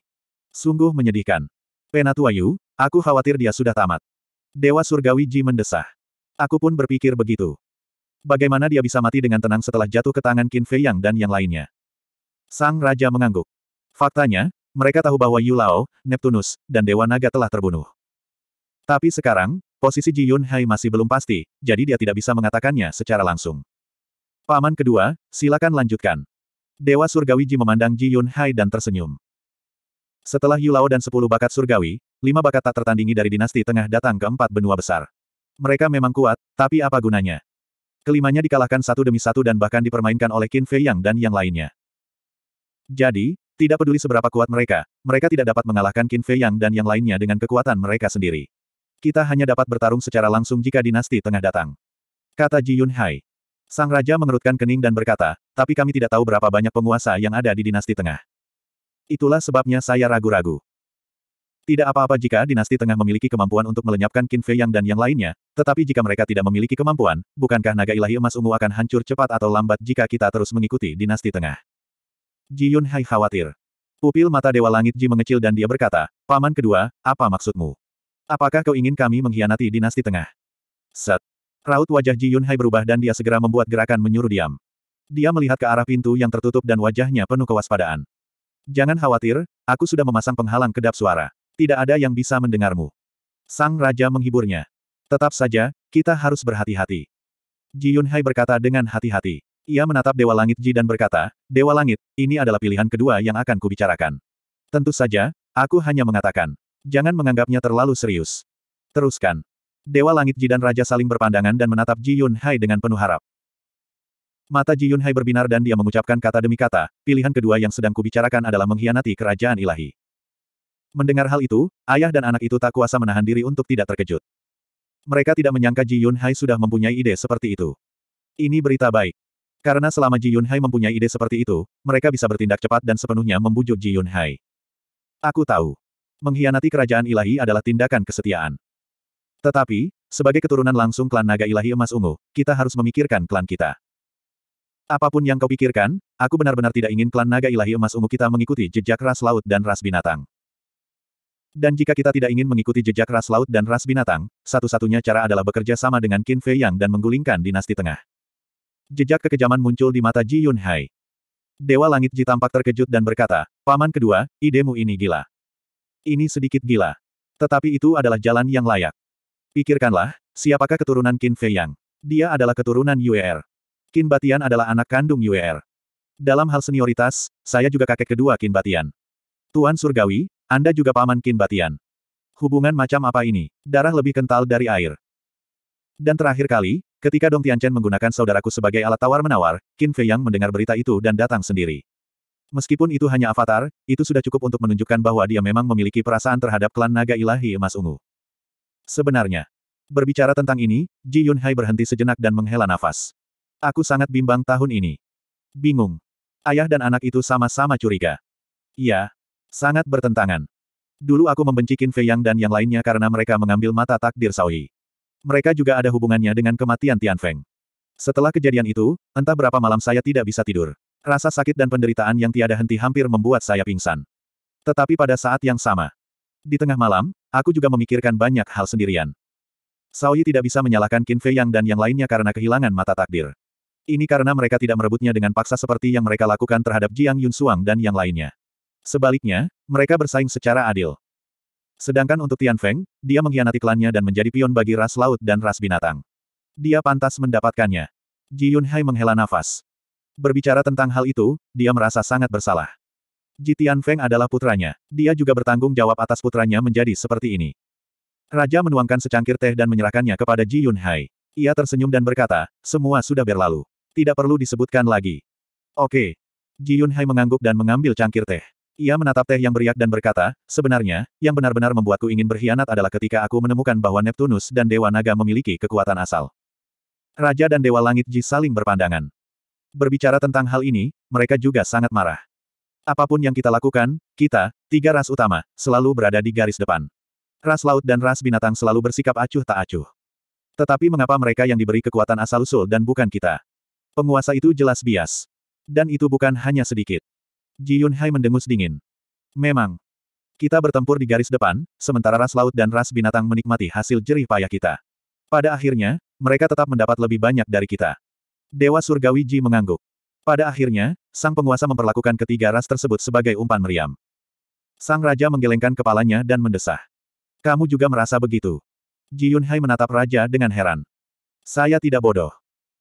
Sungguh menyedihkan. Penatua Yu, aku khawatir dia sudah tamat. Dewa Surgawi Ji mendesah. Aku pun berpikir begitu. Bagaimana dia bisa mati dengan tenang setelah jatuh ke tangan Qin Fei Yang dan yang lainnya? Sang Raja mengangguk. Faktanya, mereka tahu bahwa Yu Lao, Neptunus, dan Dewa Naga telah terbunuh. Tapi sekarang, posisi Ji Yun Hai masih belum pasti, jadi dia tidak bisa mengatakannya secara langsung. Paman kedua, silakan lanjutkan. Dewa Surgawi Ji memandang Ji Yun Hai dan tersenyum. Setelah Yulao dan sepuluh bakat surgawi, lima bakat tak tertandingi dari dinasti tengah datang ke empat benua besar. Mereka memang kuat, tapi apa gunanya? Kelimanya dikalahkan satu demi satu dan bahkan dipermainkan oleh Qin Fei Yang dan yang lainnya. Jadi, tidak peduli seberapa kuat mereka, mereka tidak dapat mengalahkan Qin Fei Yang dan yang lainnya dengan kekuatan mereka sendiri. Kita hanya dapat bertarung secara langsung jika dinasti tengah datang. Kata Ji Yun Hai. Sang Raja mengerutkan kening dan berkata, tapi kami tidak tahu berapa banyak penguasa yang ada di dinasti tengah. Itulah sebabnya saya ragu-ragu. Tidak apa-apa jika dinasti tengah memiliki kemampuan untuk melenyapkan Qin Fei Yang dan yang lainnya, tetapi jika mereka tidak memiliki kemampuan, bukankah naga ilahi emas ungu akan hancur cepat atau lambat jika kita terus mengikuti dinasti tengah? Ji Yun Hai khawatir. Pupil mata Dewa Langit Ji mengecil dan dia berkata, Paman kedua, apa maksudmu? Apakah kau ingin kami mengkhianati dinasti tengah? Set. Raut wajah Ji Yunhai berubah dan dia segera membuat gerakan menyuruh diam. Dia melihat ke arah pintu yang tertutup dan wajahnya penuh kewaspadaan. Jangan khawatir, aku sudah memasang penghalang kedap suara. Tidak ada yang bisa mendengarmu. Sang Raja menghiburnya. Tetap saja, kita harus berhati-hati. Ji Yunhai berkata dengan hati-hati. Ia menatap Dewa Langit Ji dan berkata, Dewa Langit, ini adalah pilihan kedua yang akan kubicarakan. Tentu saja, aku hanya mengatakan. Jangan menganggapnya terlalu serius. Teruskan. Dewa Langit Ji dan Raja saling berpandangan dan menatap Ji Yun Hai dengan penuh harap. Mata Ji Yun Hai berbinar dan dia mengucapkan kata demi kata, pilihan kedua yang sedang kubicarakan adalah mengkhianati kerajaan ilahi. Mendengar hal itu, ayah dan anak itu tak kuasa menahan diri untuk tidak terkejut. Mereka tidak menyangka Ji Yun Hai sudah mempunyai ide seperti itu. Ini berita baik. Karena selama Ji Yun Hai mempunyai ide seperti itu, mereka bisa bertindak cepat dan sepenuhnya membujuk Ji Yun Hai. Aku tahu. Mengkhianati kerajaan ilahi adalah tindakan kesetiaan. Tetapi, sebagai keturunan langsung klan naga ilahi emas ungu, kita harus memikirkan klan kita. Apapun yang kau pikirkan, aku benar-benar tidak ingin klan naga ilahi emas ungu kita mengikuti jejak ras laut dan ras binatang. Dan jika kita tidak ingin mengikuti jejak ras laut dan ras binatang, satu-satunya cara adalah bekerja sama dengan Qin Fei Yang dan menggulingkan dinasti tengah. Jejak kekejaman muncul di mata Ji Yun Hai. Dewa Langit Ji tampak terkejut dan berkata, Paman kedua, idemu ini gila. Ini sedikit gila. Tetapi itu adalah jalan yang layak. Pikirkanlah, siapakah keturunan Qin Fei Yang? Dia adalah keturunan Yuer. Er. Qin Batian adalah anak kandung Yuer. Er. Dalam hal senioritas, saya juga kakek kedua Qin Batian. Tuan Surgawi, Anda juga paman Qin Batian. Hubungan macam apa ini? Darah lebih kental dari air. Dan terakhir kali, ketika Dong Tianchen menggunakan saudaraku sebagai alat tawar-menawar, Qin Fei Yang mendengar berita itu dan datang sendiri. Meskipun itu hanya avatar, itu sudah cukup untuk menunjukkan bahwa dia memang memiliki perasaan terhadap klan naga ilahi emas ungu. Sebenarnya, berbicara tentang ini, Ji Yunhai berhenti sejenak dan menghela nafas. Aku sangat bimbang tahun ini. Bingung. Ayah dan anak itu sama-sama curiga. Iya, sangat bertentangan. Dulu aku membenci Qin Fei Yang dan yang lainnya karena mereka mengambil mata takdir Saui. Mereka juga ada hubungannya dengan kematian Tian Feng. Setelah kejadian itu, entah berapa malam saya tidak bisa tidur. Rasa sakit dan penderitaan yang tiada henti hampir membuat saya pingsan. Tetapi pada saat yang sama, di tengah malam, aku juga memikirkan banyak hal sendirian. Saoyi tidak bisa menyalahkan Qin Fei Yang dan yang lainnya karena kehilangan mata takdir. Ini karena mereka tidak merebutnya dengan paksa seperti yang mereka lakukan terhadap Jiang Yun Suang dan yang lainnya. Sebaliknya, mereka bersaing secara adil. Sedangkan untuk Tian Feng, dia mengkhianati klannya dan menjadi pion bagi ras laut dan ras binatang. Dia pantas mendapatkannya. Ji Yun Hai menghela nafas. Berbicara tentang hal itu, dia merasa sangat bersalah. Jitian Feng adalah putranya. Dia juga bertanggung jawab atas putranya menjadi seperti ini. Raja menuangkan secangkir teh dan menyerahkannya kepada Ji Yunhai. Ia tersenyum dan berkata, semua sudah berlalu. Tidak perlu disebutkan lagi. Oke. Ji Yunhai mengangguk dan mengambil cangkir teh. Ia menatap teh yang beriak dan berkata, sebenarnya, yang benar-benar membuatku ingin berkhianat adalah ketika aku menemukan bahwa Neptunus dan Dewa Naga memiliki kekuatan asal. Raja dan Dewa Langit Ji saling berpandangan. Berbicara tentang hal ini, mereka juga sangat marah. Apapun yang kita lakukan, kita, tiga ras utama, selalu berada di garis depan. Ras laut dan ras binatang selalu bersikap acuh tak acuh. Tetapi mengapa mereka yang diberi kekuatan asal-usul dan bukan kita? Penguasa itu jelas bias. Dan itu bukan hanya sedikit. Ji Yun Hai mendengus dingin. Memang. Kita bertempur di garis depan, sementara ras laut dan ras binatang menikmati hasil jerih payah kita. Pada akhirnya, mereka tetap mendapat lebih banyak dari kita. Dewa Surgawi Ji mengangguk. Pada akhirnya, sang penguasa memperlakukan ketiga ras tersebut sebagai umpan meriam. Sang raja menggelengkan kepalanya dan mendesah. Kamu juga merasa begitu. Ji Hai menatap raja dengan heran. Saya tidak bodoh.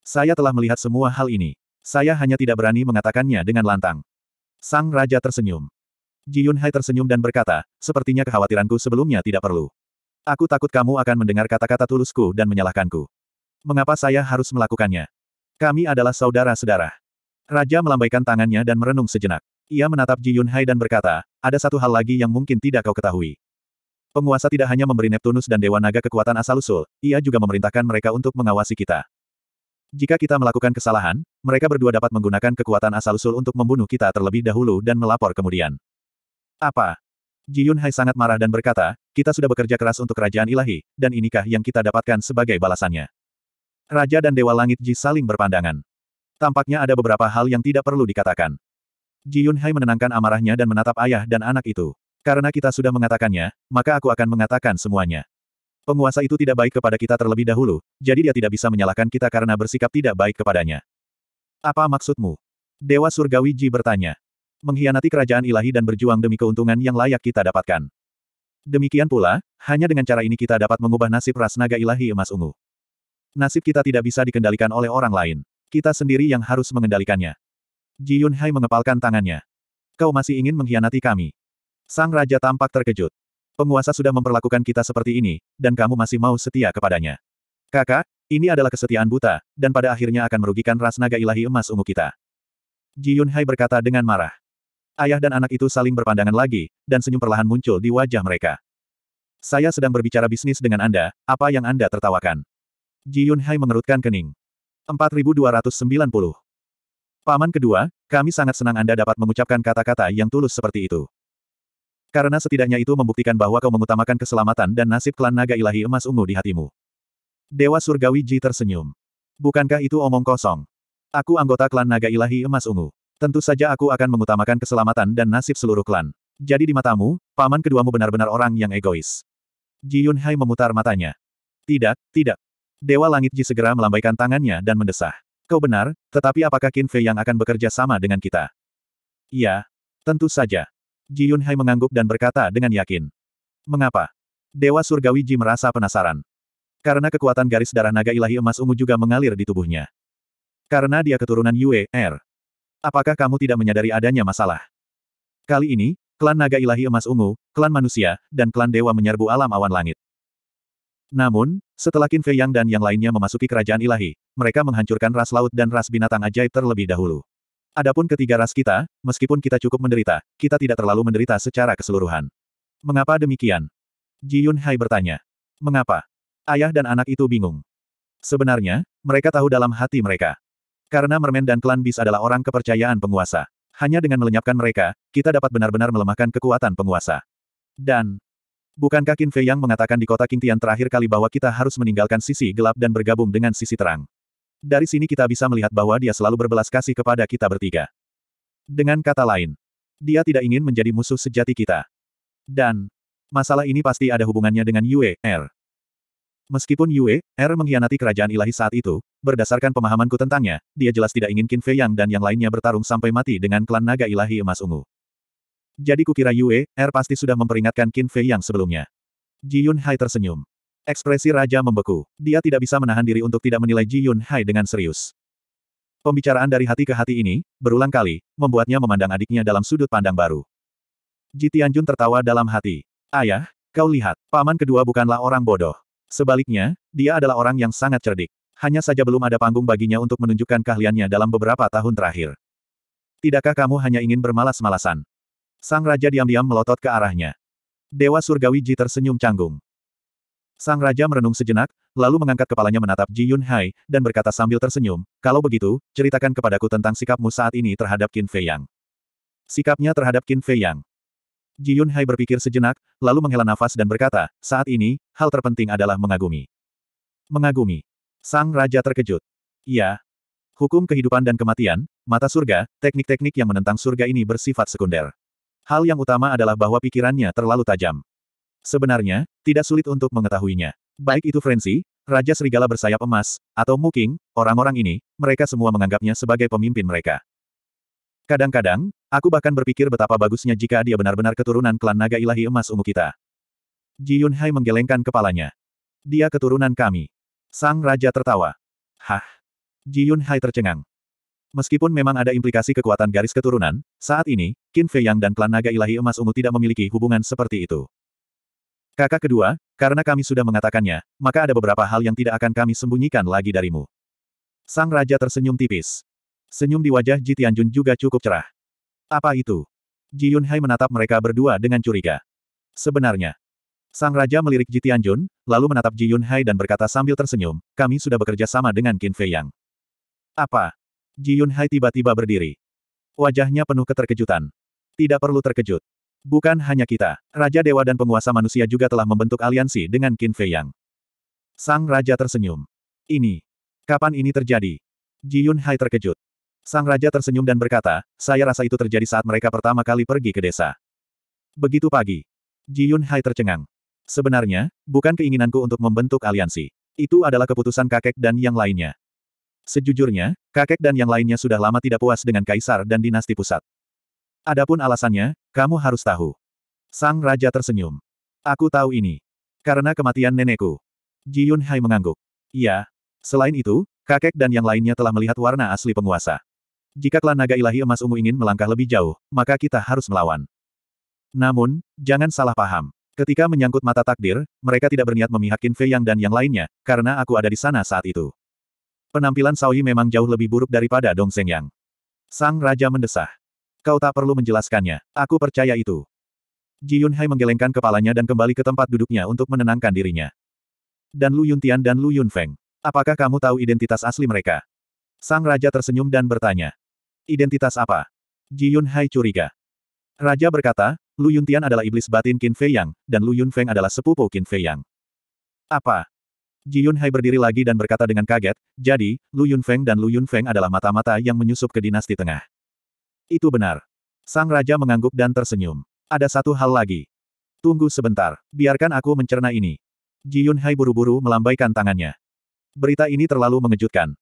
Saya telah melihat semua hal ini. Saya hanya tidak berani mengatakannya dengan lantang. Sang raja tersenyum. Ji Hai tersenyum dan berkata, sepertinya kekhawatiranku sebelumnya tidak perlu. Aku takut kamu akan mendengar kata-kata tulusku dan menyalahkanku. Mengapa saya harus melakukannya? Kami adalah saudara-saudara. Raja melambaikan tangannya dan merenung sejenak. Ia menatap Ji Yunhai dan berkata, ada satu hal lagi yang mungkin tidak kau ketahui. Penguasa tidak hanya memberi Neptunus dan Dewa Naga kekuatan asal-usul, ia juga memerintahkan mereka untuk mengawasi kita. Jika kita melakukan kesalahan, mereka berdua dapat menggunakan kekuatan asal-usul untuk membunuh kita terlebih dahulu dan melapor kemudian. Apa? Ji Yunhai sangat marah dan berkata, kita sudah bekerja keras untuk kerajaan ilahi, dan inikah yang kita dapatkan sebagai balasannya. Raja dan Dewa Langit Ji saling berpandangan. Tampaknya ada beberapa hal yang tidak perlu dikatakan. Ji Yunhai menenangkan amarahnya dan menatap ayah dan anak itu. Karena kita sudah mengatakannya, maka aku akan mengatakan semuanya. Penguasa itu tidak baik kepada kita terlebih dahulu, jadi dia tidak bisa menyalahkan kita karena bersikap tidak baik kepadanya. Apa maksudmu? Dewa Surgawi Ji bertanya. Menghianati kerajaan ilahi dan berjuang demi keuntungan yang layak kita dapatkan. Demikian pula, hanya dengan cara ini kita dapat mengubah nasib ras naga ilahi emas ungu. Nasib kita tidak bisa dikendalikan oleh orang lain. Kita sendiri yang harus mengendalikannya. Ji Yunhai mengepalkan tangannya. Kau masih ingin mengkhianati kami. Sang Raja tampak terkejut. Penguasa sudah memperlakukan kita seperti ini, dan kamu masih mau setia kepadanya. Kakak, ini adalah kesetiaan buta, dan pada akhirnya akan merugikan ras naga ilahi emas ungu kita. Ji Yunhai berkata dengan marah. Ayah dan anak itu saling berpandangan lagi, dan senyum perlahan muncul di wajah mereka. Saya sedang berbicara bisnis dengan Anda, apa yang Anda tertawakan? Ji Yunhai mengerutkan kening. 4290. Paman kedua, kami sangat senang Anda dapat mengucapkan kata-kata yang tulus seperti itu. Karena setidaknya itu membuktikan bahwa kau mengutamakan keselamatan dan nasib klan naga ilahi emas ungu di hatimu. Dewa Surgawi Ji tersenyum. Bukankah itu omong kosong? Aku anggota klan naga ilahi emas ungu. Tentu saja aku akan mengutamakan keselamatan dan nasib seluruh klan. Jadi di matamu, paman keduamu benar-benar orang yang egois. Ji Yun Hai memutar matanya. Tidak, tidak, Dewa Langit Ji segera melambaikan tangannya dan mendesah. Kau benar, tetapi apakah Qin Fei yang akan bekerja sama dengan kita? Iya, tentu saja. Ji Yunhai mengangguk dan berkata dengan yakin. Mengapa? Dewa Surgawi Ji merasa penasaran. Karena kekuatan garis darah naga ilahi emas ungu juga mengalir di tubuhnya. Karena dia keturunan Yue, Er. Apakah kamu tidak menyadari adanya masalah? Kali ini, klan naga ilahi emas ungu, klan manusia, dan klan dewa menyerbu alam awan langit. Namun, setelah Qin Fei Yang dan yang lainnya memasuki kerajaan ilahi, mereka menghancurkan ras laut dan ras binatang ajaib terlebih dahulu. Adapun ketiga ras kita, meskipun kita cukup menderita, kita tidak terlalu menderita secara keseluruhan. Mengapa demikian? Ji Yun Hai bertanya. Mengapa? Ayah dan anak itu bingung. Sebenarnya, mereka tahu dalam hati mereka. Karena mermen dan klan bis adalah orang kepercayaan penguasa. Hanya dengan melenyapkan mereka, kita dapat benar-benar melemahkan kekuatan penguasa. Dan, Bukankah Qin Fei yang mengatakan di kota Qingtian terakhir kali bahwa kita harus meninggalkan sisi gelap dan bergabung dengan sisi terang? Dari sini kita bisa melihat bahwa dia selalu berbelas kasih kepada kita bertiga. Dengan kata lain, dia tidak ingin menjadi musuh sejati kita. Dan, masalah ini pasti ada hubungannya dengan Yue, R. Er. Meskipun Yue, R er mengkhianati kerajaan ilahi saat itu, berdasarkan pemahamanku tentangnya, dia jelas tidak ingin Qin Fei Yang dan yang lainnya bertarung sampai mati dengan klan naga ilahi emas ungu. Jadi kukira Yue, Er pasti sudah memperingatkan Qin Fei yang sebelumnya. Ji Yun Hai tersenyum. Ekspresi raja membeku. Dia tidak bisa menahan diri untuk tidak menilai Ji Yun Hai dengan serius. Pembicaraan dari hati ke hati ini, berulang kali, membuatnya memandang adiknya dalam sudut pandang baru. Ji Tianjun tertawa dalam hati. Ayah, kau lihat, paman kedua bukanlah orang bodoh. Sebaliknya, dia adalah orang yang sangat cerdik. Hanya saja belum ada panggung baginya untuk menunjukkan keahliannya dalam beberapa tahun terakhir. Tidakkah kamu hanya ingin bermalas-malasan? Sang Raja diam-diam melotot ke arahnya. Dewa Surgawi Ji tersenyum canggung. Sang Raja merenung sejenak, lalu mengangkat kepalanya menatap Ji Yun Hai, dan berkata sambil tersenyum, kalau begitu, ceritakan kepadaku tentang sikapmu saat ini terhadap Qin Fei Yang. Sikapnya terhadap Qin Fei Yang. Ji Yun Hai berpikir sejenak, lalu menghela nafas dan berkata, saat ini, hal terpenting adalah mengagumi. Mengagumi. Sang Raja terkejut. "Ya. Hukum kehidupan dan kematian, mata surga, teknik-teknik yang menentang surga ini bersifat sekunder. Hal yang utama adalah bahwa pikirannya terlalu tajam. Sebenarnya, tidak sulit untuk mengetahuinya. Baik itu Frenzy, Raja Serigala bersayap emas, atau Muking, orang-orang ini, mereka semua menganggapnya sebagai pemimpin mereka. Kadang-kadang, aku bahkan berpikir betapa bagusnya jika dia benar-benar keturunan klan naga ilahi emas ungu kita. Ji Yunhai menggelengkan kepalanya. Dia keturunan kami. Sang Raja tertawa. Hah. Ji Yunhai tercengang. Meskipun memang ada implikasi kekuatan garis keturunan, saat ini, Qin Fei Yang dan klan naga ilahi emas ungu tidak memiliki hubungan seperti itu. Kakak kedua, karena kami sudah mengatakannya, maka ada beberapa hal yang tidak akan kami sembunyikan lagi darimu. Sang Raja tersenyum tipis. Senyum di wajah Ji Tianjun juga cukup cerah. Apa itu? Ji Yun Hai menatap mereka berdua dengan curiga. Sebenarnya, Sang Raja melirik Ji Tianjun, lalu menatap Ji Yun Hai dan berkata sambil tersenyum, kami sudah bekerja sama dengan Qin Fei Yang. Apa? Ji Yunhai tiba-tiba berdiri. Wajahnya penuh keterkejutan. Tidak perlu terkejut. Bukan hanya kita, Raja Dewa dan penguasa manusia juga telah membentuk aliansi dengan Qin Fei Yang. Sang Raja tersenyum. Ini. Kapan ini terjadi? Ji Yunhai terkejut. Sang Raja tersenyum dan berkata, saya rasa itu terjadi saat mereka pertama kali pergi ke desa. Begitu pagi. Ji Yunhai tercengang. Sebenarnya, bukan keinginanku untuk membentuk aliansi. Itu adalah keputusan kakek dan yang lainnya. Sejujurnya, kakek dan yang lainnya sudah lama tidak puas dengan kaisar dan dinasti pusat. Adapun alasannya, kamu harus tahu. Sang Raja tersenyum. Aku tahu ini. Karena kematian nenekku. Ji Yun Hai mengangguk. Iya. Selain itu, kakek dan yang lainnya telah melihat warna asli penguasa. Jika klan naga ilahi emas ungu ingin melangkah lebih jauh, maka kita harus melawan. Namun, jangan salah paham. Ketika menyangkut mata takdir, mereka tidak berniat memihakin Fei Yang dan yang lainnya, karena aku ada di sana saat itu. Penampilan Yi memang jauh lebih buruk daripada Dong Yang. Sang Raja mendesah. Kau tak perlu menjelaskannya. Aku percaya itu. Ji Yun Hai menggelengkan kepalanya dan kembali ke tempat duduknya untuk menenangkan dirinya. Dan Lu Yun Tian dan Lu Yun Feng. Apakah kamu tahu identitas asli mereka? Sang Raja tersenyum dan bertanya. Identitas apa? Ji Yun Hai curiga. Raja berkata, Lu Yun Tian adalah iblis batin Qin Fei Yang, dan Lu Yun Feng adalah sepupu Qin Fei Yang. Apa? Ji Yunhai berdiri lagi dan berkata dengan kaget, jadi, Lu Yunfeng dan Lu Yunfeng adalah mata-mata yang menyusup ke dinasti tengah. Itu benar. Sang Raja mengangguk dan tersenyum. Ada satu hal lagi. Tunggu sebentar, biarkan aku mencerna ini. Ji Yunhai buru-buru melambaikan tangannya. Berita ini terlalu mengejutkan.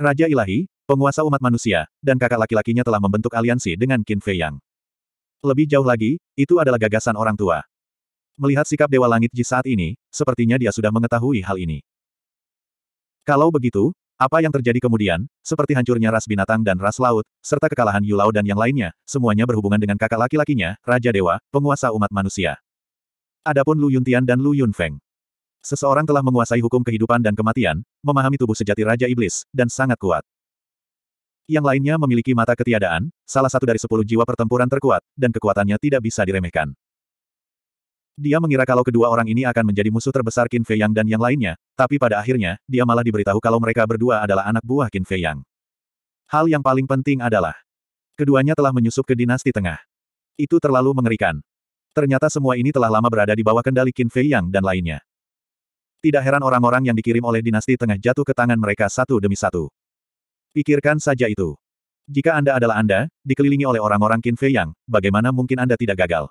Raja Ilahi, penguasa umat manusia, dan kakak laki-lakinya telah membentuk aliansi dengan Qin Fei Yang. Lebih jauh lagi, itu adalah gagasan orang tua. Melihat sikap Dewa Langit Ji saat ini, sepertinya dia sudah mengetahui hal ini. Kalau begitu, apa yang terjadi kemudian, seperti hancurnya ras binatang dan ras laut, serta kekalahan Yulau dan yang lainnya, semuanya berhubungan dengan kakak laki-lakinya, Raja Dewa, penguasa umat manusia. Adapun Lu Yuntian dan Lu Yunfeng. Seseorang telah menguasai hukum kehidupan dan kematian, memahami tubuh sejati Raja Iblis, dan sangat kuat. Yang lainnya memiliki mata ketiadaan, salah satu dari sepuluh jiwa pertempuran terkuat, dan kekuatannya tidak bisa diremehkan. Dia mengira kalau kedua orang ini akan menjadi musuh terbesar Qin Fei Yang dan yang lainnya, tapi pada akhirnya, dia malah diberitahu kalau mereka berdua adalah anak buah Qin Fei Yang. Hal yang paling penting adalah, keduanya telah menyusup ke dinasti tengah. Itu terlalu mengerikan. Ternyata semua ini telah lama berada di bawah kendali Qin Fei Yang dan lainnya. Tidak heran orang-orang yang dikirim oleh dinasti tengah jatuh ke tangan mereka satu demi satu. Pikirkan saja itu. Jika Anda adalah Anda, dikelilingi oleh orang-orang Qin Fei Yang, bagaimana mungkin Anda tidak gagal?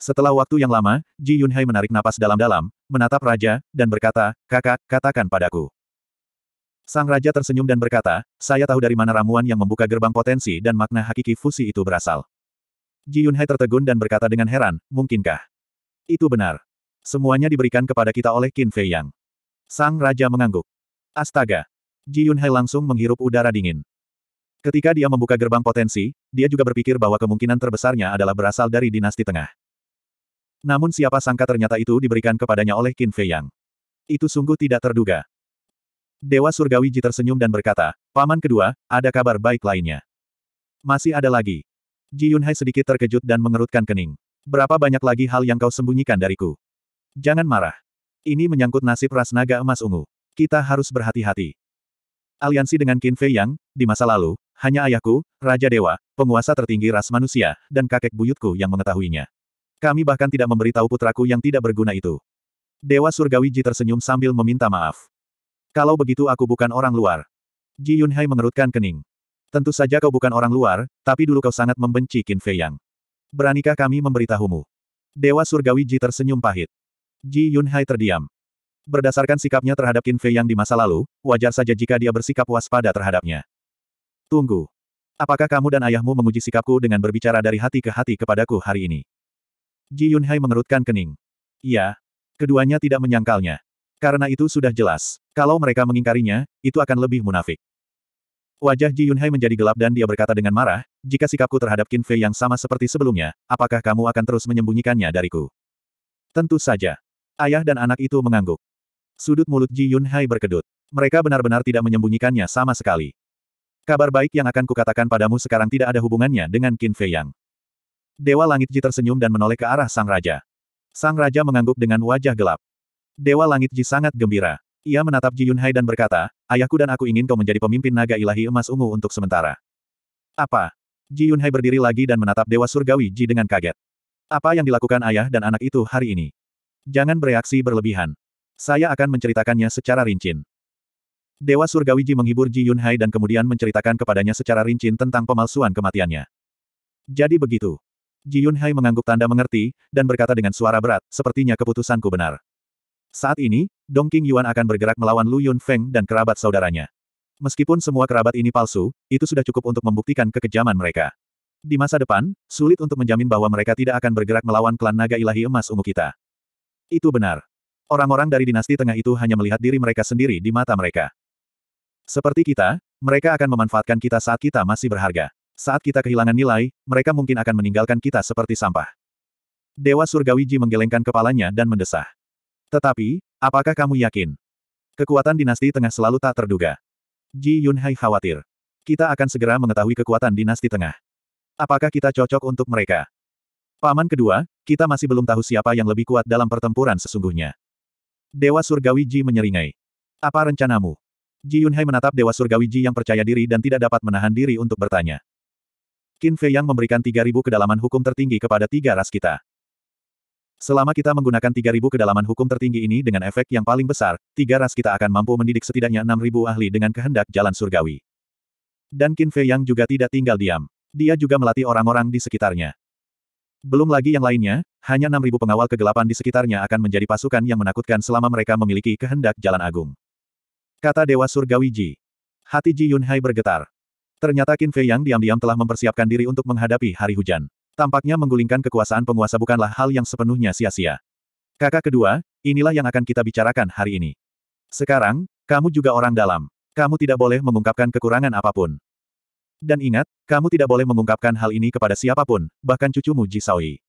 Setelah waktu yang lama, Ji Yunhai menarik napas dalam-dalam, menatap raja, dan berkata, kakak, katakan padaku. Sang raja tersenyum dan berkata, saya tahu dari mana ramuan yang membuka gerbang potensi dan makna hakiki fusi itu berasal. Ji Yunhai tertegun dan berkata dengan heran, mungkinkah? Itu benar. Semuanya diberikan kepada kita oleh Qin Fei Yang. Sang raja mengangguk. Astaga. Ji Yunhai langsung menghirup udara dingin. Ketika dia membuka gerbang potensi, dia juga berpikir bahwa kemungkinan terbesarnya adalah berasal dari dinasti tengah. Namun siapa sangka ternyata itu diberikan kepadanya oleh Qin Fei Yang. Itu sungguh tidak terduga. Dewa Surgawi Ji tersenyum dan berkata, Paman kedua, ada kabar baik lainnya. Masih ada lagi. Ji Yunhai sedikit terkejut dan mengerutkan kening. Berapa banyak lagi hal yang kau sembunyikan dariku? Jangan marah. Ini menyangkut nasib ras naga emas ungu. Kita harus berhati-hati. Aliansi dengan Qin Fei Yang, di masa lalu, hanya ayahku, Raja Dewa, penguasa tertinggi ras manusia, dan kakek buyutku yang mengetahuinya. Kami bahkan tidak memberitahu putraku yang tidak berguna itu. Dewa Surgawi Ji tersenyum sambil meminta maaf. Kalau begitu aku bukan orang luar. Ji Yunhai mengerutkan kening. Tentu saja kau bukan orang luar, tapi dulu kau sangat membenci Qin Fei Yang. Beranikah kami memberitahumu? Dewa Surgawi Ji tersenyum pahit. Ji Yunhai terdiam. Berdasarkan sikapnya terhadap Qin Fei Yang di masa lalu, wajar saja jika dia bersikap waspada terhadapnya. Tunggu. Apakah kamu dan ayahmu menguji sikapku dengan berbicara dari hati ke hati kepadaku hari ini? Ji Yunhai mengerutkan kening. Iya. Keduanya tidak menyangkalnya. Karena itu sudah jelas. Kalau mereka mengingkarinya, itu akan lebih munafik. Wajah Ji Yunhai menjadi gelap dan dia berkata dengan marah, jika sikapku terhadap Qin Fei yang sama seperti sebelumnya, apakah kamu akan terus menyembunyikannya dariku? Tentu saja. Ayah dan anak itu mengangguk. Sudut mulut Ji Yunhai berkedut. Mereka benar-benar tidak menyembunyikannya sama sekali. Kabar baik yang akan kukatakan padamu sekarang tidak ada hubungannya dengan Qin Fei Yang. Dewa Langit Ji tersenyum dan menoleh ke arah Sang Raja. Sang Raja mengangguk dengan wajah gelap. Dewa Langit Ji sangat gembira. Ia menatap Ji Yunhai dan berkata, Ayahku dan aku ingin kau menjadi pemimpin naga ilahi emas ungu untuk sementara. Apa? Ji Yunhai berdiri lagi dan menatap Dewa Surgawi Ji dengan kaget. Apa yang dilakukan ayah dan anak itu hari ini? Jangan bereaksi berlebihan. Saya akan menceritakannya secara rincin. Dewa Surgawi Ji menghibur Ji Yunhai dan kemudian menceritakan kepadanya secara rincin tentang pemalsuan kematiannya. Jadi begitu. Ji Yunhai mengangguk tanda mengerti, dan berkata dengan suara berat, sepertinya keputusanku benar. Saat ini, Dong King Yuan akan bergerak melawan Lu Yun Feng dan kerabat saudaranya. Meskipun semua kerabat ini palsu, itu sudah cukup untuk membuktikan kekejaman mereka. Di masa depan, sulit untuk menjamin bahwa mereka tidak akan bergerak melawan klan naga ilahi emas ungu kita. Itu benar. Orang-orang dari dinasti tengah itu hanya melihat diri mereka sendiri di mata mereka. Seperti kita, mereka akan memanfaatkan kita saat kita masih berharga. Saat kita kehilangan nilai, mereka mungkin akan meninggalkan kita seperti sampah. Dewa Surgawi Ji menggelengkan kepalanya dan mendesah. Tetapi, apakah kamu yakin? Kekuatan dinasti tengah selalu tak terduga. Ji Yunhai khawatir. Kita akan segera mengetahui kekuatan dinasti tengah. Apakah kita cocok untuk mereka? Paman kedua, kita masih belum tahu siapa yang lebih kuat dalam pertempuran sesungguhnya. Dewa Surgawi Ji menyeringai. Apa rencanamu? Ji Yunhai menatap Dewa Surgawi Ji yang percaya diri dan tidak dapat menahan diri untuk bertanya. Qin Fei Yang memberikan 3.000 kedalaman hukum tertinggi kepada tiga ras kita. Selama kita menggunakan 3.000 kedalaman hukum tertinggi ini dengan efek yang paling besar, tiga ras kita akan mampu mendidik setidaknya 6.000 ahli dengan kehendak jalan surgawi. Dan Qin Fei Yang juga tidak tinggal diam. Dia juga melatih orang-orang di sekitarnya. Belum lagi yang lainnya, hanya 6.000 pengawal kegelapan di sekitarnya akan menjadi pasukan yang menakutkan selama mereka memiliki kehendak jalan agung. Kata Dewa Surgawi Ji. Hati Ji Yunhai bergetar. Ternyata Qin Fei yang diam-diam telah mempersiapkan diri untuk menghadapi hari hujan. Tampaknya menggulingkan kekuasaan penguasa bukanlah hal yang sepenuhnya sia-sia. Kakak kedua, inilah yang akan kita bicarakan hari ini. Sekarang, kamu juga orang dalam. Kamu tidak boleh mengungkapkan kekurangan apapun. Dan ingat, kamu tidak boleh mengungkapkan hal ini kepada siapapun, bahkan cucumu Jisaoi.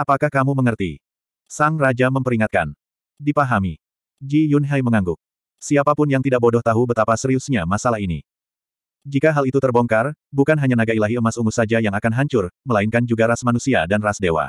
Apakah kamu mengerti? Sang Raja memperingatkan. Dipahami. Ji Yunhai mengangguk. Siapapun yang tidak bodoh tahu betapa seriusnya masalah ini. Jika hal itu terbongkar, bukan hanya naga ilahi emas ungu saja yang akan hancur, melainkan juga ras manusia dan ras dewa.